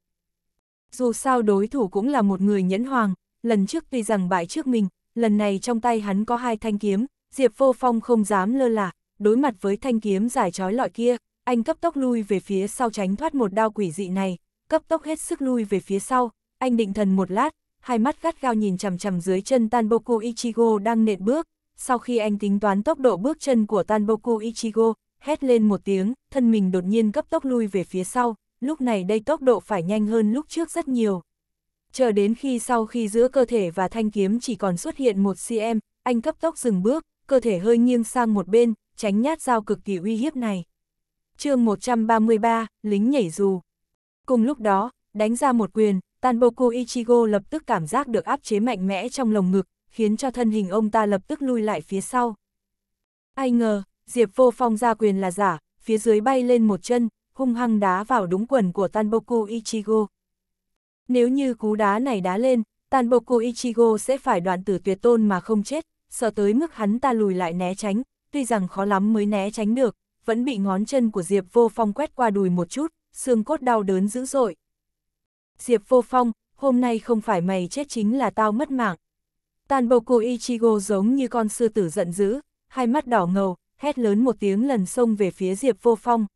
Dù sao đối thủ cũng là một người nhẫn hoàng, lần trước tuy rằng bại trước mình, lần này trong tay hắn có hai thanh kiếm, Diệp Vô Phong không dám lơ là, đối mặt với thanh kiếm giải trói lọi kia, anh cấp tốc lui về phía sau tránh thoát một đao quỷ dị này, cấp tốc hết sức lui về phía sau, anh định thần một lát, hai mắt gắt gao nhìn chằm chằm dưới chân Tanboku Ichigo đang nện bước, sau khi anh tính toán tốc độ bước chân của Tanboku Ichigo, hét lên một tiếng, thân mình đột nhiên cấp tốc lui về phía sau, lúc này đây tốc độ phải nhanh hơn lúc trước rất nhiều chờ đến khi sau khi giữa cơ thể và thanh kiếm chỉ còn xuất hiện một cm, anh cấp tốc dừng bước, cơ thể hơi nghiêng sang một bên, tránh nhát dao cực kỳ uy hiếp này. chương 133, lính nhảy dù. Cùng lúc đó, đánh ra một quyền, Tanboku Ichigo lập tức cảm giác được áp chế mạnh mẽ trong lồng ngực, khiến cho thân hình ông ta lập tức lui lại phía sau. Ai ngờ, Diệp vô phong ra quyền là giả, phía dưới bay lên một chân, hung hăng đá vào đúng quần của Tanboku Ichigo. Nếu như cú đá này đá lên, tàn bộ cô Ichigo sẽ phải đoạn tử tuyệt tôn mà không chết, sợ tới mức hắn ta lùi lại né tránh, tuy rằng khó lắm mới né tránh được, vẫn bị ngón chân của Diệp Vô Phong quét qua đùi một chút, xương cốt đau đớn dữ dội. Diệp Vô Phong, hôm nay không phải mày chết chính là tao mất mạng. Tàn bộ cụ Ichigo giống như con sư tử giận dữ, hai mắt đỏ ngầu, hét lớn một tiếng lần xông về phía Diệp Vô Phong.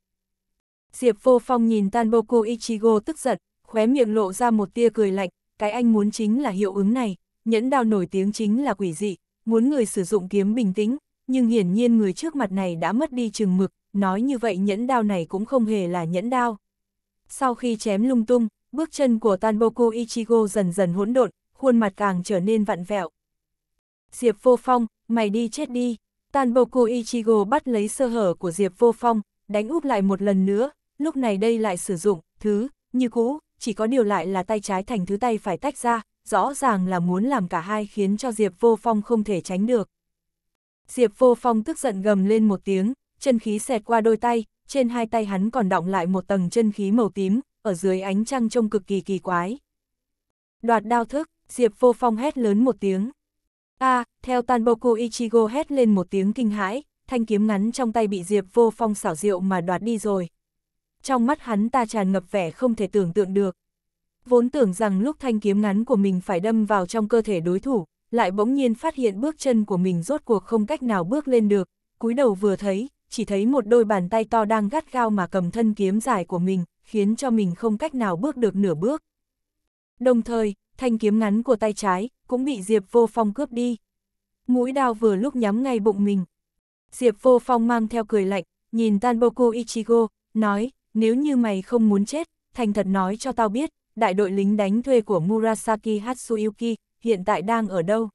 Diệp Vô Phong nhìn bộ Tanboku Ichigo tức giận, khóe miệng lộ ra một tia cười lạnh, cái anh muốn chính là hiệu ứng này, nhẫn đao nổi tiếng chính là quỷ dị, muốn người sử dụng kiếm bình tĩnh, nhưng hiển nhiên người trước mặt này đã mất đi chừng mực, nói như vậy nhẫn đao này cũng không hề là nhẫn đao. Sau khi chém lung tung, bước chân của Tanboku Ichigo dần dần hỗn độn, khuôn mặt càng trở nên vặn vẹo. Diệp Vô Phong, mày đi chết đi. Tanboku Ichigo bắt lấy sơ hở của Diệp Vô Phong, đánh úp lại một lần nữa, lúc này đây lại sử dụng, thứ, như cũ, chỉ có điều lại là tay trái thành thứ tay phải tách ra, rõ ràng là muốn làm cả hai khiến cho Diệp Vô Phong không thể tránh được. Diệp Vô Phong tức giận gầm lên một tiếng, chân khí xẹt qua đôi tay, trên hai tay hắn còn đọng lại một tầng chân khí màu tím, ở dưới ánh trăng trông cực kỳ kỳ quái. Đoạt đao thức, Diệp Vô Phong hét lớn một tiếng. A, theo Tanboku Ichigo hét lên một tiếng kinh hãi, thanh kiếm ngắn trong tay bị Diệp Vô Phong xảo diệu mà đoạt đi rồi trong mắt hắn ta tràn ngập vẻ không thể tưởng tượng được. Vốn tưởng rằng lúc thanh kiếm ngắn của mình phải đâm vào trong cơ thể đối thủ, lại bỗng nhiên phát hiện bước chân của mình rốt cuộc không cách nào bước lên được, cúi đầu vừa thấy, chỉ thấy một đôi bàn tay to đang gắt gao mà cầm thân kiếm dài của mình, khiến cho mình không cách nào bước được nửa bước. Đồng thời, thanh kiếm ngắn của tay trái cũng bị Diệp Vô Phong cướp đi. Mũi đao vừa lúc nhắm ngay bụng mình. Diệp Vô Phong mang theo cười lạnh, nhìn Tanboku Ichigo, nói, nếu như mày không muốn chết, thành thật nói cho tao biết, đại đội lính đánh thuê của Murasaki Hatsuyuki hiện tại đang ở đâu.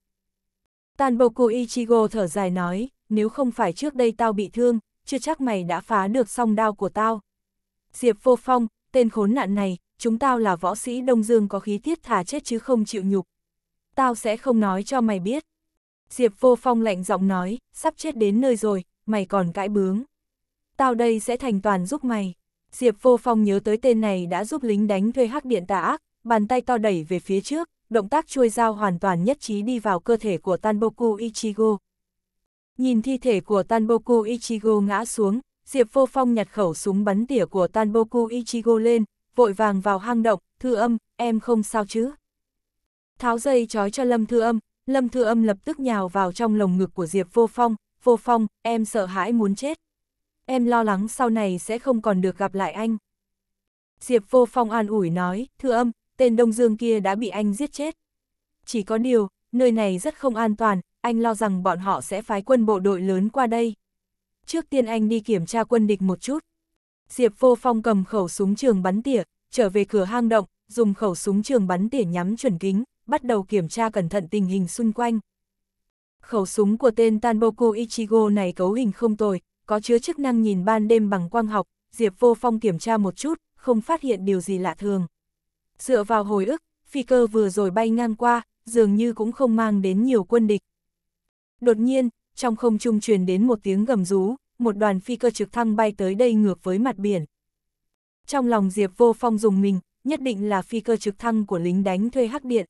Tanboku Ichigo thở dài nói, nếu không phải trước đây tao bị thương, chưa chắc mày đã phá được song đao của tao. Diệp vô phong, tên khốn nạn này, chúng tao là võ sĩ Đông Dương có khí tiết thả chết chứ không chịu nhục. Tao sẽ không nói cho mày biết. Diệp vô phong lạnh giọng nói, sắp chết đến nơi rồi, mày còn cãi bướng. Tao đây sẽ thành toàn giúp mày. Diệp Vô Phong nhớ tới tên này đã giúp lính đánh thuê hắc điện tà ác, bàn tay to đẩy về phía trước, động tác chui dao hoàn toàn nhất trí đi vào cơ thể của Tanboku Ichigo. Nhìn thi thể của Tanboku Ichigo ngã xuống, Diệp Vô Phong nhặt khẩu súng bắn tỉa của Tanboku Ichigo lên, vội vàng vào hang động, thư âm, em không sao chứ. Tháo dây trói cho Lâm Thư Âm, Lâm Thư Âm lập tức nhào vào trong lồng ngực của Diệp Vô Phong, Vô Phong, em sợ hãi muốn chết em lo lắng sau này sẽ không còn được gặp lại anh. Diệp Vô Phong an ủi nói, thưa âm, tên Đông Dương kia đã bị anh giết chết. Chỉ có điều, nơi này rất không an toàn, anh lo rằng bọn họ sẽ phái quân bộ đội lớn qua đây. Trước tiên anh đi kiểm tra quân địch một chút. Diệp Vô Phong cầm khẩu súng trường bắn tỉa, trở về cửa hang động, dùng khẩu súng trường bắn tỉa nhắm chuẩn kính, bắt đầu kiểm tra cẩn thận tình hình xung quanh. Khẩu súng của tên Tanboku Ichigo này cấu hình không tồi, có chứa chức năng nhìn ban đêm bằng quang học, Diệp Vô Phong kiểm tra một chút, không phát hiện điều gì lạ thường. Dựa vào hồi ức, phi cơ vừa rồi bay ngang qua, dường như cũng không mang đến nhiều quân địch. Đột nhiên, trong không trung truyền đến một tiếng gầm rú, một đoàn phi cơ trực thăng bay tới đây ngược với mặt biển. Trong lòng Diệp Vô Phong dùng mình, nhất định là phi cơ trực thăng của lính đánh thuê hắc điện.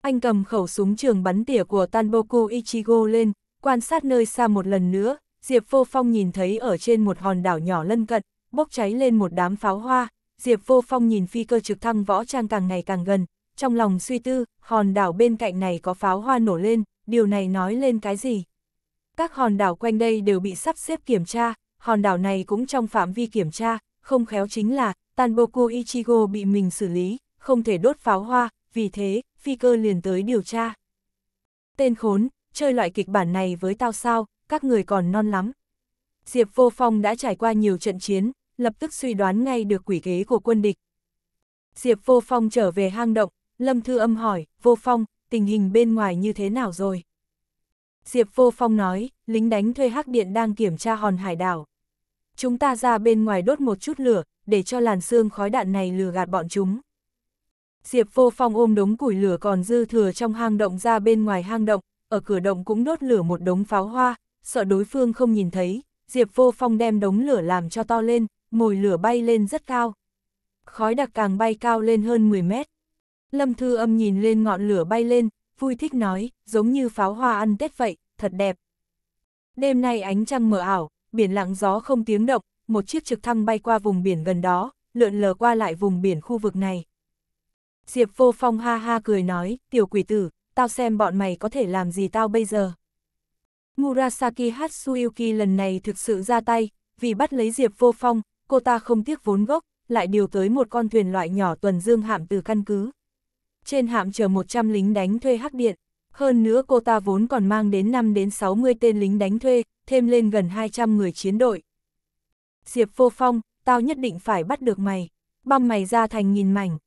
Anh cầm khẩu súng trường bắn tỉa của Tanboku Ichigo lên, quan sát nơi xa một lần nữa, Diệp Vô Phong nhìn thấy ở trên một hòn đảo nhỏ lân cận, bốc cháy lên một đám pháo hoa, Diệp Vô Phong nhìn phi cơ trực thăng võ trang càng ngày càng gần, trong lòng suy tư, hòn đảo bên cạnh này có pháo hoa nổ lên, điều này nói lên cái gì? Các hòn đảo quanh đây đều bị sắp xếp kiểm tra, hòn đảo này cũng trong phạm vi kiểm tra, không khéo chính là Tanboku Ichigo bị mình xử lý, không thể đốt pháo hoa, vì thế, phi cơ liền tới điều tra. Tên khốn, chơi loại kịch bản này với tao sao, các người còn non lắm. Diệp Vô Phong đã trải qua nhiều trận chiến, lập tức suy đoán ngay được quỷ kế của quân địch. Diệp Vô Phong trở về hang động, Lâm Thư Âm hỏi, Vô Phong, tình hình bên ngoài như thế nào rồi? Diệp Vô Phong nói, lính đánh thuê hắc điện đang kiểm tra hòn hải đảo. Chúng ta ra bên ngoài đốt một chút lửa, để cho làn xương khói đạn này lừa gạt bọn chúng. Diệp Vô Phong ôm đống củi lửa còn dư thừa trong hang động ra bên ngoài hang động, ở cửa động cũng đốt lửa một đống pháo hoa, sợ đối phương không nhìn thấy, Diệp Vô Phong đem đống lửa làm cho to lên, mồi lửa bay lên rất cao. Khói đặc càng bay cao lên hơn 10 mét. Lâm Thư Âm nhìn lên ngọn lửa bay lên, vui thích nói, giống như pháo hoa ăn Tết vậy, thật đẹp. Đêm nay ánh trăng mờ ảo, biển lặng gió không tiếng động, một chiếc trực thăng bay qua vùng biển gần đó, lượn lờ qua lại vùng biển khu vực này. Diệp Vô Phong ha ha cười nói, tiểu quỷ tử, tao xem bọn mày có thể làm gì tao bây giờ. Murasaki Hatsuyuki lần này thực sự ra tay, vì bắt lấy Diệp Vô Phong, cô ta không tiếc vốn gốc, lại điều tới một con thuyền loại nhỏ tuần dương hạm từ căn cứ. Trên hạm chờ 100 lính đánh thuê hắc điện, hơn nữa cô ta vốn còn mang đến 5 đến 60 tên lính đánh thuê, thêm lên gần 200 người chiến đội. Diệp Vô Phong, tao nhất định phải bắt được mày, băm mày ra thành nghìn mảnh.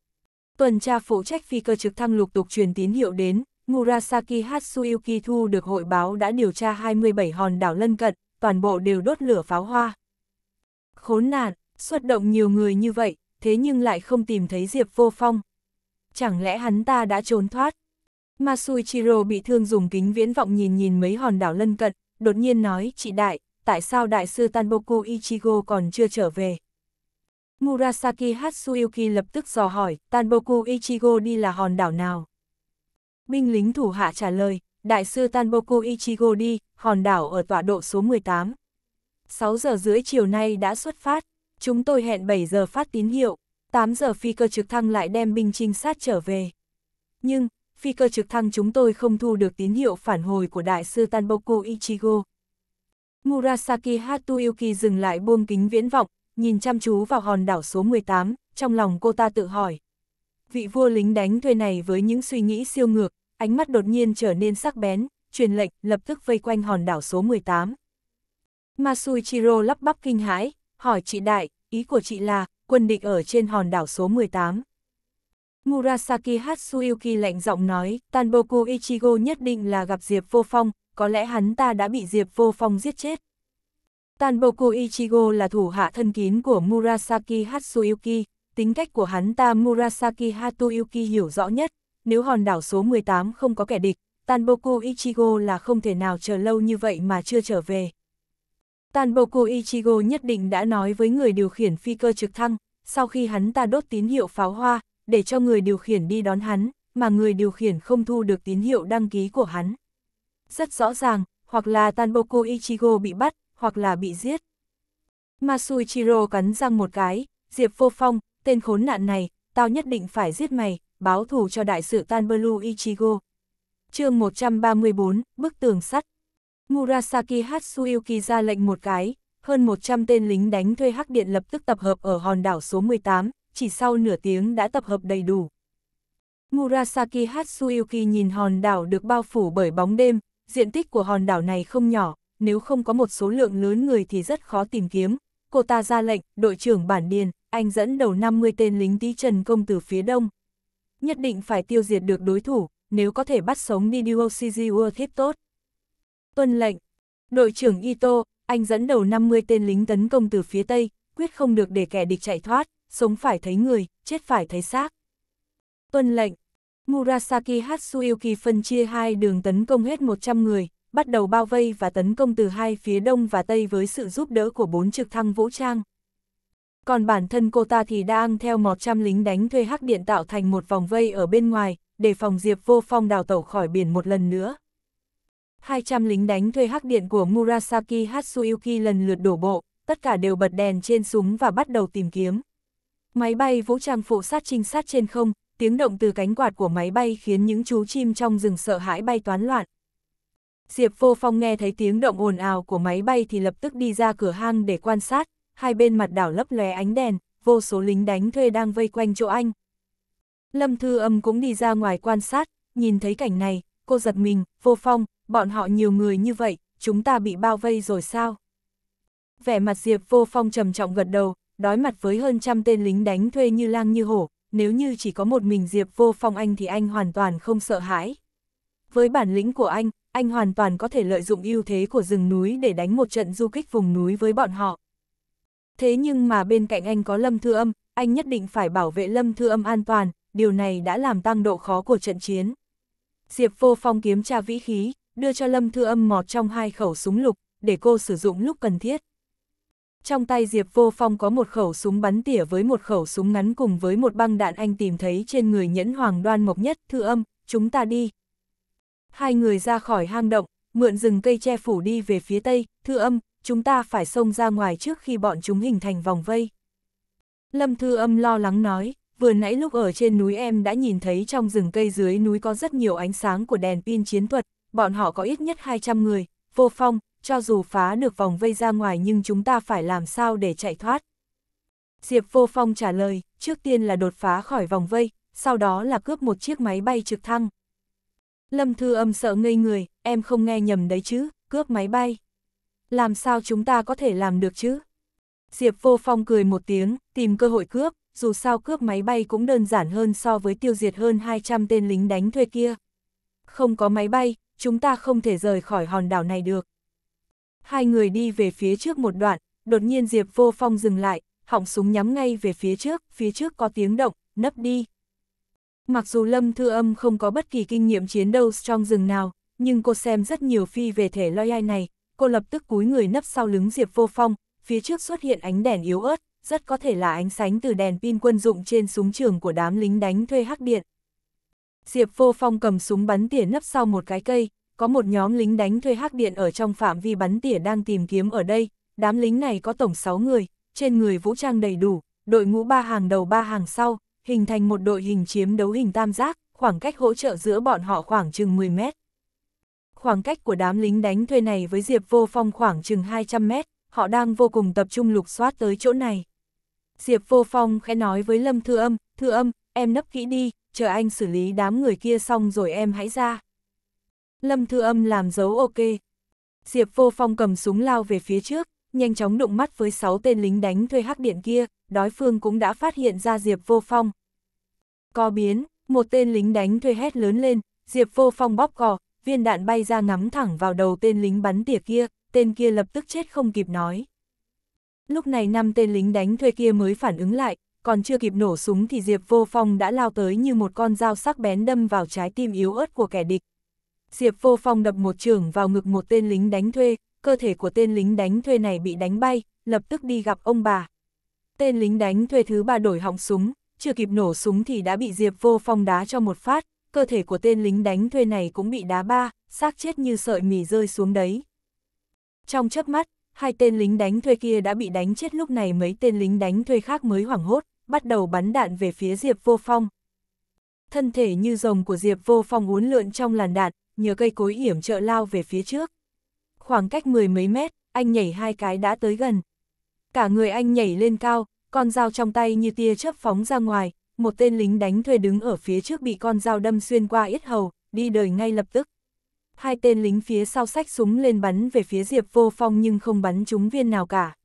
Tuần tra phụ trách phi cơ trực thăng lục tục truyền tín hiệu đến, Murasaki Hatsuyuki thu được hội báo đã điều tra 27 hòn đảo lân cận, toàn bộ đều đốt lửa pháo hoa. Khốn nạn, xuất động nhiều người như vậy, thế nhưng lại không tìm thấy Diệp Vô Phong. Chẳng lẽ hắn ta đã trốn thoát? Masuichiro bị thương dùng kính viễn vọng nhìn nhìn mấy hòn đảo lân cận, đột nhiên nói, chị đại, tại sao đại sư Tanboku Ichigo còn chưa trở về? Murasaki Hatsuyuki lập tức dò hỏi, Tanboku Ichigo đi là hòn đảo nào? Binh lính thủ hạ trả lời, đại sư Tanboku Ichigo đi, hòn đảo ở tọa độ số 18. 6 giờ rưỡi chiều nay đã xuất phát, chúng tôi hẹn 7 giờ phát tín hiệu, 8 giờ phi cơ trực thăng lại đem binh trinh sát trở về. Nhưng, phi cơ trực thăng chúng tôi không thu được tín hiệu phản hồi của đại sư Tanboku Ichigo. Murasaki Hatuyuki dừng lại buông kính viễn vọng, nhìn chăm chú vào hòn đảo số 18, trong lòng cô ta tự hỏi, vị vua lính đánh thuê này với những suy nghĩ siêu ngược, ánh mắt đột nhiên trở nên sắc bén, truyền lệnh lập tức vây quanh hòn đảo số 18. Masuichiro lắp bắp kinh hãi, hỏi chị đại, ý của chị là, quân địch ở trên hòn đảo số 18. Murasaki Hatsuyuki lạnh giọng nói, Tanboku Ichigo nhất định là gặp Diệp Vô Phong, có lẽ hắn ta đã bị Diệp Vô Phong giết chết. Tanboku Ichigo là thủ hạ thân kín của Murasaki Hatsuyuki, tính cách của hắn ta Murasaki Hatoyuki hiểu rõ nhất, nếu hòn đảo số 18 không có kẻ địch, Tanboku Ichigo là không thể nào chờ lâu như vậy mà chưa trở về. Tanboku Ichigo nhất định đã nói với người điều khiển phi cơ trực thăng, sau khi hắn ta đốt tín hiệu pháo hoa, để cho người điều khiển đi đón hắn, mà người điều khiển không thu được tín hiệu đăng ký của hắn. Rất rõ ràng, hoặc là Tanboku Ichigo bị bắt, hoặc là bị giết. Masuichiro cắn răng một cái, Diệp Vô Phong, tên khốn nạn này, tao nhất định phải giết mày, báo thù cho đại sự Tanbelu Ichigo. chương 134, bức tường sắt. Murasaki Hatsuyuki ra lệnh một cái, hơn 100 tên lính đánh thuê hắc điện lập tức tập hợp ở hòn đảo số 18, chỉ sau nửa tiếng đã tập hợp đầy đủ. Murasaki Hatsuyuki nhìn hòn đảo được bao phủ bởi bóng đêm, diện tích của hòn đảo này không nhỏ, nếu không có một số lượng lớn người thì rất khó tìm kiếm. Cô ta ra lệnh, đội trưởng bản điền, anh dẫn đầu 50 tên lính tí trần công từ phía đông. Nhất định phải tiêu diệt được đối thủ, nếu có thể bắt sống Nidio Shizuo thiếp tốt. Tuân lệnh, đội trưởng Ito, anh dẫn đầu 50 tên lính tấn công từ phía tây, quyết không được để kẻ địch chạy thoát, sống phải thấy người, chết phải thấy xác. Tuân lệnh, Murasaki Hatsuyuki phân chia hai đường tấn công hết 100 người, bắt đầu bao vây và tấn công từ hai phía đông và tây với sự giúp đỡ của bốn trực thăng vũ trang còn bản thân cô ta thì đang theo một trăm lính đánh thuê hắc điện tạo thành một vòng vây ở bên ngoài, để phòng Diệp Vô Phong đào tẩu khỏi biển một lần nữa. 200 lính đánh thuê hắc điện của Murasaki Hatsuyuki lần lượt đổ bộ, tất cả đều bật đèn trên súng và bắt đầu tìm kiếm. Máy bay vũ trang phụ sát trinh sát trên không, tiếng động từ cánh quạt của máy bay khiến những chú chim trong rừng sợ hãi bay toán loạn. Diệp Vô Phong nghe thấy tiếng động ồn ào của máy bay thì lập tức đi ra cửa hang để quan sát, hai bên mặt đảo lấp lóe ánh đèn, vô số lính đánh thuê đang vây quanh chỗ anh. Lâm Thư Âm cũng đi ra ngoài quan sát, nhìn thấy cảnh này, cô giật mình, vô phong, bọn họ nhiều người như vậy, chúng ta bị bao vây rồi sao? Vẻ mặt Diệp vô phong trầm trọng gật đầu, đói mặt với hơn trăm tên lính đánh thuê như lang như hổ, nếu như chỉ có một mình Diệp vô phong anh thì anh hoàn toàn không sợ hãi. Với bản lĩnh của anh, anh hoàn toàn có thể lợi dụng ưu thế của rừng núi để đánh một trận du kích vùng núi với bọn họ. Thế nhưng mà bên cạnh anh có Lâm Thư Âm, anh nhất định phải bảo vệ Lâm Thư Âm an toàn, điều này đã làm tăng độ khó của trận chiến. Diệp Vô Phong kiếm tra vĩ khí, đưa cho Lâm Thư Âm mọt trong hai khẩu súng lục, để cô sử dụng lúc cần thiết. Trong tay Diệp Vô Phong có một khẩu súng bắn tỉa với một khẩu súng ngắn cùng với một băng đạn anh tìm thấy trên người nhẫn hoàng đoan mộc nhất, Thư Âm, chúng ta đi. Hai người ra khỏi hang động, mượn rừng cây che phủ đi về phía tây, Thư Âm, chúng ta phải xông ra ngoài trước khi bọn chúng hình thành vòng vây. Lâm Thư Âm lo lắng nói, vừa nãy lúc ở trên núi em đã nhìn thấy trong rừng cây dưới núi có rất nhiều ánh sáng của đèn pin chiến thuật, bọn họ có ít nhất 200 người, vô phong, cho dù phá được vòng vây ra ngoài nhưng chúng ta phải làm sao để chạy thoát. Diệp vô phong trả lời, trước tiên là đột phá khỏi vòng vây, sau đó là cướp một chiếc máy bay trực thăng. Lâm Thư Âm sợ ngây người, em không nghe nhầm đấy chứ, cướp máy bay làm sao chúng ta có thể làm được chứ? Diệp Vô Phong cười một tiếng, tìm cơ hội cướp, dù sao cướp máy bay cũng đơn giản hơn so với tiêu diệt hơn 200 tên lính đánh thuê kia. Không có máy bay, chúng ta không thể rời khỏi hòn đảo này được. Hai người đi về phía trước một đoạn, đột nhiên Diệp Vô Phong dừng lại, họng súng nhắm ngay về phía trước, phía trước có tiếng động, nấp đi. Mặc dù Lâm Thư Âm không có bất kỳ kinh nghiệm chiến đấu trong rừng nào, nhưng cô xem rất nhiều phi về thể loyal này, cô lập tức cúi người nấp sau lưng Diệp Vô Phong, phía trước xuất hiện ánh đèn yếu ớt, rất có thể là ánh sánh từ đèn pin quân dụng trên súng trường của đám lính đánh thuê hắc điện. Diệp Vô Phong cầm súng bắn tỉa nấp sau một cái cây, có một nhóm lính đánh thuê hắc điện ở trong phạm vi bắn tỉa đang tìm kiếm ở đây, đám lính này có tổng 6 người, trên người vũ trang đầy đủ, đội ngũ ba hàng đầu ba hàng sau, hình thành một đội hình chiếm đấu hình tam giác, khoảng cách hỗ trợ giữa bọn họ khoảng chừng 10 mét. Khoảng cách của đám lính đánh thuê này với Diệp Vô Phong khoảng chừng 200 mét, họ đang vô cùng tập trung lục soát tới chỗ này. Diệp Vô Phong khẽ nói với Lâm Thư Âm, Thư Âm, em nấp kỹ đi, chờ anh xử lý đám người kia xong rồi em hãy ra. Lâm Thư Âm làm dấu ok. Diệp Vô Phong cầm súng lao về phía trước, nhanh chóng đụng mắt với 6 tên lính đánh thuê hắc điện kia, đối phương cũng đã phát hiện ra Diệp Vô Phong. Có biến, một tên lính đánh thuê hét lớn lên, Diệp Vô Phong bóp cò, viên đạn bay ra ngắm thẳng vào đầu tên lính bắn tỉa kia, tên kia lập tức chết không kịp nói. Lúc này năm tên lính đánh thuê kia mới phản ứng lại, còn chưa kịp nổ súng thì Diệp Vô Phong đã lao tới như một con dao sắc bén đâm vào trái tim yếu ớt của kẻ địch. Diệp Vô Phong đập một trường vào ngực một tên lính đánh thuê, cơ thể của tên lính đánh thuê này bị đánh bay, lập tức đi gặp ông bà. Tên lính đánh thuê thứ ba đổi họng súng, chưa kịp nổ súng thì đã bị Diệp Vô Phong đá cho một phát, cơ thể của tên lính đánh thuê này cũng bị đá ba, xác chết như sợi mì rơi xuống đấy. Trong chớp mắt, hai tên lính đánh thuê kia đã bị đánh chết lúc này mấy tên lính đánh thuê khác mới hoảng hốt, bắt đầu bắn đạn về phía Diệp Vô Phong. Thân thể như rồng của Diệp Vô Phong uốn lượn trong làn đạn, nhờ cây cối yểm trợ lao về phía trước. Khoảng cách mười mấy mét, anh nhảy hai cái đã tới gần. Cả người anh nhảy lên cao, con dao trong tay như tia chớp phóng ra ngoài, một tên lính đánh thuê đứng ở phía trước bị con dao đâm xuyên qua yết hầu, đi đời ngay lập tức. Hai tên lính phía sau sách súng lên bắn về phía Diệp Vô Phong nhưng không bắn trúng viên nào cả.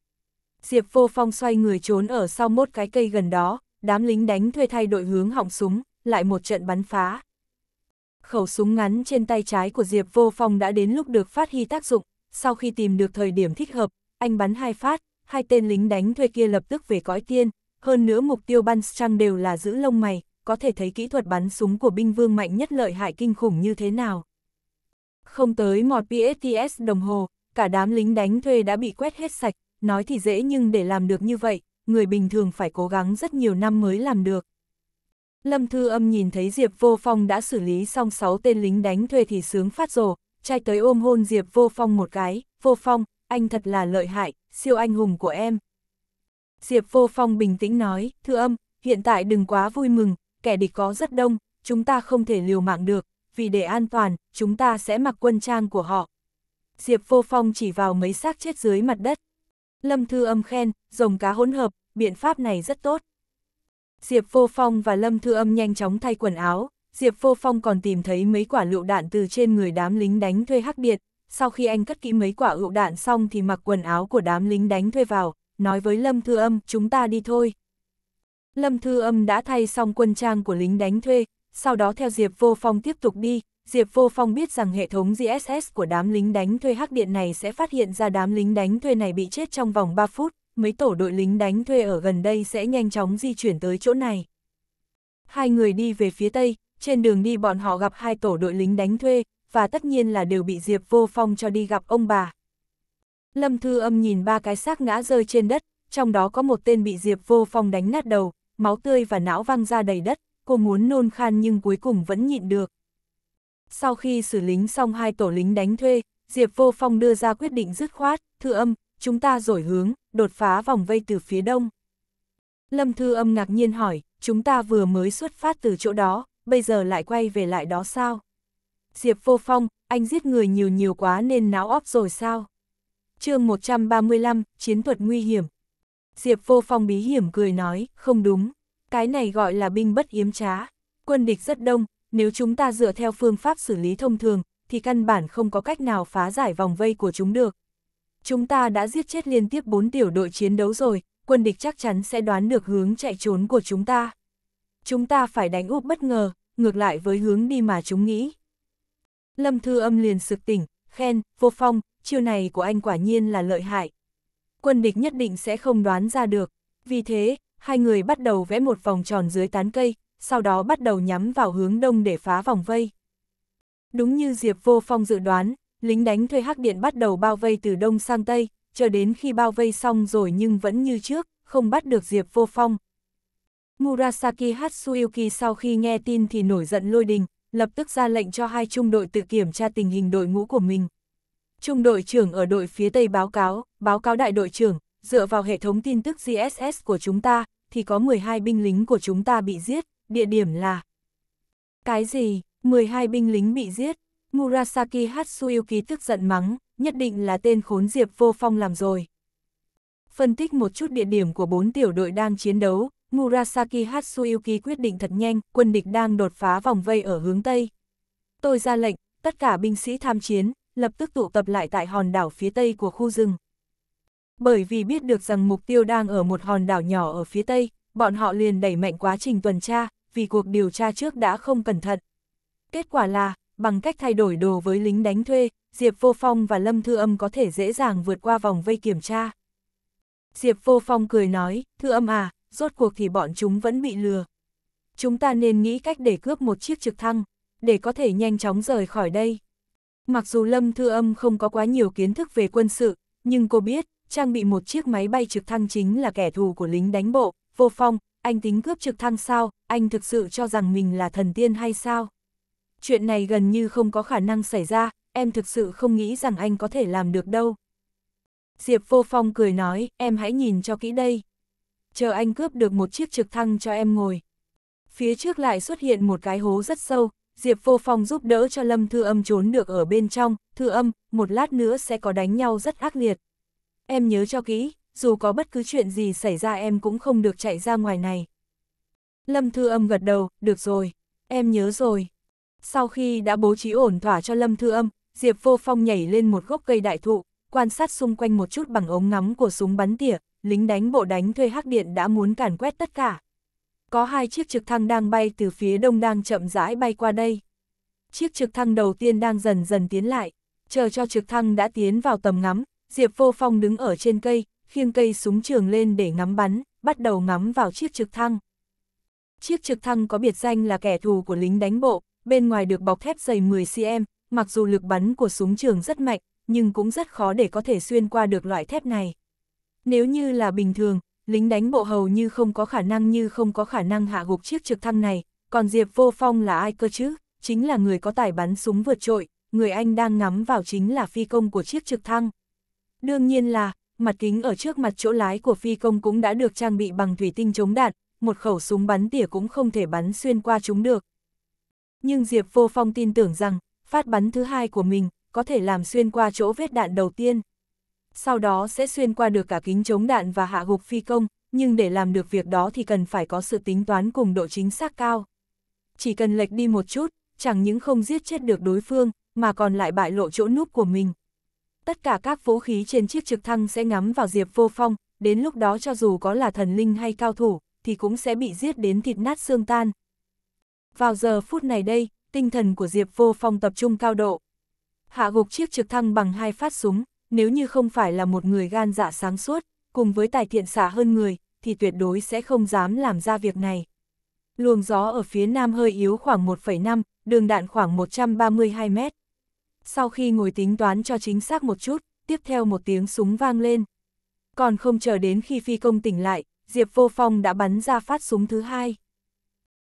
Diệp Vô Phong xoay người trốn ở sau một cái cây gần đó, đám lính đánh thuê thay đội hướng họng súng, lại một trận bắn phá. Khẩu súng ngắn trên tay trái của Diệp Vô Phong đã đến lúc được phát huy tác dụng, sau khi tìm được thời điểm thích hợp, anh bắn hai phát, hai tên lính đánh thuê kia lập tức về cõi tiên, hơn nữa mục tiêu bắn trăng đều là giữ lông mày, có thể thấy kỹ thuật bắn súng của binh vương mạnh nhất lợi hại kinh khủng như thế nào. Không tới mọt PSTS đồng hồ, cả đám lính đánh thuê đã bị quét hết sạch, nói thì dễ nhưng để làm được như vậy, người bình thường phải cố gắng rất nhiều năm mới làm được. Lâm Thư Âm nhìn thấy Diệp Vô Phong đã xử lý xong 6 tên lính đánh thuê thì sướng phát rồ, trai tới ôm hôn Diệp Vô Phong một cái, Vô Phong, anh thật là lợi hại, siêu anh hùng của em. Diệp Vô Phong bình tĩnh nói, thưa âm, hiện tại đừng quá vui mừng, kẻ địch có rất đông, chúng ta không thể liều mạng được, vì để an toàn, chúng ta sẽ mặc quân trang của họ. Diệp Vô Phong chỉ vào mấy xác chết dưới mặt đất. Lâm Thư Âm khen, rồng cá hỗn hợp, biện pháp này rất tốt. Diệp Vô Phong và Lâm Thư Âm nhanh chóng thay quần áo, Diệp Vô Phong còn tìm thấy mấy quả lựu đạn từ trên người đám lính đánh thuê hắc biệt. Sau khi anh cất kỹ mấy quả lựu đạn xong thì mặc quần áo của đám lính đánh thuê vào, nói với Lâm Thư Âm, chúng ta đi thôi. Lâm Thư Âm đã thay xong quân trang của lính đánh thuê, sau đó theo Diệp Vô Phong tiếp tục đi, Diệp Vô Phong biết rằng hệ thống GSS của đám lính đánh thuê hắc điện này sẽ phát hiện ra đám lính đánh thuê này bị chết trong vòng 3 phút, mấy tổ đội lính đánh thuê ở gần đây sẽ nhanh chóng di chuyển tới chỗ này. Hai người đi về phía Tây, trên đường đi bọn họ gặp hai tổ đội lính đánh thuê, và tất nhiên là đều bị Diệp Vô Phong cho đi gặp ông bà. Lâm Thư Âm nhìn ba cái xác ngã rơi trên đất, trong đó có một tên bị Diệp Vô Phong đánh nát đầu, máu tươi và não văng ra đầy đất, cô muốn nôn khan nhưng cuối cùng vẫn nhịn được. Sau khi xử lính xong hai tổ lính đánh thuê, Diệp Vô Phong đưa ra quyết định dứt khoát, Thư Âm, chúng ta đổi hướng, đột phá vòng vây từ phía đông. Lâm Thư Âm ngạc nhiên hỏi, chúng ta vừa mới xuất phát từ chỗ đó, bây giờ lại quay về lại đó sao? Diệp Vô Phong, anh giết người nhiều nhiều quá nên não óc rồi sao? chương 135, chiến thuật nguy hiểm. Diệp vô phong bí hiểm cười nói, không đúng, cái này gọi là binh bất yếm trá. Quân địch rất đông, nếu chúng ta dựa theo phương pháp xử lý thông thường, thì căn bản không có cách nào phá giải vòng vây của chúng được. Chúng ta đã giết chết liên tiếp 4 tiểu đội chiến đấu rồi, quân địch chắc chắn sẽ đoán được hướng chạy trốn của chúng ta. Chúng ta phải đánh úp bất ngờ, ngược lại với hướng đi mà chúng nghĩ. Lâm Thư Âm liền sực tỉnh, khen, vô phong, chiêu này của anh quả nhiên là lợi hại. Quân địch nhất định sẽ không đoán ra được, vì thế, hai người bắt đầu vẽ một vòng tròn dưới tán cây, sau đó bắt đầu nhắm vào hướng đông để phá vòng vây. Đúng như Diệp Vô Phong dự đoán, lính đánh thuê hắc điện bắt đầu bao vây từ đông sang tây, chờ đến khi bao vây xong rồi nhưng vẫn như trước, không bắt được Diệp Vô Phong. Murasaki Hatsuyuki sau khi nghe tin thì nổi giận lôi đình, lập tức ra lệnh cho hai trung đội tự kiểm tra tình hình đội ngũ của mình. Trung đội trưởng ở đội phía Tây báo cáo, báo cáo đại đội trưởng, dựa vào hệ thống tin tức GSS của chúng ta, thì có 12 binh lính của chúng ta bị giết, địa điểm là... Cái gì? 12 binh lính bị giết? Murasaki Hatsuyuki tức giận mắng, nhất định là tên khốn diệp vô phong làm rồi. Phân tích một chút địa điểm của bốn tiểu đội đang chiến đấu, Murasaki Hatsuyuki quyết định thật nhanh, quân địch đang đột phá vòng vây ở hướng Tây. Tôi ra lệnh, tất cả binh sĩ tham chiến, lập tức tụ tập lại tại hòn đảo phía tây của khu rừng. Bởi vì biết được rằng mục tiêu đang ở một hòn đảo nhỏ ở phía tây, bọn họ liền đẩy mạnh quá trình tuần tra, vì cuộc điều tra trước đã không cẩn thận. Kết quả là, bằng cách thay đổi đồ với lính đánh thuê, Diệp Vô Phong và Lâm Thư Âm có thể dễ dàng vượt qua vòng vây kiểm tra. Diệp Vô Phong cười nói, Thư Âm à, rốt cuộc thì bọn chúng vẫn bị lừa. Chúng ta nên nghĩ cách để cướp một chiếc trực thăng, để có thể nhanh chóng rời khỏi đây. Mặc dù Lâm Thư Âm không có quá nhiều kiến thức về quân sự, nhưng cô biết, trang bị một chiếc máy bay trực thăng chính là kẻ thù của lính đánh bộ, vô phong, anh tính cướp trực thăng sao, anh thực sự cho rằng mình là thần tiên hay sao? Chuyện này gần như không có khả năng xảy ra, em thực sự không nghĩ rằng anh có thể làm được đâu. Diệp vô phong cười nói, em hãy nhìn cho kỹ đây. Chờ anh cướp được một chiếc trực thăng cho em ngồi. Phía trước lại xuất hiện một cái hố rất sâu, Diệp Vô Phong giúp đỡ cho Lâm Thư Âm trốn được ở bên trong, Thư Âm, một lát nữa sẽ có đánh nhau rất ác liệt. Em nhớ cho kỹ, dù có bất cứ chuyện gì xảy ra em cũng không được chạy ra ngoài này. Lâm Thư Âm gật đầu, được rồi, em nhớ rồi. Sau khi đã bố trí ổn thỏa cho Lâm Thư Âm, Diệp Vô Phong nhảy lên một gốc cây đại thụ, quan sát xung quanh một chút bằng ống ngắm của súng bắn tỉa, lính đánh bộ đánh thuê hắc điện đã muốn càn quét tất cả. Có hai chiếc trực thăng đang bay từ phía đông đang chậm rãi bay qua đây. Chiếc trực thăng đầu tiên đang dần dần tiến lại, chờ cho trực thăng đã tiến vào tầm ngắm, Diệp Vô Phong đứng ở trên cây, khiêng cây súng trường lên để ngắm bắn, bắt đầu ngắm vào chiếc trực thăng. Chiếc trực thăng có biệt danh là kẻ thù của lính đánh bộ, bên ngoài được bọc thép dày 10cm, mặc dù lực bắn của súng trường rất mạnh, nhưng cũng rất khó để có thể xuyên qua được loại thép này. Nếu như là bình thường, lính đánh bộ hầu như không có khả năng như không có khả năng hạ gục chiếc trực thăng này, còn Diệp Vô Phong là ai cơ chứ, chính là người có tài bắn súng vượt trội, người anh đang ngắm vào chính là phi công của chiếc trực thăng. Đương nhiên là, mặt kính ở trước mặt chỗ lái của phi công cũng đã được trang bị bằng thủy tinh chống đạn, một khẩu súng bắn tỉa cũng không thể bắn xuyên qua chúng được. Nhưng Diệp Vô Phong tin tưởng rằng, phát bắn thứ hai của mình có thể làm xuyên qua chỗ vết đạn đầu tiên sau đó sẽ xuyên qua được cả kính chống đạn và hạ gục phi công, nhưng để làm được việc đó thì cần phải có sự tính toán cùng độ chính xác cao. Chỉ cần lệch đi một chút, chẳng những không giết chết được đối phương, mà còn lại bại lộ chỗ núp của mình. Tất cả các vũ khí trên chiếc trực thăng sẽ ngắm vào Diệp Vô Phong, đến lúc đó cho dù có là thần linh hay cao thủ, thì cũng sẽ bị giết đến thịt nát xương tan. Vào giờ phút này đây, tinh thần của Diệp Vô Phong tập trung cao độ. Hạ gục chiếc trực thăng bằng hai phát súng, nếu như không phải là một người gan dạ sáng suốt, cùng với tài thiện xả hơn người, thì tuyệt đối sẽ không dám làm ra việc này. Luồng gió ở phía nam hơi yếu khoảng 1,5, đường đạn khoảng 132 mét. Sau khi ngồi tính toán cho chính xác một chút, tiếp theo một tiếng súng vang lên. Còn không chờ đến khi phi công tỉnh lại, Diệp Vô Phong đã bắn ra phát súng thứ hai.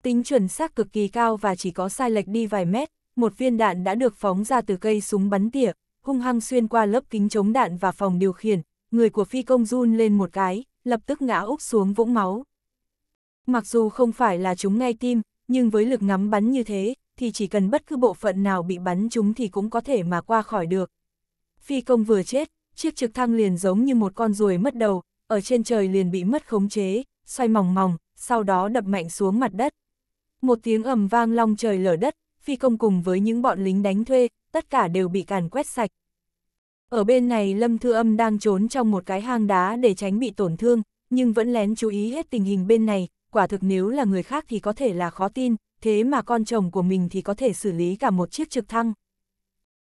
Tính chuẩn xác cực kỳ cao và chỉ có sai lệch đi vài mét, một viên đạn đã được phóng ra từ cây súng bắn tỉa, hung hăng xuyên qua lớp kính chống đạn và phòng điều khiển, người của phi công run lên một cái, lập tức ngã úp xuống vũng máu. Mặc dù không phải là chúng ngay tim, nhưng với lực ngắm bắn như thế, thì chỉ cần bất cứ bộ phận nào bị bắn chúng thì cũng có thể mà qua khỏi được. Phi công vừa chết, chiếc trực thăng liền giống như một con ruồi mất đầu, ở trên trời liền bị mất khống chế, xoay mỏng mỏng, sau đó đập mạnh xuống mặt đất. Một tiếng ầm vang long trời lở đất, phi công cùng với những bọn lính đánh thuê, tất cả đều bị càn quét sạch. Ở bên này Lâm Thư Âm đang trốn trong một cái hang đá để tránh bị tổn thương, nhưng vẫn lén chú ý hết tình hình bên này, quả thực nếu là người khác thì có thể là khó tin, thế mà con chồng của mình thì có thể xử lý cả một chiếc trực thăng.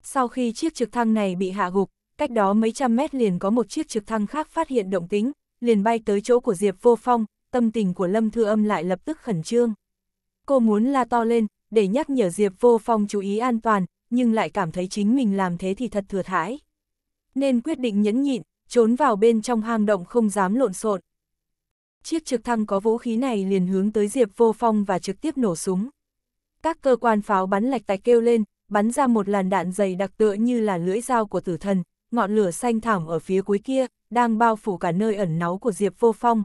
Sau khi chiếc trực thăng này bị hạ gục, cách đó mấy trăm mét liền có một chiếc trực thăng khác phát hiện động tính, liền bay tới chỗ của Diệp Vô Phong, tâm tình của Lâm Thư Âm lại lập tức khẩn trương. Cô muốn la to lên, để nhắc nhở Diệp Vô Phong chú ý an toàn, nhưng lại cảm thấy chính mình làm thế thì thật thừa thãi. Nên quyết định nhẫn nhịn, trốn vào bên trong hang động không dám lộn xộn. Chiếc trực thăng có vũ khí này liền hướng tới Diệp Vô Phong và trực tiếp nổ súng. Các cơ quan pháo bắn lạch tạch kêu lên, bắn ra một làn đạn dày đặc tựa như là lưỡi dao của tử thần, ngọn lửa xanh thẳm ở phía cuối kia, đang bao phủ cả nơi ẩn náu của Diệp Vô Phong.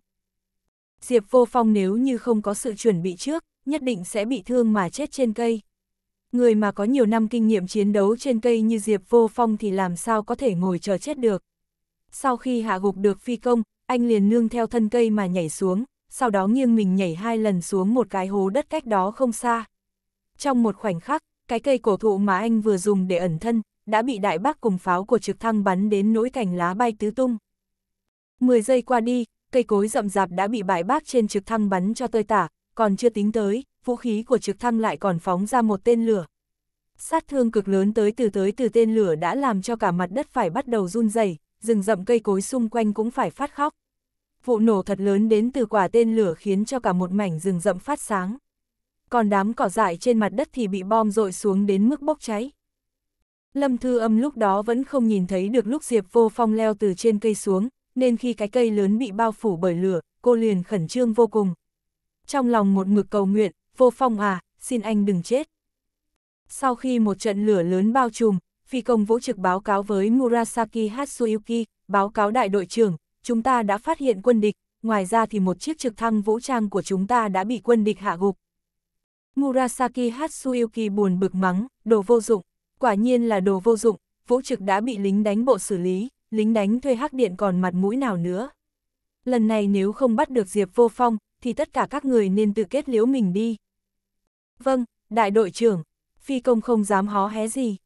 Diệp Vô Phong nếu như không có sự chuẩn bị trước, nhất định sẽ bị thương mà chết trên cây người mà có nhiều năm kinh nghiệm chiến đấu trên cây như Diệp Vô Phong thì làm sao có thể ngồi chờ chết được. Sau khi hạ gục được phi công, anh liền nương theo thân cây mà nhảy xuống, sau đó nghiêng mình nhảy hai lần xuống một cái hố đất cách đó không xa. Trong một khoảnh khắc, cái cây cổ thụ mà anh vừa dùng để ẩn thân, đã bị đại bác cùng pháo của trực thăng bắn đến nỗi cành lá bay tứ tung. Mười giây qua đi, cây cối rậm rạp đã bị bãi bác trên trực thăng bắn cho tơi tả, còn chưa tính tới, vũ khí của trực thăng lại còn phóng ra một tên lửa. Sát thương cực lớn tới từ tới từ tên lửa đã làm cho cả mặt đất phải bắt đầu run rẩy, rừng rậm cây cối xung quanh cũng phải phát khóc. Vụ nổ thật lớn đến từ quả tên lửa khiến cho cả một mảnh rừng rậm phát sáng. Còn đám cỏ dại trên mặt đất thì bị bom rội xuống đến mức bốc cháy. Lâm Thư Âm lúc đó vẫn không nhìn thấy được lúc Diệp Vô Phong leo từ trên cây xuống, nên khi cái cây lớn bị bao phủ bởi lửa, cô liền khẩn trương vô cùng. Trong lòng một mực cầu nguyện, vô phong à, xin anh đừng chết. Sau khi một trận lửa lớn bao trùm, phi công vũ trực báo cáo với Murasaki Hatsuyuki, báo cáo đại đội trưởng, chúng ta đã phát hiện quân địch, ngoài ra thì một chiếc trực thăng vũ trang của chúng ta đã bị quân địch hạ gục. Murasaki Hatsuyuki buồn bực mắng, đồ vô dụng, quả nhiên là đồ vô dụng, vũ trực đã bị lính đánh bộ xử lý, lính đánh thuê hắc điện còn mặt mũi nào nữa. Lần này nếu không bắt được Diệp Vô Phong, thì tất cả các người nên tự kết liễu mình đi. Vâng, đại đội trưởng, phi công không dám hó hé gì.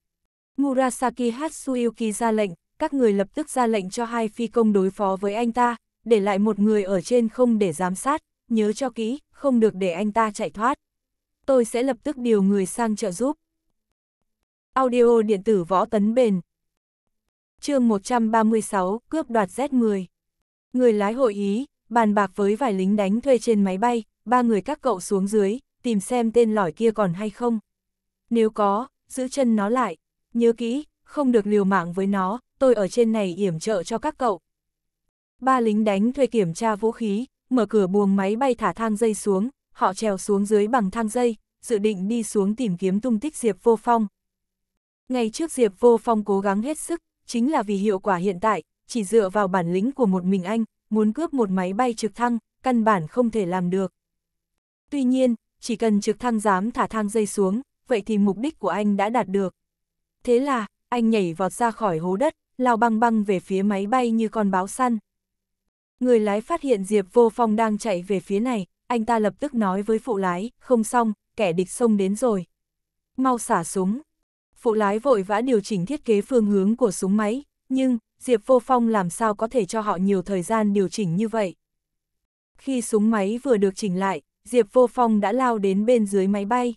Murasaki Hatsuyuki ra lệnh, các người lập tức ra lệnh cho hai phi công đối phó với anh ta, để lại một người ở trên không để giám sát, nhớ cho kỹ, không được để anh ta chạy thoát. Tôi sẽ lập tức điều người sang trợ giúp. Audio điện tử võ tấn bền chương 136, cướp đoạt Z10. Người lái hội Ý, bàn bạc với vài lính đánh thuê trên máy bay, ba người các cậu xuống dưới, tìm xem tên lỏi kia còn hay không. Nếu có, giữ chân nó lại, nhớ kỹ, không được liều mạng với nó, tôi ở trên này yểm trợ cho các cậu. Ba lính đánh thuê kiểm tra vũ khí, mở cửa buồng máy bay thả thang dây xuống, họ trèo xuống dưới bằng thang dây, dự định đi xuống tìm kiếm tung tích Diệp Vô Phong. Ngày trước Diệp Vô Phong cố gắng hết sức, chính là vì hiệu quả hiện tại, chỉ dựa vào bản lĩnh của một mình anh, muốn cướp một máy bay trực thăng, căn bản không thể làm được. Tuy nhiên, chỉ cần trực thăng dám thả thang dây xuống, vậy thì mục đích của anh đã đạt được. Thế là, anh nhảy vọt ra khỏi hố đất, lao băng băng về phía máy bay như con báo săn. Người lái phát hiện Diệp Vô Phong đang chạy về phía này, anh ta lập tức nói với phụ lái, không xong, kẻ địch xông đến rồi. Mau xả súng. Phụ lái vội vã điều chỉnh thiết kế phương hướng của súng máy, nhưng, Diệp Vô Phong làm sao có thể cho họ nhiều thời gian điều chỉnh như vậy. Khi súng máy vừa được chỉnh lại, Diệp Vô Phong đã lao đến bên dưới máy bay.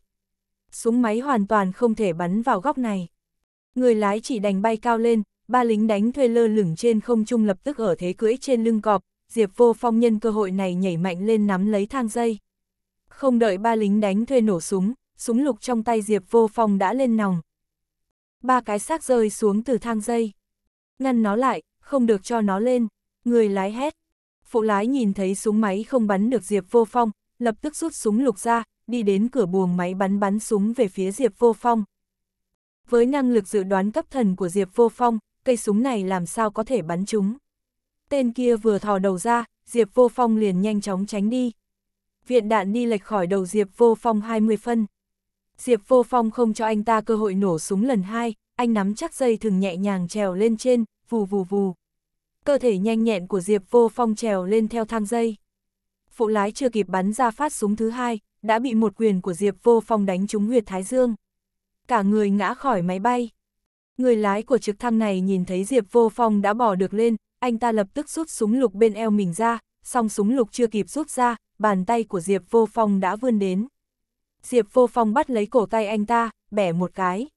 Súng máy hoàn toàn không thể bắn vào góc này. Người lái chỉ đành bay cao lên, ba lính đánh thuê lơ lửng trên không trung lập tức ở thế cưỡi trên lưng cọp, Diệp Vô Phong nhân cơ hội này nhảy mạnh lên nắm lấy thang dây. Không đợi ba lính đánh thuê nổ súng, súng lục trong tay Diệp Vô Phong đã lên nòng. Ba cái xác rơi xuống từ thang dây. Ngăn nó lại, không được cho nó lên. Người lái hét. Phụ lái nhìn thấy súng máy không bắn được Diệp Vô Phong, lập tức rút súng lục ra, đi đến cửa buồng máy bắn bắn súng về phía Diệp Vô Phong. Với năng lực dự đoán cấp thần của Diệp Vô Phong, cây súng này làm sao có thể bắn chúng. Tên kia vừa thò đầu ra, Diệp Vô Phong liền nhanh chóng tránh đi. Viện đạn đi lệch khỏi đầu Diệp Vô Phong 20 phân. Diệp Vô Phong không cho anh ta cơ hội nổ súng lần hai, anh nắm chắc dây thừng nhẹ nhàng trèo lên trên, vù vù vù. Cơ thể nhanh nhẹn của Diệp Vô Phong trèo lên theo thang dây phụ lái chưa kịp bắn ra phát súng thứ hai, đã bị một quyền của Diệp Vô Phong đánh trúng huyệt Thái Dương. Cả người ngã khỏi máy bay. Người lái của trực thăng này nhìn thấy Diệp Vô Phong đã bỏ được lên, anh ta lập tức rút súng lục bên eo mình ra, song súng lục chưa kịp rút ra, bàn tay của Diệp Vô Phong đã vươn đến. Diệp Vô Phong bắt lấy cổ tay anh ta, bẻ một cái.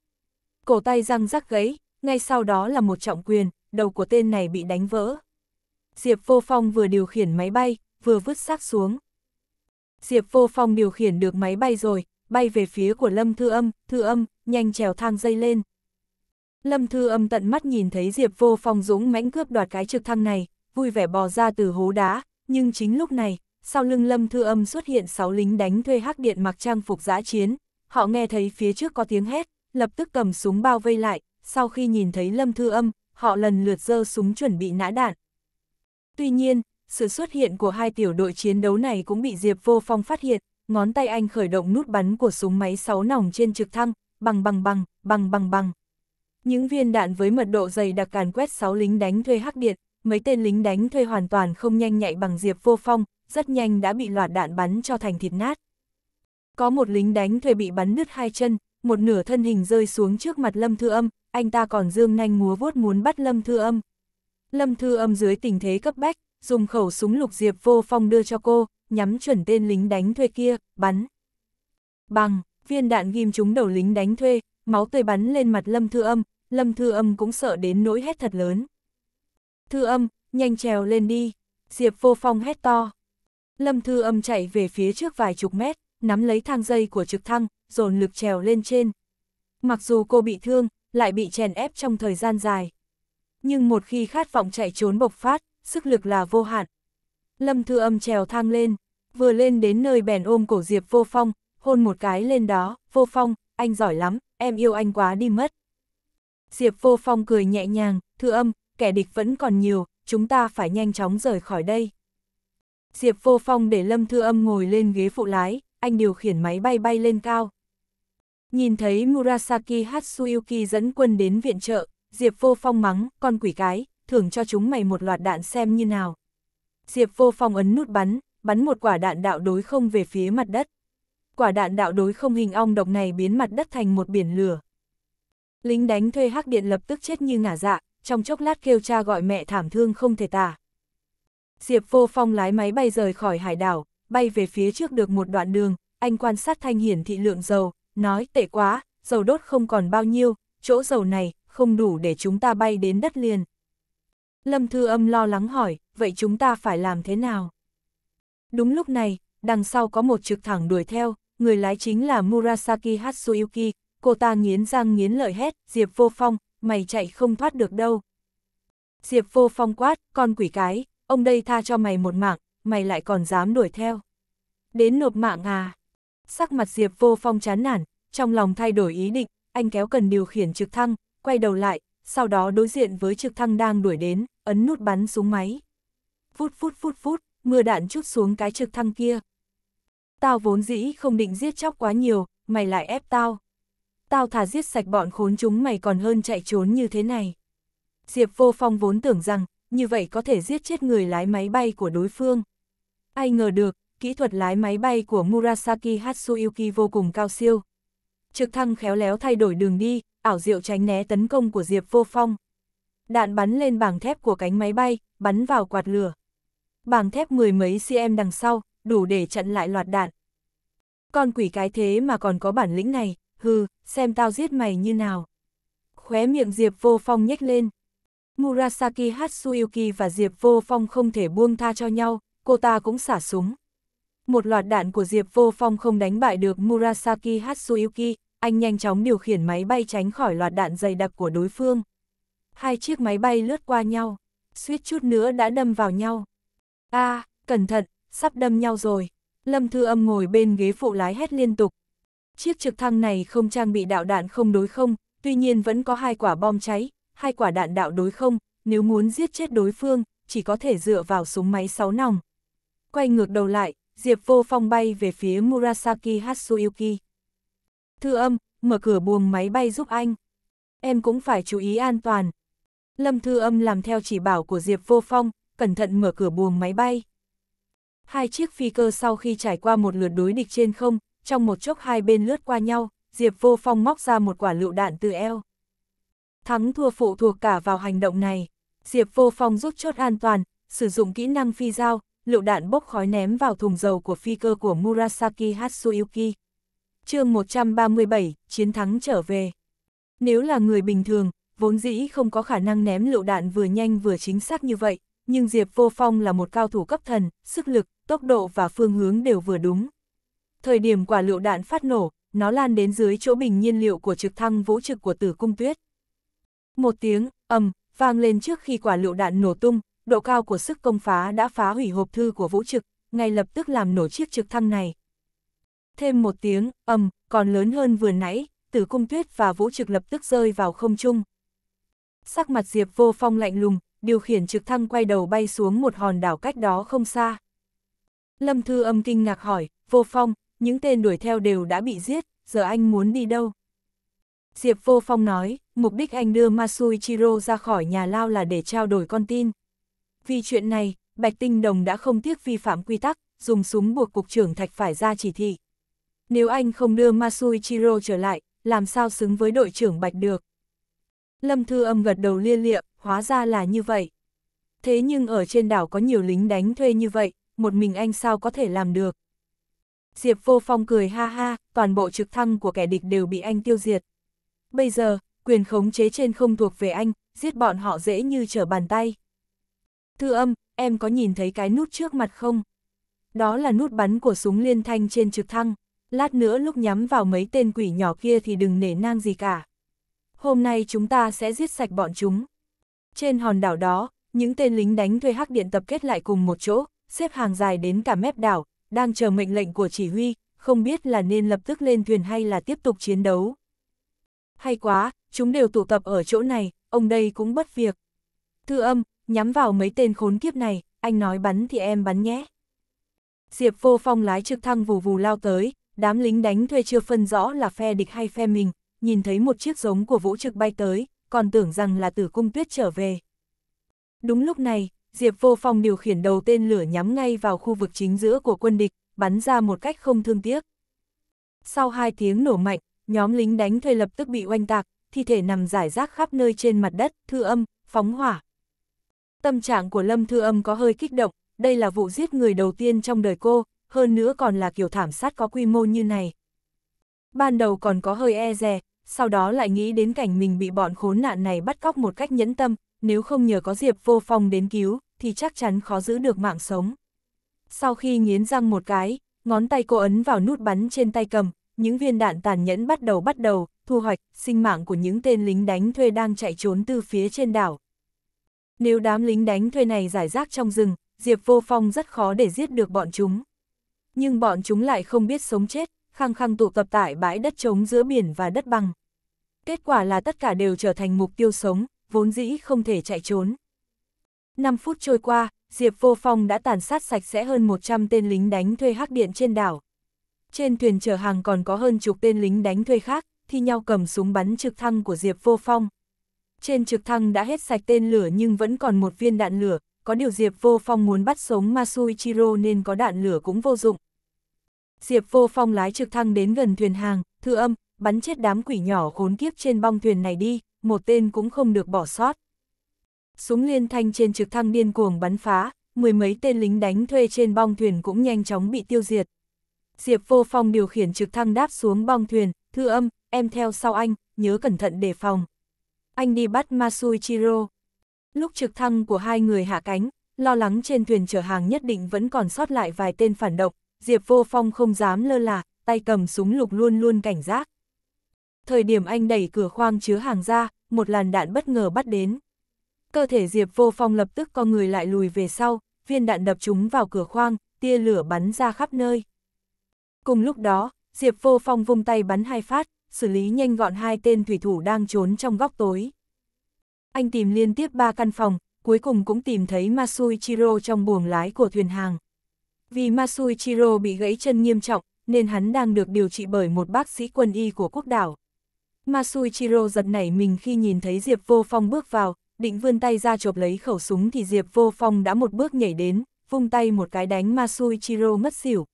Cổ tay răng rắc gãy, ngay sau đó là một trọng quyền, đầu của tên này bị đánh vỡ. Diệp Vô Phong vừa điều khiển máy bay, vừa vứt xác xuống. Diệp Vô Phong điều khiển được máy bay rồi, bay về phía của Lâm Thư Âm, Thư Âm, nhanh trèo thang dây lên. Lâm Thư Âm tận mắt nhìn thấy Diệp Vô Phong dũng mãnh cướp đoạt cái trực thăng này, vui vẻ bò ra từ hố đá, nhưng chính lúc này, sau lưng Lâm Thư Âm xuất hiện sáu lính đánh thuê hắc điện mặc trang phục giã chiến. Họ nghe thấy phía trước có tiếng hét, lập tức cầm súng bao vây lại, sau khi nhìn thấy Lâm Thư Âm, họ lần lượt dơ súng chuẩn bị nã đạn. Tuy nhiên, sự xuất hiện của hai tiểu đội chiến đấu này cũng bị Diệp Vô Phong phát hiện, ngón tay anh khởi động nút bắn của súng máy 6 nòng trên trực thăng, bằng bằng bằng, bằng bằng bằng. Những viên đạn với mật độ dày đặc càn quét 6 lính đánh thuê hắc điện, mấy tên lính đánh thuê hoàn toàn không nhanh nhạy bằng Diệp Vô Phong, rất nhanh đã bị loạt đạn bắn cho thành thịt nát. Có một lính đánh thuê bị bắn đứt hai chân, một nửa thân hình rơi xuống trước mặt Lâm Thư Âm, anh ta còn dương nanh múa vuốt muốn bắt Lâm Thư Âm. Lâm Thư Âm dưới tình thế cấp bách, dùng khẩu súng lục diệp vô phong đưa cho cô, nhắm chuẩn tên lính đánh thuê kia, bắn. Bằng, viên đạn ghim trúng đầu lính đánh thuê, máu tươi bắn lên mặt Lâm Thư Âm, Lâm Thư Âm cũng sợ đến nỗi hét thật lớn. Thư Âm, nhanh trèo lên đi, Diệp vô phong hét to. Lâm Thư Âm chạy về phía trước vài chục mét, nắm lấy thang dây của trực thăng, dồn lực trèo lên trên. Mặc dù cô bị thương, lại bị chèn ép trong thời gian dài. Nhưng một khi khát vọng chạy trốn bộc phát, sức lực là vô hạn. Lâm Thư Âm trèo thang lên, vừa lên đến nơi bèn ôm cổ Diệp Vô Phong, hôn một cái lên đó, Vô Phong, anh giỏi lắm, em yêu anh quá đi mất. Diệp Vô Phong cười nhẹ nhàng, Thư Âm, kẻ địch vẫn còn nhiều, chúng ta phải nhanh chóng rời khỏi đây. Diệp Vô Phong để Lâm Thư Âm ngồi lên ghế phụ lái, anh điều khiển máy bay bay lên cao. Nhìn thấy Murasaki Hatsuyuki dẫn quân đến viện trợ, Diệp Vô Phong mắng, con quỷ cái, thưởng cho chúng mày một loạt đạn xem như nào. Diệp vô phong ấn nút bắn, bắn một quả đạn đạo đối không về phía mặt đất. Quả đạn đạo đối không hình ong độc này biến mặt đất thành một biển lửa. Lính đánh thuê hắc điện lập tức chết như ngả dạ, trong chốc lát kêu cha gọi mẹ thảm thương không thể tả. Diệp vô phong lái máy bay rời khỏi hải đảo, bay về phía trước được một đoạn đường, anh quan sát thanh hiển thị lượng dầu, nói tệ quá, dầu đốt không còn bao nhiêu, chỗ dầu này không đủ để chúng ta bay đến đất liền. Lâm Thư Âm lo lắng hỏi, vậy chúng ta phải làm thế nào? Đúng lúc này, đằng sau có một trực thẳng đuổi theo, người lái chính là Murasaki Hatsuyuki, cô ta nghiến răng nghiến lợi hét, Diệp Vô Phong, mày chạy không thoát được đâu. Diệp Vô Phong quát, con quỷ cái, ông đây tha cho mày một mạng, mày lại còn dám đuổi theo. Đến nộp mạng à? Sắc mặt Diệp Vô Phong chán nản, trong lòng thay đổi ý định, anh kéo cần điều khiển trực thăng, quay đầu lại, sau đó đối diện với trực thăng đang đuổi đến, ấn nút bắn súng máy. Phút phút phút phút, mưa đạn chút xuống cái trực thăng kia. Tao vốn dĩ không định giết chóc quá nhiều, mày lại ép tao. Tao thà giết sạch bọn khốn chúng mày còn hơn chạy trốn như thế này. Diệp vô phong vốn tưởng rằng, như vậy có thể giết chết người lái máy bay của đối phương. Ai ngờ được, kỹ thuật lái máy bay của Murasaki Hatsuyuki vô cùng cao siêu, trực thăng khéo léo thay đổi đường đi, ảo diệu tránh né tấn công của Diệp Vô Phong. Đạn bắn lên bảng thép của cánh máy bay, bắn vào quạt lửa. Bảng thép mười mấy cm đằng sau, đủ để chặn lại loạt đạn. Con quỷ cái thế mà còn có bản lĩnh này, hừ, xem tao giết mày như nào. Khóe miệng Diệp Vô Phong nhếch lên. Murasaki Hatsuyuki và Diệp Vô Phong không thể buông tha cho nhau, cô ta cũng xả súng. Một loạt đạn của Diệp Vô Phong không đánh bại được Murasaki Hatsuyuki, anh nhanh chóng điều khiển máy bay tránh khỏi loạt đạn dày đặc của đối phương. Hai chiếc máy bay lướt qua nhau, suýt chút nữa đã đâm vào nhau. a à, cẩn thận, sắp đâm nhau rồi. Lâm Thư Âm ngồi bên ghế phụ lái hét liên tục. Chiếc trực thăng này không trang bị đạo đạn không đối không, tuy nhiên vẫn có hai quả bom cháy, hai quả đạn đạo đối không, nếu muốn giết chết đối phương, chỉ có thể dựa vào súng máy 6 nòng. Quay ngược đầu lại, Diệp Vô Phong bay về phía Murasaki Hatsuyuki. Thư âm, mở cửa buồng máy bay giúp anh. Em cũng phải chú ý an toàn. Lâm Thư âm làm theo chỉ bảo của Diệp Vô Phong, cẩn thận mở cửa buồng máy bay. Hai chiếc phi cơ sau khi trải qua một lượt đối địch trên không, trong một chốc hai bên lướt qua nhau, Diệp Vô Phong móc ra một quả lựu đạn từ eo. Thắng thua phụ thuộc cả vào hành động này. Diệp Vô Phong rút chốt an toàn, sử dụng kỹ năng phi dao, lựu đạn bốc khói ném vào thùng dầu của phi cơ của Murasaki Hatsuyuki chương 137, chiến thắng trở về. Nếu là người bình thường, vốn dĩ không có khả năng ném lựu đạn vừa nhanh vừa chính xác như vậy, nhưng Diệp Vô Phong là một cao thủ cấp thần, sức lực, tốc độ và phương hướng đều vừa đúng. Thời điểm quả lựu đạn phát nổ, nó lan đến dưới chỗ bình nhiên liệu của trực thăng vũ trực của tử cung tuyết. Một tiếng, ầm, vang lên trước khi quả lựu đạn nổ tung, độ cao của sức công phá đã phá hủy hộp thư của vũ trực, ngay lập tức làm nổ chiếc trực thăng này. Thêm một tiếng, ầm, còn lớn hơn vừa nãy, tử cung tuyết và vũ trực lập tức rơi vào không trung. Sắc mặt Diệp vô phong lạnh lùng, điều khiển trực thăng quay đầu bay xuống một hòn đảo cách đó không xa. Lâm Thư âm kinh ngạc hỏi, vô phong, những tên đuổi theo đều đã bị giết, giờ anh muốn đi đâu? Diệp vô phong nói, mục đích anh đưa Masuichiro ra khỏi nhà lao là để trao đổi con tin. Vì chuyện này, Bạch Tinh Đồng đã không tiếc vi phạm quy tắc, dùng súng buộc cục trưởng thạch phải ra chỉ thị nếu anh không đưa Masuichiro trở lại, làm sao xứng với đội trưởng Bạch được. Lâm Thư Âm gật đầu lia lịa, hóa ra là như vậy. Thế nhưng ở trên đảo có nhiều lính đánh thuê như vậy, một mình anh sao có thể làm được. Diệp Vô Phong cười ha ha, toàn bộ trực thăng của kẻ địch đều bị anh tiêu diệt. Bây giờ, quyền khống chế trên không thuộc về anh, giết bọn họ dễ như trở bàn tay. Thư âm, em có nhìn thấy cái nút trước mặt không? Đó là nút bắn của súng liên thanh trên trực thăng lát nữa lúc nhắm vào mấy tên quỷ nhỏ kia thì đừng nể nang gì cả. Hôm nay chúng ta sẽ giết sạch bọn chúng. Trên hòn đảo đó, những tên lính đánh thuê hắc điện tập kết lại cùng một chỗ, xếp hàng dài đến cả mép đảo, đang chờ mệnh lệnh của chỉ huy, không biết là nên lập tức lên thuyền hay là tiếp tục chiến đấu. Hay quá, chúng đều tụ tập ở chỗ này, ông đây cũng bất việc. Thư âm, nhắm vào mấy tên khốn kiếp này, anh nói bắn thì em bắn nhé. Diệp vô phong lái trực thăng vù vù lao tới, Đám lính đánh thuê chưa phân rõ là phe địch hay phe mình, nhìn thấy một chiếc giống của vũ trực bay tới, còn tưởng rằng là tử cung tuyết trở về. Đúng lúc này, Diệp Vô Phong điều khiển đầu tên lửa nhắm ngay vào khu vực chính giữa của quân địch, bắn ra một cách không thương tiếc. Sau hai tiếng nổ mạnh, nhóm lính đánh thuê lập tức bị oanh tạc, thi thể nằm rải rác khắp nơi trên mặt đất, thư âm, phóng hỏa. Tâm trạng của Lâm Thư Âm có hơi kích động, đây là vụ giết người đầu tiên trong đời cô, hơn nữa còn là kiểu thảm sát có quy mô như này. Ban đầu còn có hơi e dè, sau đó lại nghĩ đến cảnh mình bị bọn khốn nạn này bắt cóc một cách nhẫn tâm, nếu không nhờ có Diệp vô phong đến cứu, thì chắc chắn khó giữ được mạng sống. Sau khi nghiến răng một cái, ngón tay cô ấn vào nút bắn trên tay cầm, những viên đạn tàn nhẫn bắt đầu bắt đầu, thu hoạch, sinh mạng của những tên lính đánh thuê đang chạy trốn từ phía trên đảo. Nếu đám lính đánh thuê này giải rác trong rừng, Diệp Vô Phong rất khó để giết được bọn chúng nhưng bọn chúng lại không biết sống chết, khăng khăng tụ tập tại bãi đất trống giữa biển và đất bằng. Kết quả là tất cả đều trở thành mục tiêu sống, vốn dĩ không thể chạy trốn. 5 phút trôi qua, Diệp Vô Phong đã tàn sát sạch sẽ hơn 100 tên lính đánh thuê hắc điện trên đảo. Trên thuyền chở hàng còn có hơn chục tên lính đánh thuê khác, thi nhau cầm súng bắn trực thăng của Diệp Vô Phong. Trên trực thăng đã hết sạch tên lửa nhưng vẫn còn một viên đạn lửa, có điều Diệp Vô Phong muốn bắt sống Masuichiro nên có đạn lửa cũng vô dụng. Diệp vô phong lái trực thăng đến gần thuyền hàng, thư âm, bắn chết đám quỷ nhỏ khốn kiếp trên bong thuyền này đi, một tên cũng không được bỏ sót. Súng liên thanh trên trực thăng điên cuồng bắn phá, mười mấy tên lính đánh thuê trên bong thuyền cũng nhanh chóng bị tiêu diệt. Diệp vô phong điều khiển trực thăng đáp xuống bong thuyền, thư âm, em theo sau anh, nhớ cẩn thận đề phòng. Anh đi bắt Masuichiro. Lúc trực thăng của hai người hạ cánh, lo lắng trên thuyền chở hàng nhất định vẫn còn sót lại vài tên phản động, Diệp Vô Phong không dám lơ là, tay cầm súng lục luôn luôn cảnh giác. Thời điểm anh đẩy cửa khoang chứa hàng ra, một làn đạn bất ngờ bắt đến. Cơ thể Diệp Vô Phong lập tức co người lại lùi về sau, viên đạn đập trúng vào cửa khoang, tia lửa bắn ra khắp nơi. Cùng lúc đó, Diệp Vô Phong vung tay bắn hai phát, xử lý nhanh gọn hai tên thủy thủ đang trốn trong góc tối. Anh tìm liên tiếp ba căn phòng, cuối cùng cũng tìm thấy Masuichiro trong buồng lái của thuyền hàng. Vì Masuichiro bị gãy chân nghiêm trọng, nên hắn đang được điều trị bởi một bác sĩ quân y của quốc đảo. Masuichiro giật nảy mình khi nhìn thấy Diệp Vô Phong bước vào, định vươn tay ra chộp lấy khẩu súng thì Diệp Vô Phong đã một bước nhảy đến, vung tay một cái đánh Masuichiro mất xỉu.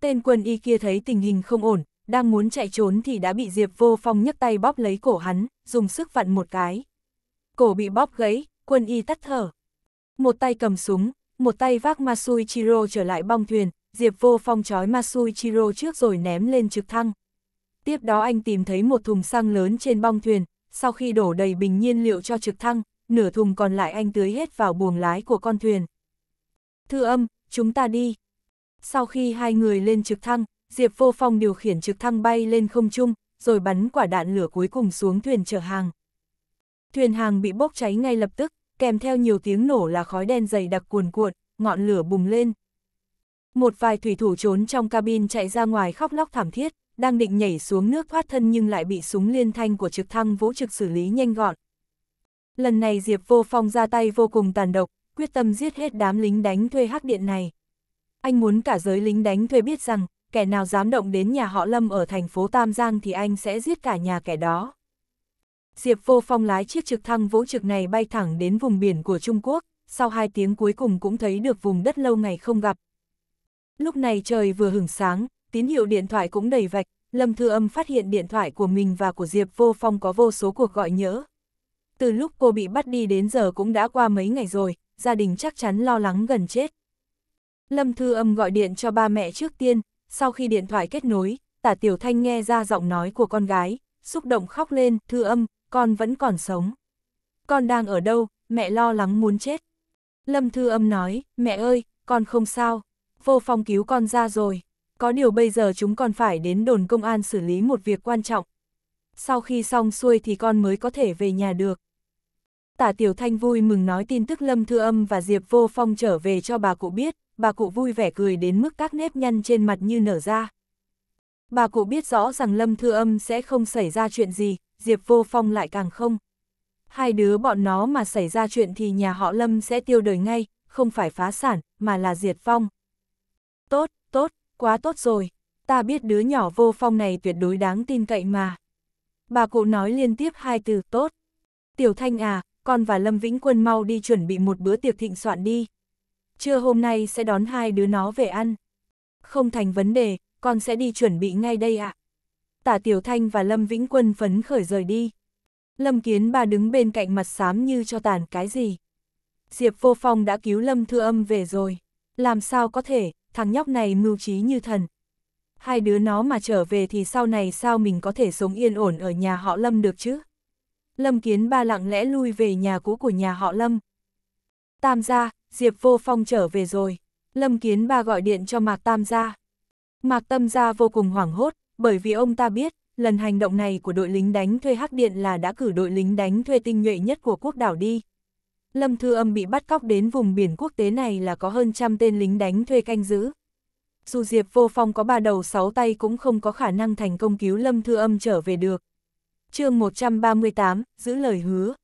Tên quân y kia thấy tình hình không ổn, đang muốn chạy trốn thì đã bị Diệp Vô Phong nhấc tay bóp lấy cổ hắn, dùng sức vặn một cái. Cổ bị bóp gãy, quân y tắt thở. Một tay cầm súng, một tay vác Masuichiro trở lại bong thuyền, Diệp Vô Phong trói Masuichiro trước rồi ném lên trực thăng. Tiếp đó anh tìm thấy một thùng xăng lớn trên bong thuyền, sau khi đổ đầy bình nhiên liệu cho trực thăng, nửa thùng còn lại anh tưới hết vào buồng lái của con thuyền. Thư âm, chúng ta đi. Sau khi hai người lên trực thăng, Diệp Vô Phong điều khiển trực thăng bay lên không trung, rồi bắn quả đạn lửa cuối cùng xuống thuyền chở hàng. Thuyền hàng bị bốc cháy ngay lập tức, kèm theo nhiều tiếng nổ là khói đen dày đặc cuồn cuộn, ngọn lửa bùng lên. Một vài thủy thủ trốn trong cabin chạy ra ngoài khóc lóc thảm thiết, đang định nhảy xuống nước thoát thân nhưng lại bị súng liên thanh của trực thăng vũ trực xử lý nhanh gọn. Lần này Diệp Vô Phong ra tay vô cùng tàn độc, quyết tâm giết hết đám lính đánh thuê hắc điện này. Anh muốn cả giới lính đánh thuê biết rằng, kẻ nào dám động đến nhà họ Lâm ở thành phố Tam Giang thì anh sẽ giết cả nhà kẻ đó. Diệp Vô Phong lái chiếc trực thăng vỗ trực này bay thẳng đến vùng biển của Trung Quốc, sau hai tiếng cuối cùng cũng thấy được vùng đất lâu ngày không gặp. Lúc này trời vừa hửng sáng, tín hiệu điện thoại cũng đầy vạch, Lâm Thư Âm phát hiện điện thoại của mình và của Diệp Vô Phong có vô số cuộc gọi nhỡ. Từ lúc cô bị bắt đi đến giờ cũng đã qua mấy ngày rồi, gia đình chắc chắn lo lắng gần chết. Lâm Thư Âm gọi điện cho ba mẹ trước tiên, sau khi điện thoại kết nối, Tả Tiểu Thanh nghe ra giọng nói của con gái, xúc động khóc lên, Thư Âm, con vẫn còn sống. Con đang ở đâu, mẹ lo lắng muốn chết. Lâm Thư Âm nói, mẹ ơi, con không sao, vô phong cứu con ra rồi, có điều bây giờ chúng con phải đến đồn công an xử lý một việc quan trọng. Sau khi xong xuôi thì con mới có thể về nhà được. Tả Tiểu Thanh vui mừng nói tin tức Lâm Thư Âm và Diệp Vô Phong trở về cho bà cụ biết, bà cụ vui vẻ cười đến mức các nếp nhăn trên mặt như nở ra. Bà cụ biết rõ rằng Lâm Thư Âm sẽ không xảy ra chuyện gì, Diệp Vô Phong lại càng không. Hai đứa bọn nó mà xảy ra chuyện thì nhà họ Lâm sẽ tiêu đời ngay, không phải phá sản, mà là diệt phong. Tốt, tốt, quá tốt rồi. Ta biết đứa nhỏ Vô Phong này tuyệt đối đáng tin cậy mà. Bà cụ nói liên tiếp hai từ tốt. Tiểu Thanh à, con và Lâm Vĩnh Quân mau đi chuẩn bị một bữa tiệc thịnh soạn đi. Trưa hôm nay sẽ đón hai đứa nó về ăn. Không thành vấn đề, con sẽ đi chuẩn bị ngay đây ạ. À. Tả Tiểu Thanh và Lâm Vĩnh Quân phấn khởi rời đi. Lâm Kiến Ba đứng bên cạnh mặt xám như cho tàn cái gì. Diệp Vô Phong đã cứu Lâm Thư Âm về rồi. Làm sao có thể, thằng nhóc này mưu trí như thần. Hai đứa nó mà trở về thì sau này sao mình có thể sống yên ổn ở nhà họ Lâm được chứ? Lâm Kiến ba lặng lẽ lui về nhà cũ của nhà họ Lâm. Tam gia, Diệp Vô Phong trở về rồi. Lâm Kiến ba gọi điện cho Mạc Tam gia. Mạc Tâm gia vô cùng hoảng hốt, bởi vì ông ta biết, lần hành động này của đội lính đánh thuê Hắc Điện là đã cử đội lính đánh thuê tinh nhuệ nhất của quốc đảo đi. Lâm Thư Âm bị bắt cóc đến vùng biển quốc tế này là có hơn trăm tên lính đánh thuê canh giữ. Dù Diệp Vô Phong có ba đầu sáu tay cũng không có khả năng thành công cứu Lâm Thư Âm trở về được. chương 138, giữ lời hứa.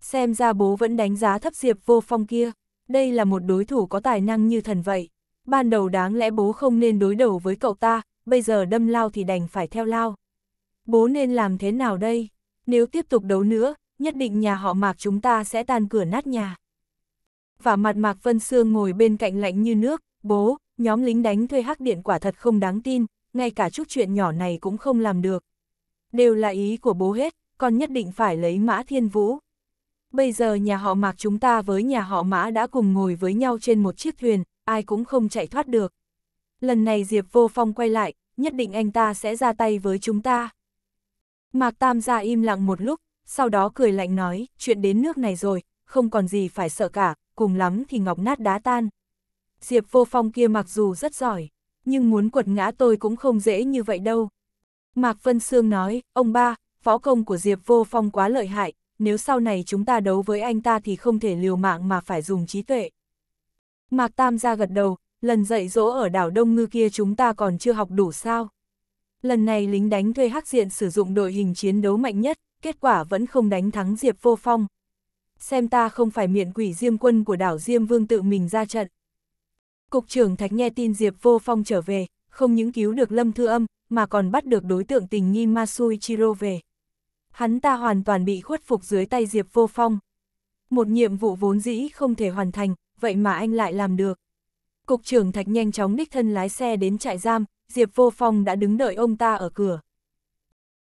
Xem ra bố vẫn đánh giá thấp Diệp Vô Phong kia. Đây là một đối thủ có tài năng như thần vậy. Ban đầu đáng lẽ bố không nên đối đầu với cậu ta, bây giờ đâm lao thì đành phải theo lao. Bố nên làm thế nào đây? Nếu tiếp tục đấu nữa, nhất định nhà họ Mạc chúng ta sẽ tan cửa nát nhà. Và mặt Mạc Vân Sương ngồi bên cạnh lạnh như nước, bố, nhóm lính đánh thuê hắc điện quả thật không đáng tin, ngay cả chút chuyện nhỏ này cũng không làm được. Đều là ý của bố hết, con nhất định phải lấy mã thiên vũ. Bây giờ nhà họ Mạc chúng ta với nhà họ Mã đã cùng ngồi với nhau trên một chiếc thuyền, ai cũng không chạy thoát được. Lần này Diệp Vô Phong quay lại, nhất định anh ta sẽ ra tay với chúng ta. Mạc Tam gia im lặng một lúc, sau đó cười lạnh nói, chuyện đến nước này rồi, không còn gì phải sợ cả, cùng lắm thì ngọc nát đá tan. Diệp Vô Phong kia mặc dù rất giỏi, nhưng muốn quật ngã tôi cũng không dễ như vậy đâu. Mạc Vân Sương nói, ông ba, phó công của Diệp Vô Phong quá lợi hại, nếu sau này chúng ta đấu với anh ta thì không thể liều mạng mà phải dùng trí tuệ. Mạc Tam ra gật đầu, lần dạy dỗ ở đảo Đông Ngư kia chúng ta còn chưa học đủ sao. Lần này lính đánh thuê hắc diện sử dụng đội hình chiến đấu mạnh nhất, kết quả vẫn không đánh thắng Diệp Vô Phong. Xem ta không phải miệng quỷ diêm quân của đảo Diêm Vương tự mình ra trận. Cục trưởng Thạch nghe tin Diệp Vô Phong trở về, không những cứu được Lâm Thư Âm, mà còn bắt được đối tượng tình nghi Masuichiro về. Hắn ta hoàn toàn bị khuất phục dưới tay Diệp Vô Phong. Một nhiệm vụ vốn dĩ không thể hoàn thành, vậy mà anh lại làm được. Cục trưởng Thạch nhanh chóng đích thân lái xe đến trại giam, Diệp Vô Phong đã đứng đợi ông ta ở cửa.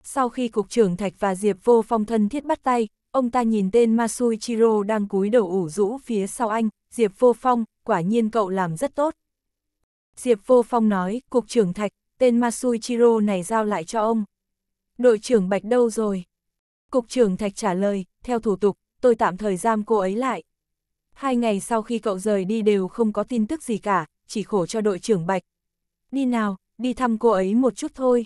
Sau khi Cục trưởng Thạch và Diệp Vô Phong thân thiết bắt tay, ông ta nhìn tên Masuichiro đang cúi đầu ủ rũ phía sau anh, Diệp Vô Phong, quả nhiên cậu làm rất tốt. Diệp Vô Phong nói, Cục trưởng Thạch, tên Masuichiro này giao lại cho ông. Đội trưởng Bạch đâu rồi? Cục trưởng Thạch trả lời, theo thủ tục, tôi tạm thời giam cô ấy lại. Hai ngày sau khi cậu rời đi đều không có tin tức gì cả, chỉ khổ cho đội trưởng Bạch. Đi nào, đi thăm cô ấy một chút thôi.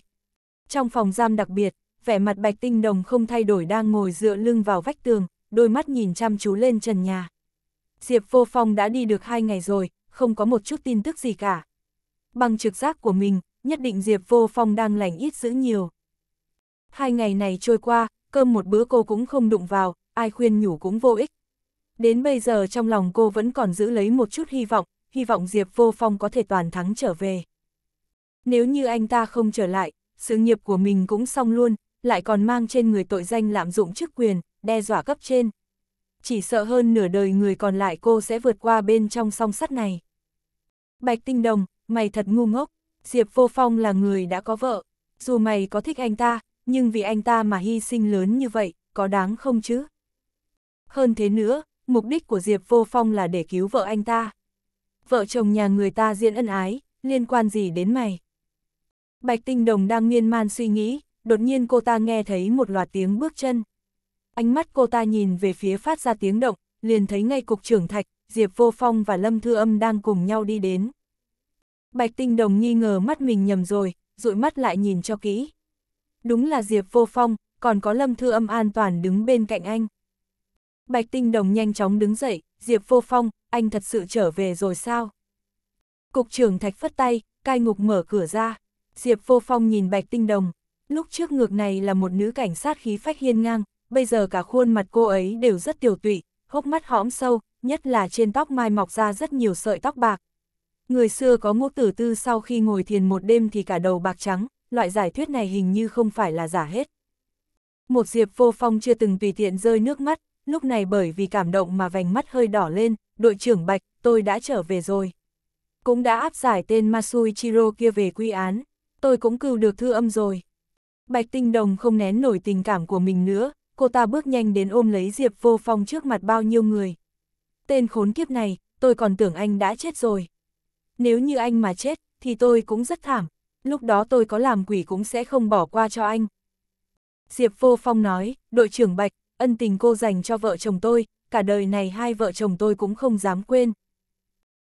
Trong phòng giam đặc biệt, vẻ mặt Bạch Tinh Đồng không thay đổi đang ngồi dựa lưng vào vách tường, đôi mắt nhìn chăm chú lên trần nhà. Diệp Vô Phong đã đi được hai ngày rồi, không có một chút tin tức gì cả. Bằng trực giác của mình, nhất định Diệp Vô Phong đang lành ít giữ nhiều. Hai ngày này trôi qua, cơm một bữa cô cũng không đụng vào, ai khuyên nhủ cũng vô ích, Đến bây giờ trong lòng cô vẫn còn giữ lấy một chút hy vọng, hy vọng Diệp Vô Phong có thể toàn thắng trở về. Nếu như anh ta không trở lại, sự nghiệp của mình cũng xong luôn, lại còn mang trên người tội danh lạm dụng chức quyền, đe dọa cấp trên. Chỉ sợ hơn nửa đời người còn lại cô sẽ vượt qua bên trong song sắt này. Bạch Tinh Đồng, mày thật ngu ngốc, Diệp Vô Phong là người đã có vợ, dù mày có thích anh ta, nhưng vì anh ta mà hy sinh lớn như vậy, có đáng không chứ? Hơn thế nữa, mục đích của Diệp Vô Phong là để cứu vợ anh ta. Vợ chồng nhà người ta diễn ân ái, liên quan gì đến mày? Bạch Tinh Đồng đang miên man suy nghĩ, đột nhiên cô ta nghe thấy một loạt tiếng bước chân. Ánh mắt cô ta nhìn về phía phát ra tiếng động, liền thấy ngay cục trưởng thạch, Diệp Vô Phong và Lâm Thư Âm đang cùng nhau đi đến. Bạch Tinh Đồng nghi ngờ mắt mình nhầm rồi, dụi mắt lại nhìn cho kỹ. Đúng là Diệp Vô Phong, còn có Lâm Thư Âm an toàn đứng bên cạnh anh. Bạch Tinh Đồng nhanh chóng đứng dậy, Diệp Vô Phong, anh thật sự trở về rồi sao? Cục trưởng Thạch phất tay, cai ngục mở cửa ra. Diệp Vô Phong nhìn Bạch Tinh Đồng. Lúc trước ngược này là một nữ cảnh sát khí phách hiên ngang, bây giờ cả khuôn mặt cô ấy đều rất tiểu tụy, hốc mắt hõm sâu, nhất là trên tóc mai mọc ra rất nhiều sợi tóc bạc. Người xưa có ngũ tử tư sau khi ngồi thiền một đêm thì cả đầu bạc trắng, loại giải thuyết này hình như không phải là giả hết. Một Diệp Vô Phong chưa từng tùy tiện rơi nước mắt, lúc này bởi vì cảm động mà vành mắt hơi đỏ lên, đội trưởng Bạch, tôi đã trở về rồi. Cũng đã áp giải tên Masuichiro kia về quy án, tôi cũng cưu được thư âm rồi. Bạch Tinh Đồng không nén nổi tình cảm của mình nữa, cô ta bước nhanh đến ôm lấy Diệp Vô Phong trước mặt bao nhiêu người. Tên khốn kiếp này, tôi còn tưởng anh đã chết rồi. Nếu như anh mà chết, thì tôi cũng rất thảm, lúc đó tôi có làm quỷ cũng sẽ không bỏ qua cho anh. Diệp Vô Phong nói, đội trưởng Bạch, ân tình cô dành cho vợ chồng tôi, cả đời này hai vợ chồng tôi cũng không dám quên.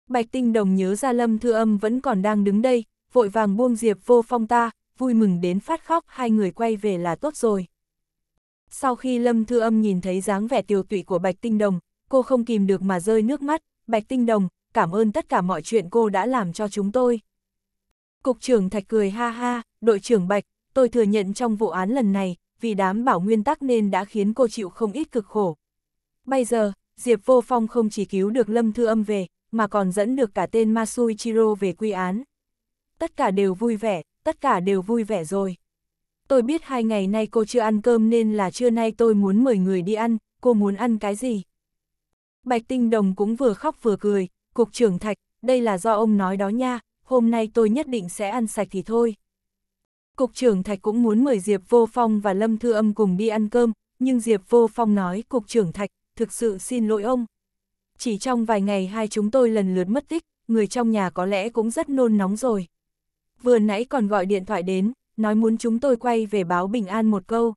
Bạch Tinh Đồng nhớ ra Lâm Thư Âm vẫn còn đang đứng đây, vội vàng buông Diệp vô phong ta, vui mừng đến phát khóc hai người quay về là tốt rồi. Sau khi Lâm Thư Âm nhìn thấy dáng vẻ tiêu tụy của Bạch Tinh Đồng, cô không kìm được mà rơi nước mắt, Bạch Tinh Đồng, cảm ơn tất cả mọi chuyện cô đã làm cho chúng tôi. Cục trưởng Thạch cười ha ha, đội trưởng Bạch, tôi thừa nhận trong vụ án lần này, vì đám bảo nguyên tắc nên đã khiến cô chịu không ít cực khổ. Bây giờ, Diệp Vô Phong không chỉ cứu được Lâm Thư Âm về, mà còn dẫn được cả tên Masuichiro về quy án. Tất cả đều vui vẻ, tất cả đều vui vẻ rồi. Tôi biết hai ngày nay cô chưa ăn cơm nên là trưa nay tôi muốn mời người đi ăn, cô muốn ăn cái gì? Bạch Tinh Đồng cũng vừa khóc vừa cười, Cục trưởng Thạch, đây là do ông nói đó nha, hôm nay tôi nhất định sẽ ăn sạch thì thôi. Cục trưởng Thạch cũng muốn mời Diệp Vô Phong và Lâm Thư Âm cùng đi ăn cơm, nhưng Diệp Vô Phong nói Cục trưởng Thạch, thực sự xin lỗi ông. Chỉ trong vài ngày hai chúng tôi lần lượt mất tích, người trong nhà có lẽ cũng rất nôn nóng rồi. Vừa nãy còn gọi điện thoại đến, nói muốn chúng tôi quay về báo bình an một câu.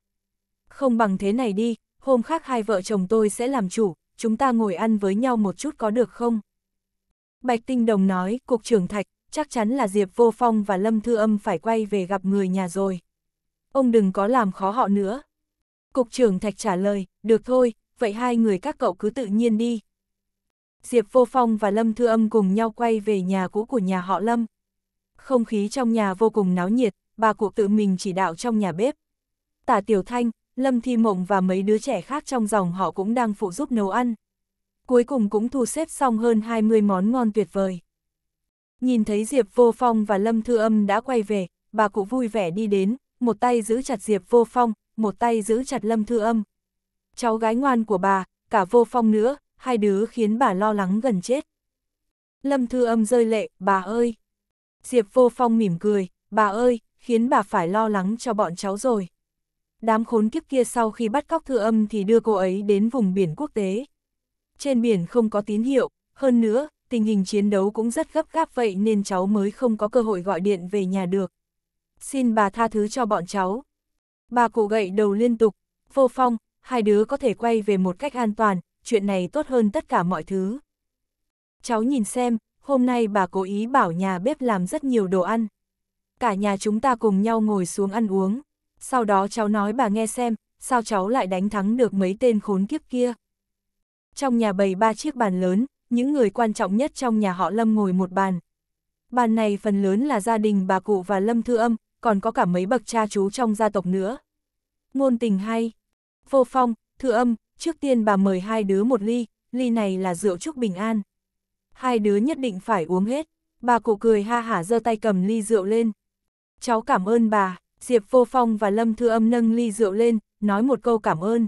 Không bằng thế này đi, hôm khác hai vợ chồng tôi sẽ làm chủ, chúng ta ngồi ăn với nhau một chút có được không? Bạch Tinh Đồng nói, Cục trưởng Thạch, chắc chắn là Diệp Vô Phong và Lâm Thư Âm phải quay về gặp người nhà rồi. Ông đừng có làm khó họ nữa. Cục trưởng Thạch trả lời, được thôi, vậy hai người các cậu cứ tự nhiên đi. Diệp Vô Phong và Lâm Thư Âm cùng nhau quay về nhà cũ của nhà họ Lâm. Không khí trong nhà vô cùng náo nhiệt, bà cụ tự mình chỉ đạo trong nhà bếp. Tả Tiểu Thanh, Lâm Thi Mộng và mấy đứa trẻ khác trong dòng họ cũng đang phụ giúp nấu ăn. Cuối cùng cũng thu xếp xong hơn 20 món ngon tuyệt vời. Nhìn thấy Diệp Vô Phong và Lâm Thư Âm đã quay về, bà cụ vui vẻ đi đến, một tay giữ chặt Diệp Vô Phong, một tay giữ chặt Lâm Thư Âm. Cháu gái ngoan của bà, cả Vô Phong nữa, hai đứa khiến bà lo lắng gần chết. Lâm Thư Âm rơi lệ, bà ơi! Diệp Vô Phong mỉm cười, bà ơi, khiến bà phải lo lắng cho bọn cháu rồi. Đám khốn kiếp kia sau khi bắt cóc Thư Âm thì đưa cô ấy đến vùng biển quốc tế. Trên biển không có tín hiệu, hơn nữa, tình hình chiến đấu cũng rất gấp gáp vậy nên cháu mới không có cơ hội gọi điện về nhà được. Xin bà tha thứ cho bọn cháu. Bà cụ gậy đầu liên tục, vô phong, hai đứa có thể quay về một cách an toàn, chuyện này tốt hơn tất cả mọi thứ. Cháu nhìn xem, hôm nay bà cố ý bảo nhà bếp làm rất nhiều đồ ăn. Cả nhà chúng ta cùng nhau ngồi xuống ăn uống. Sau đó cháu nói bà nghe xem, sao cháu lại đánh thắng được mấy tên khốn kiếp kia. Trong nhà bày ba chiếc bàn lớn, những người quan trọng nhất trong nhà họ Lâm ngồi một bàn. Bàn này phần lớn là gia đình bà cụ và Lâm Thư Âm, còn có cả mấy bậc cha chú trong gia tộc nữa. Ngôn tình hay. Vô phong, Thư Âm, trước tiên bà mời hai đứa một ly, ly này là rượu chúc bình an. Hai đứa nhất định phải uống hết. Bà cụ cười ha hả giơ tay cầm ly rượu lên. Cháu cảm ơn bà, Diệp Vô Phong và Lâm Thư Âm nâng ly rượu lên, nói một câu cảm ơn.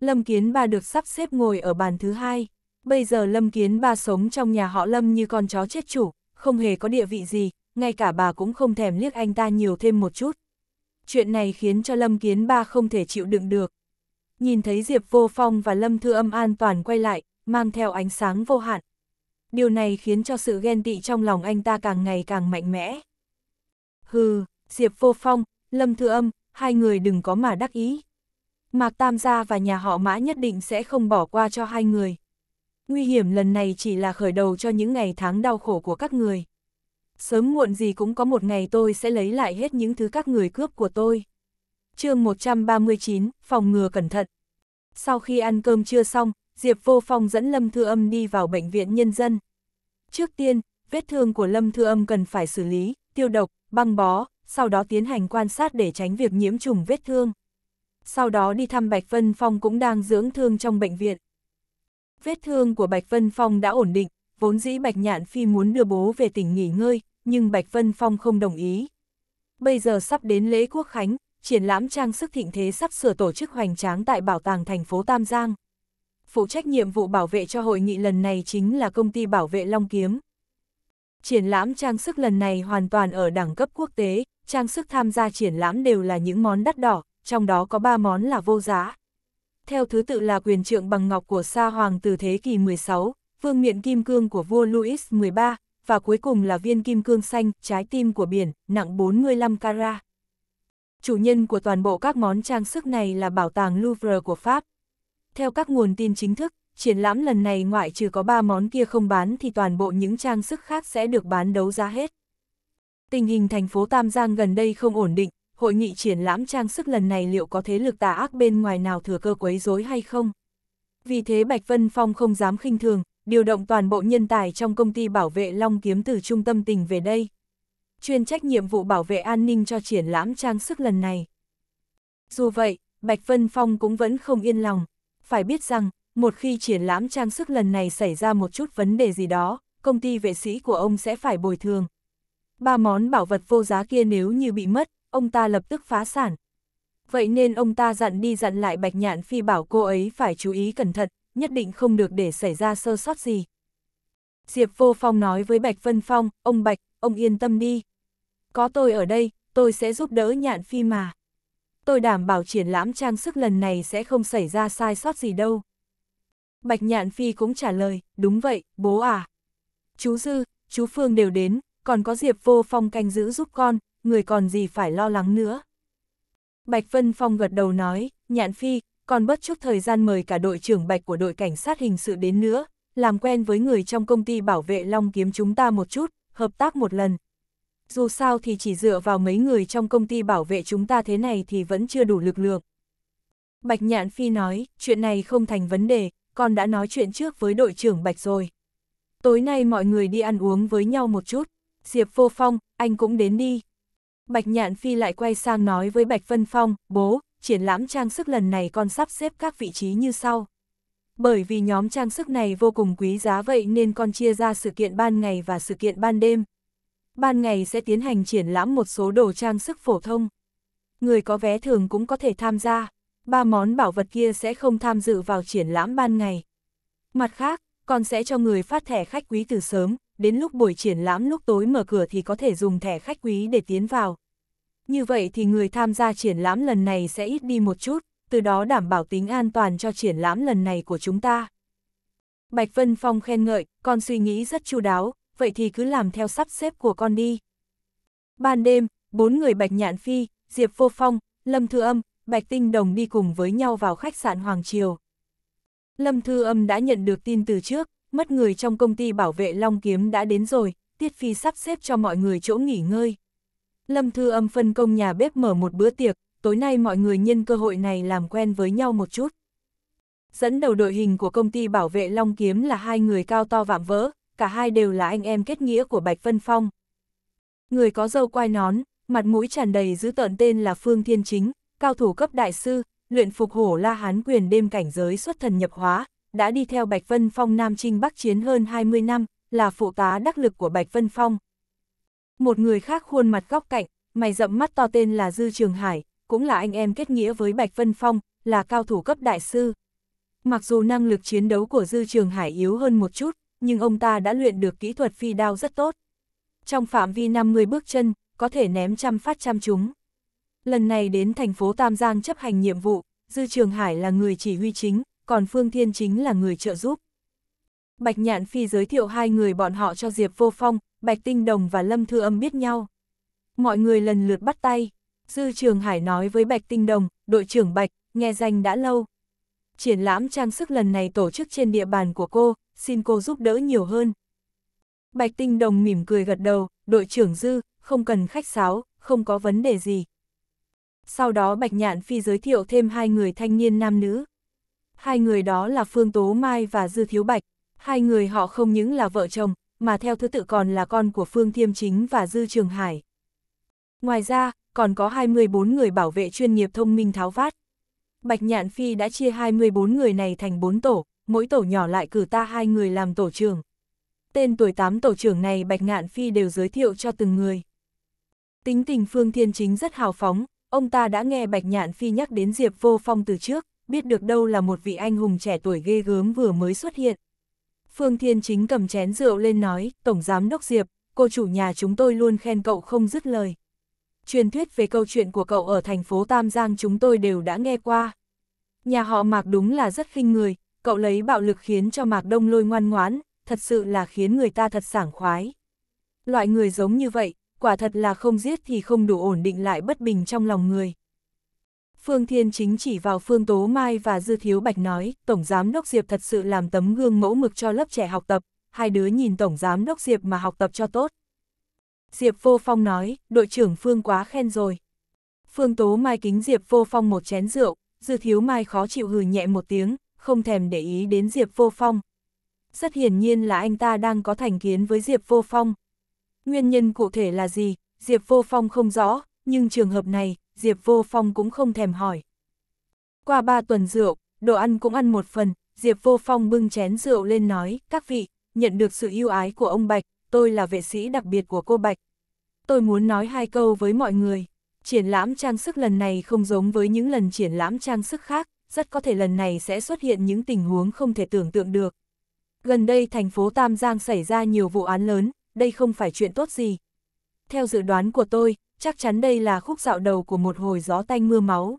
Lâm Kiến Ba được sắp xếp ngồi ở bàn thứ hai. Bây giờ Lâm Kiến Ba sống trong nhà họ Lâm như con chó chết chủ, không hề có địa vị gì, ngay cả bà cũng không thèm liếc anh ta nhiều thêm một chút. Chuyện này khiến cho Lâm Kiến Ba không thể chịu đựng được. Nhìn thấy Diệp Vô Phong và Lâm Thư Âm an toàn quay lại, mang theo ánh sáng vô hạn. Điều này khiến cho sự ghen tị trong lòng anh ta càng ngày càng mạnh mẽ. Hừ, Diệp Vô Phong, Lâm Thư Âm, hai người đừng có mà đắc ý. Mạc Tam Gia và nhà họ Mã nhất định sẽ không bỏ qua cho hai người nguy hiểm lần này chỉ là khởi đầu cho những ngày tháng đau khổ của các người. Sớm muộn gì cũng có một ngày tôi sẽ lấy lại hết những thứ các người cướp của tôi. chương 139, phòng ngừa cẩn thận. Sau khi ăn cơm trưa xong, Diệp Vô Phong dẫn Lâm Thư Âm đi vào bệnh viện nhân dân. Trước tiên, vết thương của Lâm Thư Âm cần phải xử lý, tiêu độc, băng bó, sau đó tiến hành quan sát để tránh việc nhiễm trùng vết thương. Sau đó đi thăm Bạch Vân Phong cũng đang dưỡng thương trong bệnh viện. Vết thương của Bạch Vân Phong đã ổn định, vốn dĩ Bạch Nhạn Phi muốn đưa bố về tỉnh nghỉ ngơi, nhưng Bạch Vân Phong không đồng ý. Bây giờ sắp đến lễ quốc khánh, triển lãm trang sức thịnh thế sắp sửa tổ chức hoành tráng tại bảo tàng thành phố Tam Giang. Phụ trách nhiệm vụ bảo vệ cho hội nghị lần này chính là công ty bảo vệ Long Kiếm. Triển lãm trang sức lần này hoàn toàn ở đẳng cấp quốc tế, trang sức tham gia triển lãm đều là những món đắt đỏ, trong đó có 3 món là vô giá, theo thứ tự là quyền trượng bằng ngọc của Sa Hoàng từ thế kỷ 16, vương miện kim cương của vua Louis 13, và cuối cùng là viên kim cương xanh, trái tim của biển, nặng 45 carat. Chủ nhân của toàn bộ các món trang sức này là bảo tàng Louvre của Pháp. Theo các nguồn tin chính thức, triển lãm lần này ngoại trừ có 3 món kia không bán thì toàn bộ những trang sức khác sẽ được bán đấu giá hết. Tình hình thành phố Tam Giang gần đây không ổn định, hội nghị triển lãm trang sức lần này liệu có thế lực tà ác bên ngoài nào thừa cơ quấy rối hay không? Vì thế Bạch Vân Phong không dám khinh thường, điều động toàn bộ nhân tài trong công ty bảo vệ Long Kiếm từ trung tâm tỉnh về đây. Chuyên trách nhiệm vụ bảo vệ an ninh cho triển lãm trang sức lần này. Dù vậy, Bạch Vân Phong cũng vẫn không yên lòng. Phải biết rằng, một khi triển lãm trang sức lần này xảy ra một chút vấn đề gì đó, công ty vệ sĩ của ông sẽ phải bồi thường. Ba món bảo vật vô giá kia nếu như bị mất, ông ta lập tức phá sản. Vậy nên ông ta dặn đi dặn lại Bạch Nhạn Phi bảo cô ấy phải chú ý cẩn thận, nhất định không được để xảy ra sơ sót gì. Diệp Vô Phong nói với Bạch Vân Phong, ông Bạch, ông yên tâm đi. Có tôi ở đây, tôi sẽ giúp đỡ Nhạn Phi mà. Tôi đảm bảo triển lãm trang sức lần này sẽ không xảy ra sai sót gì đâu. Bạch Nhạn Phi cũng trả lời, đúng vậy, bố à. Chú Dư, chú Phương đều đến, còn có Diệp Vô Phong canh giữ giúp con, người còn gì phải lo lắng nữa. Bạch Vân Phong gật đầu nói, nhạn phi, còn bất chút thời gian mời cả đội trưởng Bạch của đội cảnh sát hình sự đến nữa, làm quen với người trong công ty bảo vệ Long Kiếm chúng ta một chút, hợp tác một lần. Dù sao thì chỉ dựa vào mấy người trong công ty bảo vệ chúng ta thế này thì vẫn chưa đủ lực lượng. Bạch Nhạn Phi nói, chuyện này không thành vấn đề, con đã nói chuyện trước với đội trưởng Bạch rồi. Tối nay mọi người đi ăn uống với nhau một chút, Diệp Vô Phong, anh cũng đến đi. Bạch Nhạn Phi lại quay sang nói với Bạch Vân Phong, bố, triển lãm trang sức lần này con sắp xếp các vị trí như sau. Bởi vì nhóm trang sức này vô cùng quý giá vậy nên con chia ra sự kiện ban ngày và sự kiện ban đêm. Ban ngày sẽ tiến hành triển lãm một số đồ trang sức phổ thông. Người có vé thường cũng có thể tham gia. Ba món bảo vật kia sẽ không tham dự vào triển lãm ban ngày. Mặt khác, con sẽ cho người phát thẻ khách quý từ sớm, đến lúc buổi triển lãm lúc tối mở cửa thì có thể dùng thẻ khách quý để tiến vào. Như vậy thì người tham gia triển lãm lần này sẽ ít đi một chút, từ đó đảm bảo tính an toàn cho triển lãm lần này của chúng ta. Bạch Vân Phong khen ngợi, con suy nghĩ rất chu đáo, vậy thì cứ làm theo sắp xếp của con đi. Ban đêm, bốn người Bạch Nhạn Phi, Diệp Vô Phong, Lâm Thư Âm, Bạch Tinh Đồng đi cùng với nhau vào khách sạn Hoàng Triều. Lâm Thư Âm đã nhận được tin từ trước, mất người trong công ty bảo vệ Long Kiếm đã đến rồi, Tiết Phi sắp xếp cho mọi người chỗ nghỉ ngơi. Lâm Thư Âm phân công nhà bếp mở một bữa tiệc, tối nay mọi người nhân cơ hội này làm quen với nhau một chút. Dẫn đầu đội hình của công ty bảo vệ Long Kiếm là hai người cao to vạm vỡ, cả hai đều là anh em kết nghĩa của Bạch Vân Phong. Người có dâu quai nón, mặt mũi tràn đầy giữ tợn tên là Phương Thiên Chính, cao thủ cấp đại sư, luyện phục hổ la hán quyền đêm cảnh giới xuất thần nhập hóa, đã đi theo Bạch Vân Phong Nam Trinh Bắc Chiến hơn 20 năm, là phụ tá đắc lực của Bạch Vân Phong. Một người khác khuôn mặt góc cạnh, mày rậm mắt to tên là Dư Trường Hải, cũng là anh em kết nghĩa với Bạch Vân Phong, là cao thủ cấp đại sư. Mặc dù năng lực chiến đấu của Dư Trường Hải yếu hơn một chút, nhưng ông ta đã luyện được kỹ thuật phi đao rất tốt. Trong phạm vi 50 bước chân, có thể ném trăm phát trăm chúng. Lần này đến thành phố Tam Giang chấp hành nhiệm vụ, Dư Trường Hải là người chỉ huy chính, còn Phương Thiên chính là người trợ giúp. Bạch Nhạn Phi giới thiệu hai người bọn họ cho Diệp Vô Phong, Bạch Tinh Đồng và Lâm Thư Âm biết nhau. Mọi người lần lượt bắt tay. Dư Trường Hải nói với Bạch Tinh Đồng, đội trưởng Bạch, nghe danh đã lâu. Triển lãm trang sức lần này tổ chức trên địa bàn của cô, xin cô giúp đỡ nhiều hơn. Bạch Tinh Đồng mỉm cười gật đầu, đội trưởng Dư, không cần khách sáo, không có vấn đề gì. Sau đó Bạch Nhạn Phi giới thiệu thêm hai người thanh niên nam nữ hai người đó là Phương Tố Mai và Dư Thiếu Bạch, hai người họ không những là vợ chồng, mà theo thứ tự còn là con của Phương Thiêm Chính và Dư Trường Hải. Ngoài ra, còn có 24 người bảo vệ chuyên nghiệp thông minh tháo vát. Bạch Nhạn Phi đã chia 24 người này thành 4 tổ, mỗi tổ nhỏ lại cử ta hai người làm tổ trưởng. Tên tuổi 8 tổ trưởng này Bạch Nhạn Phi đều giới thiệu cho từng người. Tính tình Phương Thiên Chính rất hào phóng, ông ta đã nghe Bạch Nhạn Phi nhắc đến Diệp Vô Phong từ trước, biết được đâu là một vị anh hùng trẻ tuổi ghê gớm vừa mới xuất hiện. Phương Thiên Chính cầm chén rượu lên nói, Tổng Giám Đốc Diệp, cô chủ nhà chúng tôi luôn khen cậu không dứt lời. Truyền thuyết về câu chuyện của cậu ở thành phố Tam Giang chúng tôi đều đã nghe qua. Nhà họ Mạc đúng là rất khinh người, cậu lấy bạo lực khiến cho Mạc Đông lôi ngoan ngoãn, thật sự là khiến người ta thật sảng khoái. Loại người giống như vậy, quả thật là không giết thì không đủ ổn định lại bất bình trong lòng người. Phương Thiên Chính chỉ vào Phương Tố Mai và Dư Thiếu Bạch nói, Tổng Giám Đốc Diệp thật sự làm tấm gương mẫu mực cho lớp trẻ học tập, hai đứa nhìn Tổng Giám Đốc Diệp mà học tập cho tốt. Diệp Vô Phong nói, đội trưởng Phương quá khen rồi. Phương Tố Mai kính Diệp Vô Phong một chén rượu, Dư Thiếu Mai khó chịu hừ nhẹ một tiếng, không thèm để ý đến Diệp Vô Phong. Rất hiển nhiên là anh ta đang có thành kiến với Diệp Vô Phong. Nguyên nhân cụ thể là gì, Diệp Vô Phong không rõ, nhưng trường hợp này, Diệp Vô Phong cũng không thèm hỏi. Qua ba tuần rượu, đồ ăn cũng ăn một phần, Diệp Vô Phong bưng chén rượu lên nói, các vị, nhận được sự yêu ái của ông Bạch, tôi là vệ sĩ đặc biệt của cô Bạch. Tôi muốn nói hai câu với mọi người. Triển lãm trang sức lần này không giống với những lần triển lãm trang sức khác, rất có thể lần này sẽ xuất hiện những tình huống không thể tưởng tượng được. Gần đây thành phố Tam Giang xảy ra nhiều vụ án lớn, đây không phải chuyện tốt gì. Theo dự đoán của tôi, chắc chắn đây là khúc dạo đầu của một hồi gió tanh mưa máu.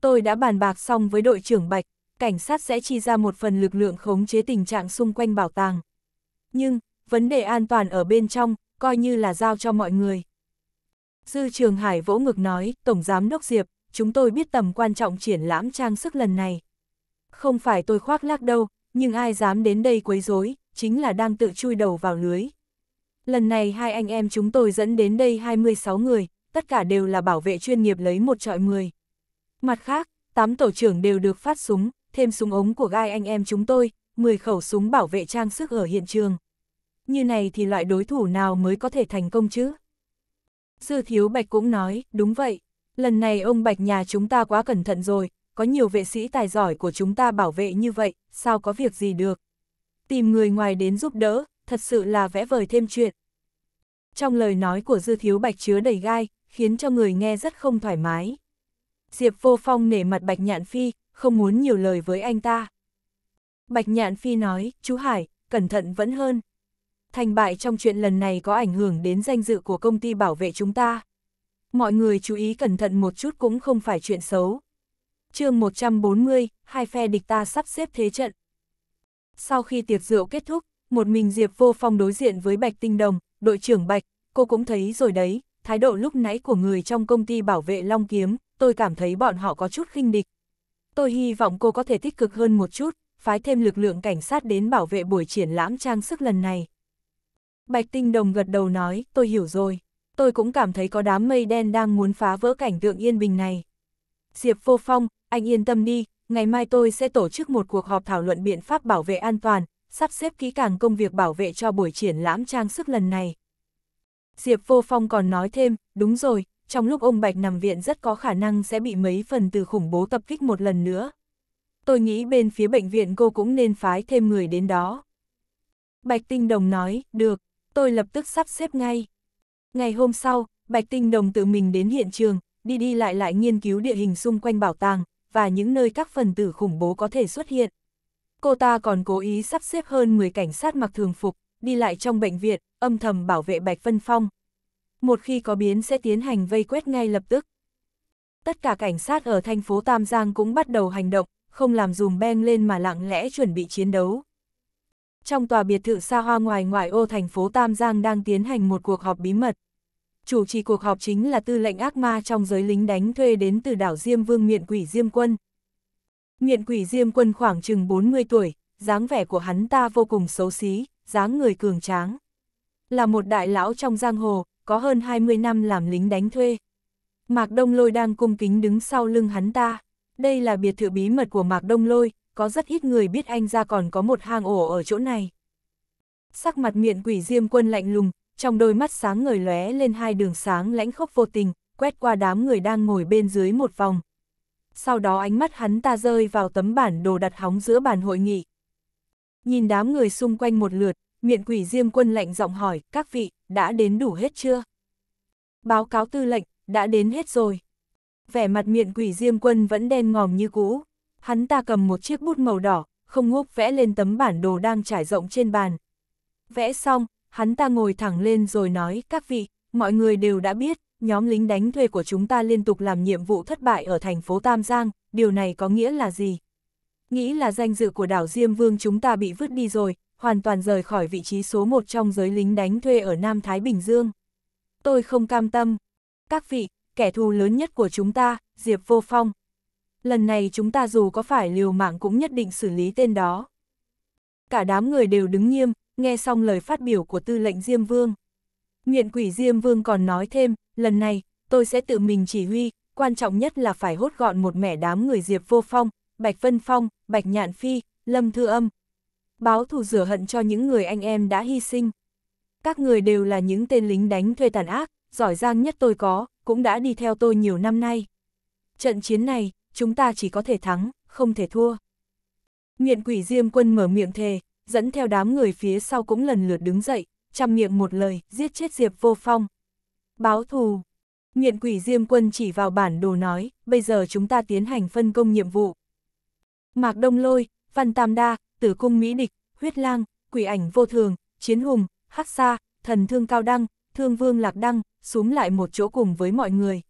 Tôi đã bàn bạc xong với đội trưởng Bạch, cảnh sát sẽ chi ra một phần lực lượng khống chế tình trạng xung quanh bảo tàng. Nhưng, vấn đề an toàn ở bên trong, coi như là giao cho mọi người. Dư Trường Hải vỗ ngực nói, Tổng Giám Đốc Diệp, chúng tôi biết tầm quan trọng triển lãm trang sức lần này. Không phải tôi khoác lác đâu, nhưng ai dám đến đây quấy rối, chính là đang tự chui đầu vào lưới. Lần này hai anh em chúng tôi dẫn đến đây 26 người, tất cả đều là bảo vệ chuyên nghiệp lấy một trọi 10. Mặt khác, 8 tổ trưởng đều được phát súng, thêm súng ống của gai anh em chúng tôi, 10 khẩu súng bảo vệ trang sức ở hiện trường. Như này thì loại đối thủ nào mới có thể thành công chứ? Sư Thiếu Bạch cũng nói, đúng vậy, lần này ông Bạch nhà chúng ta quá cẩn thận rồi, có nhiều vệ sĩ tài giỏi của chúng ta bảo vệ như vậy, sao có việc gì được. Tìm người ngoài đến giúp đỡ, thật sự là vẽ vời thêm chuyện. Trong lời nói của Dư Thiếu Bạch chứa đầy gai, khiến cho người nghe rất không thoải mái. Diệp Vô Phong nể mặt Bạch Nhạn Phi, không muốn nhiều lời với anh ta. Bạch Nhạn Phi nói, chú Hải, cẩn thận vẫn hơn. Thành bại trong chuyện lần này có ảnh hưởng đến danh dự của công ty bảo vệ chúng ta. Mọi người chú ý cẩn thận một chút cũng không phải chuyện xấu. chương 140, hai phe địch ta sắp xếp thế trận. Sau khi tiệc rượu kết thúc, một mình Diệp vô phong đối diện với Bạch Tinh Đồng, đội trưởng Bạch, cô cũng thấy rồi đấy, thái độ lúc nãy của người trong công ty bảo vệ Long Kiếm, tôi cảm thấy bọn họ có chút khinh địch. Tôi hy vọng cô có thể tích cực hơn một chút, phái thêm lực lượng cảnh sát đến bảo vệ buổi triển lãm trang sức lần này. Bạch Tinh Đồng gật đầu nói, tôi hiểu rồi, tôi cũng cảm thấy có đám mây đen đang muốn phá vỡ cảnh tượng yên bình này. Diệp Vô Phong, anh yên tâm đi, ngày mai tôi sẽ tổ chức một cuộc họp thảo luận biện pháp bảo vệ an toàn, sắp xếp kỹ càng công việc bảo vệ cho buổi triển lãm trang sức lần này. Diệp Vô Phong còn nói thêm, đúng rồi, trong lúc ông Bạch nằm viện rất có khả năng sẽ bị mấy phần từ khủng bố tập kích một lần nữa. Tôi nghĩ bên phía bệnh viện cô cũng nên phái thêm người đến đó. Bạch Tinh Đồng nói, được, tôi lập tức sắp xếp ngay. Ngày hôm sau, Bạch Tinh Đồng tự mình đến hiện trường, đi đi lại lại nghiên cứu địa hình xung quanh bảo tàng, và những nơi các phần tử khủng bố có thể xuất hiện. Cô ta còn cố ý sắp xếp hơn 10 cảnh sát mặc thường phục, đi lại trong bệnh viện, âm thầm bảo vệ Bạch Vân Phong. Một khi có biến sẽ tiến hành vây quét ngay lập tức. Tất cả cảnh sát ở thành phố Tam Giang cũng bắt đầu hành động, không làm dùm beng lên mà lặng lẽ chuẩn bị chiến đấu. Trong tòa biệt thự xa hoa ngoài ngoại ô thành phố Tam Giang đang tiến hành một cuộc họp bí mật. Chủ trì cuộc họp chính là tư lệnh ác ma trong giới lính đánh thuê đến từ đảo Diêm Vương Miện Quỷ Diêm Quân, Nghiện quỷ Diêm Quân khoảng chừng 40 tuổi, dáng vẻ của hắn ta vô cùng xấu xí, dáng người cường tráng. Là một đại lão trong giang hồ, có hơn 20 năm làm lính đánh thuê. Mạc Đông Lôi đang cung kính đứng sau lưng hắn ta. Đây là biệt thự bí mật của Mạc Đông Lôi, có rất ít người biết anh ra còn có một hang ổ ở chỗ này. Sắc mặt miệng quỷ Diêm Quân lạnh lùng, trong đôi mắt sáng ngời lóe lên hai đường sáng lãnh khốc vô tình, quét qua đám người đang ngồi bên dưới một vòng sau đó ánh mắt hắn ta rơi vào tấm bản đồ đặt hóng giữa bàn hội nghị. Nhìn đám người xung quanh một lượt, miệng quỷ diêm quân lạnh giọng hỏi, các vị, đã đến đủ hết chưa? Báo cáo tư lệnh, đã đến hết rồi. Vẻ mặt miệng quỷ diêm quân vẫn đen ngòm như cũ. Hắn ta cầm một chiếc bút màu đỏ, không ngốc vẽ lên tấm bản đồ đang trải rộng trên bàn. Vẽ xong, hắn ta ngồi thẳng lên rồi nói, các vị, mọi người đều đã biết, nhóm lính đánh thuê của chúng ta liên tục làm nhiệm vụ thất bại ở thành phố Tam Giang, điều này có nghĩa là gì? Nghĩ là danh dự của đảo Diêm Vương chúng ta bị vứt đi rồi, hoàn toàn rời khỏi vị trí số một trong giới lính đánh thuê ở Nam Thái Bình Dương. Tôi không cam tâm. Các vị, kẻ thù lớn nhất của chúng ta, Diệp Vô Phong. Lần này chúng ta dù có phải liều mạng cũng nhất định xử lý tên đó. Cả đám người đều đứng nghiêm, nghe xong lời phát biểu của tư lệnh Diêm Vương. Nguyện quỷ Diêm Vương còn nói thêm, lần này, tôi sẽ tự mình chỉ huy, quan trọng nhất là phải hốt gọn một mẻ đám người Diệp Vô Phong, Bạch Vân Phong, Bạch Nhạn Phi, Lâm Thư Âm. Báo thù rửa hận cho những người anh em đã hy sinh. Các người đều là những tên lính đánh thuê tàn ác, giỏi giang nhất tôi có, cũng đã đi theo tôi nhiều năm nay. Trận chiến này, chúng ta chỉ có thể thắng, không thể thua. Nguyện quỷ Diêm quân mở miệng thề, dẫn theo đám người phía sau cũng lần lượt đứng dậy, chăm miệng một lời, giết chết Diệp Vô Phong. Báo thù. Nghiện quỷ Diêm Quân chỉ vào bản đồ nói, bây giờ chúng ta tiến hành phân công nhiệm vụ. Mạc Đông Lôi, Văn Tam Đa, Tử Cung Mỹ Địch, Huyết Lang, Quỷ Ảnh Vô Thường, Chiến Hùng, Hắc Sa, Thần Thương Cao Đăng, Thương Vương Lạc Đăng, xuống lại một chỗ cùng với mọi người.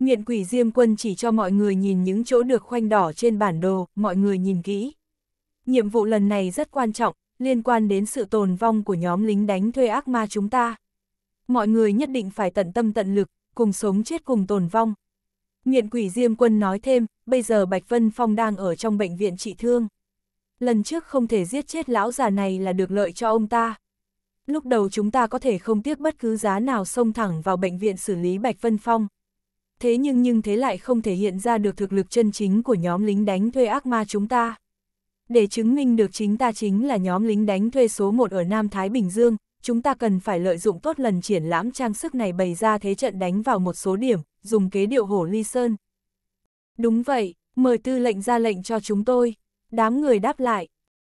Nghiện quỷ Diêm Quân chỉ cho mọi người nhìn những chỗ được khoanh đỏ trên bản đồ, mọi người nhìn kỹ. Nhiệm vụ lần này rất quan trọng, liên quan đến sự tồn vong của nhóm lính đánh thuê ác ma chúng ta. Mọi người nhất định phải tận tâm tận lực, cùng sống chết cùng tồn vong. Nghiện quỷ Diêm Quân nói thêm, bây giờ Bạch Vân Phong đang ở trong bệnh viện trị thương. Lần trước không thể giết chết lão già này là được lợi cho ông ta. Lúc đầu chúng ta có thể không tiếc bất cứ giá nào xông thẳng vào bệnh viện xử lý Bạch Vân Phong. Thế nhưng nhưng thế lại không thể hiện ra được thực lực chân chính của nhóm lính đánh thuê ác ma chúng ta. Để chứng minh được chính ta chính là nhóm lính đánh thuê số 1 ở Nam Thái Bình Dương, chúng ta cần phải lợi dụng tốt lần triển lãm trang sức này bày ra thế trận đánh vào một số điểm, dùng kế điệu hổ ly sơn. Đúng vậy, mời tư lệnh ra lệnh cho chúng tôi. Đám người đáp lại.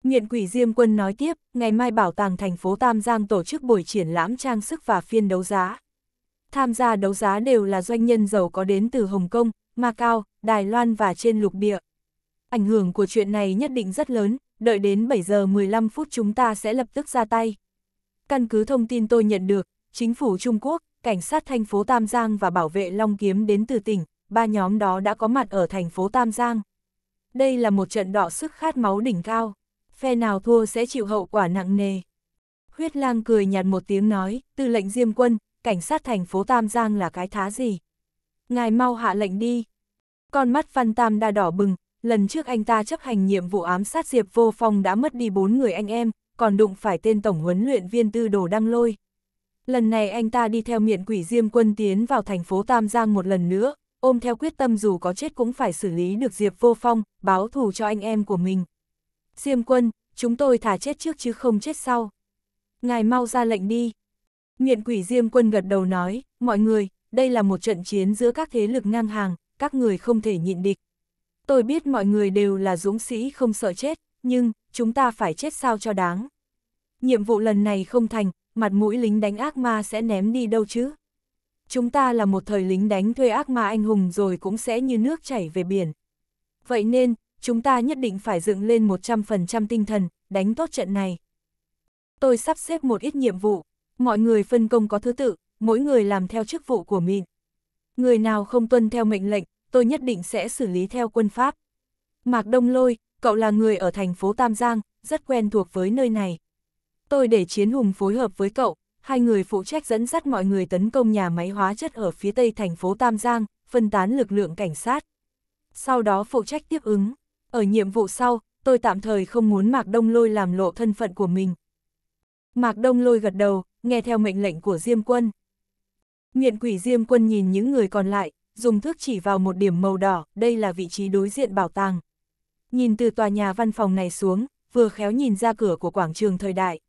Nghiện quỷ Diêm Quân nói tiếp, ngày mai bảo tàng thành phố Tam Giang tổ chức buổi triển lãm trang sức và phiên đấu giá. Tham gia đấu giá đều là doanh nhân giàu có đến từ Hồng Kông, Macau, Đài Loan và trên lục địa. Ảnh hưởng của chuyện này nhất định rất lớn, đợi đến 7 giờ 15 phút chúng ta sẽ lập tức ra tay. Căn cứ thông tin tôi nhận được, chính phủ Trung Quốc, cảnh sát thành phố Tam Giang và bảo vệ Long Kiếm đến từ tỉnh, ba nhóm đó đã có mặt ở thành phố Tam Giang. Đây là một trận đọ sức khát máu đỉnh cao, phe nào thua sẽ chịu hậu quả nặng nề. Huyết lang cười nhạt một tiếng nói, tư lệnh Diêm Quân, cảnh sát thành phố Tam Giang là cái thá gì? Ngài mau hạ lệnh đi. Con mắt Phan Tam đã đỏ bừng, lần trước anh ta chấp hành nhiệm vụ ám sát Diệp Vô Phong đã mất đi bốn người anh em, còn đụng phải tên tổng huấn luyện viên tư đồ đăng lôi. Lần này anh ta đi theo miệng quỷ diêm quân tiến vào thành phố Tam Giang một lần nữa, ôm theo quyết tâm dù có chết cũng phải xử lý được Diệp Vô Phong, báo thù cho anh em của mình. Diêm quân, chúng tôi thả chết trước chứ không chết sau. Ngài mau ra lệnh đi. Miệng quỷ diêm quân gật đầu nói, mọi người, đây là một trận chiến giữa các thế lực ngang hàng, các người không thể nhịn địch. Tôi biết mọi người đều là dũng sĩ không sợ chết, nhưng chúng ta phải chết sao cho đáng. Nhiệm vụ lần này không thành, mặt mũi lính đánh ác ma sẽ ném đi đâu chứ? Chúng ta là một thời lính đánh thuê ác ma anh hùng rồi cũng sẽ như nước chảy về biển. Vậy nên, chúng ta nhất định phải dựng lên 100% tinh thần, đánh tốt trận này. Tôi sắp xếp một ít nhiệm vụ, mọi người phân công có thứ tự, mỗi người làm theo chức vụ của mình. Người nào không tuân theo mệnh lệnh, tôi nhất định sẽ xử lý theo quân pháp. Mạc Đông Lôi, cậu là người ở thành phố Tam Giang, rất quen thuộc với nơi này. Tôi để Chiến Hùng phối hợp với cậu, hai người phụ trách dẫn dắt mọi người tấn công nhà máy hóa chất ở phía tây thành phố Tam Giang, phân tán lực lượng cảnh sát. Sau đó phụ trách tiếp ứng. Ở nhiệm vụ sau, tôi tạm thời không muốn Mạc Đông Lôi làm lộ thân phận của mình. Mạc Đông Lôi gật đầu, nghe theo mệnh lệnh của Diêm Quân. Nguyện quỷ Diêm Quân nhìn những người còn lại, dùng thước chỉ vào một điểm màu đỏ, đây là vị trí đối diện bảo tàng. Nhìn từ tòa nhà văn phòng này xuống, vừa khéo nhìn ra cửa của quảng trường thời đại.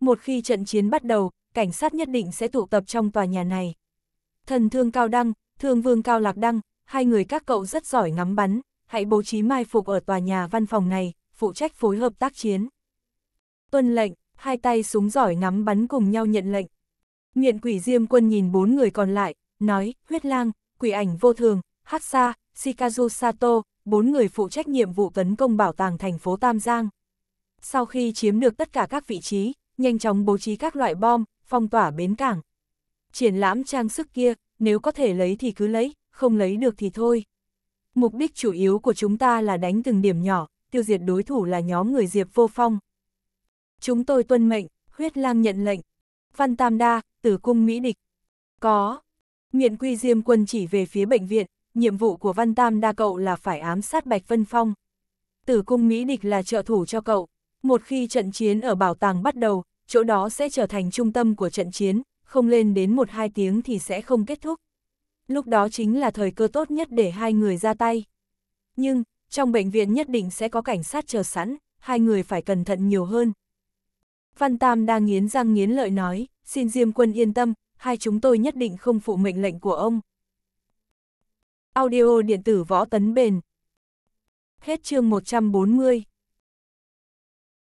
Một khi trận chiến bắt đầu, cảnh sát nhất định sẽ tụ tập trong tòa nhà này. Thần thương Cao Đăng, thương vương Cao Lạc Đăng, hai người các cậu rất giỏi ngắm bắn, hãy bố trí mai phục ở tòa nhà văn phòng này, phụ trách phối hợp tác chiến. Tuân lệnh, hai tay súng giỏi ngắm bắn cùng nhau nhận lệnh. Nguyện quỷ diêm quân nhìn bốn người còn lại, nói, huyết lang, Quỷ ảnh vô thường, Hatsa, Shikazu Sato, bốn người phụ trách nhiệm vụ tấn công bảo tàng thành phố Tam Giang. Sau khi chiếm được tất cả các vị trí, nhanh chóng bố trí các loại bom, phong tỏa bến cảng. Triển lãm trang sức kia, nếu có thể lấy thì cứ lấy, không lấy được thì thôi. Mục đích chủ yếu của chúng ta là đánh từng điểm nhỏ, tiêu diệt đối thủ là nhóm người Diệp Vô Phong. Chúng tôi tuân mệnh, huyết lang nhận lệnh. Văn Tam Đa, tử cung Mỹ Địch. Có. Nguyện Quy Diêm Quân chỉ về phía bệnh viện, nhiệm vụ của Văn Tam đa cậu là phải ám sát Bạch Vân Phong. Tử cung Mỹ địch là trợ thủ cho cậu. Một khi trận chiến ở bảo tàng bắt đầu, chỗ đó sẽ trở thành trung tâm của trận chiến, không lên đến 1-2 tiếng thì sẽ không kết thúc. Lúc đó chính là thời cơ tốt nhất để hai người ra tay. Nhưng, trong bệnh viện nhất định sẽ có cảnh sát chờ sẵn, hai người phải cẩn thận nhiều hơn. Văn Tam đang nghiến răng nghiến lợi nói, xin Diêm Quân yên tâm, hai chúng tôi nhất định không phụ mệnh lệnh của ông. Audio điện tử võ tấn bền. Hết chương 140.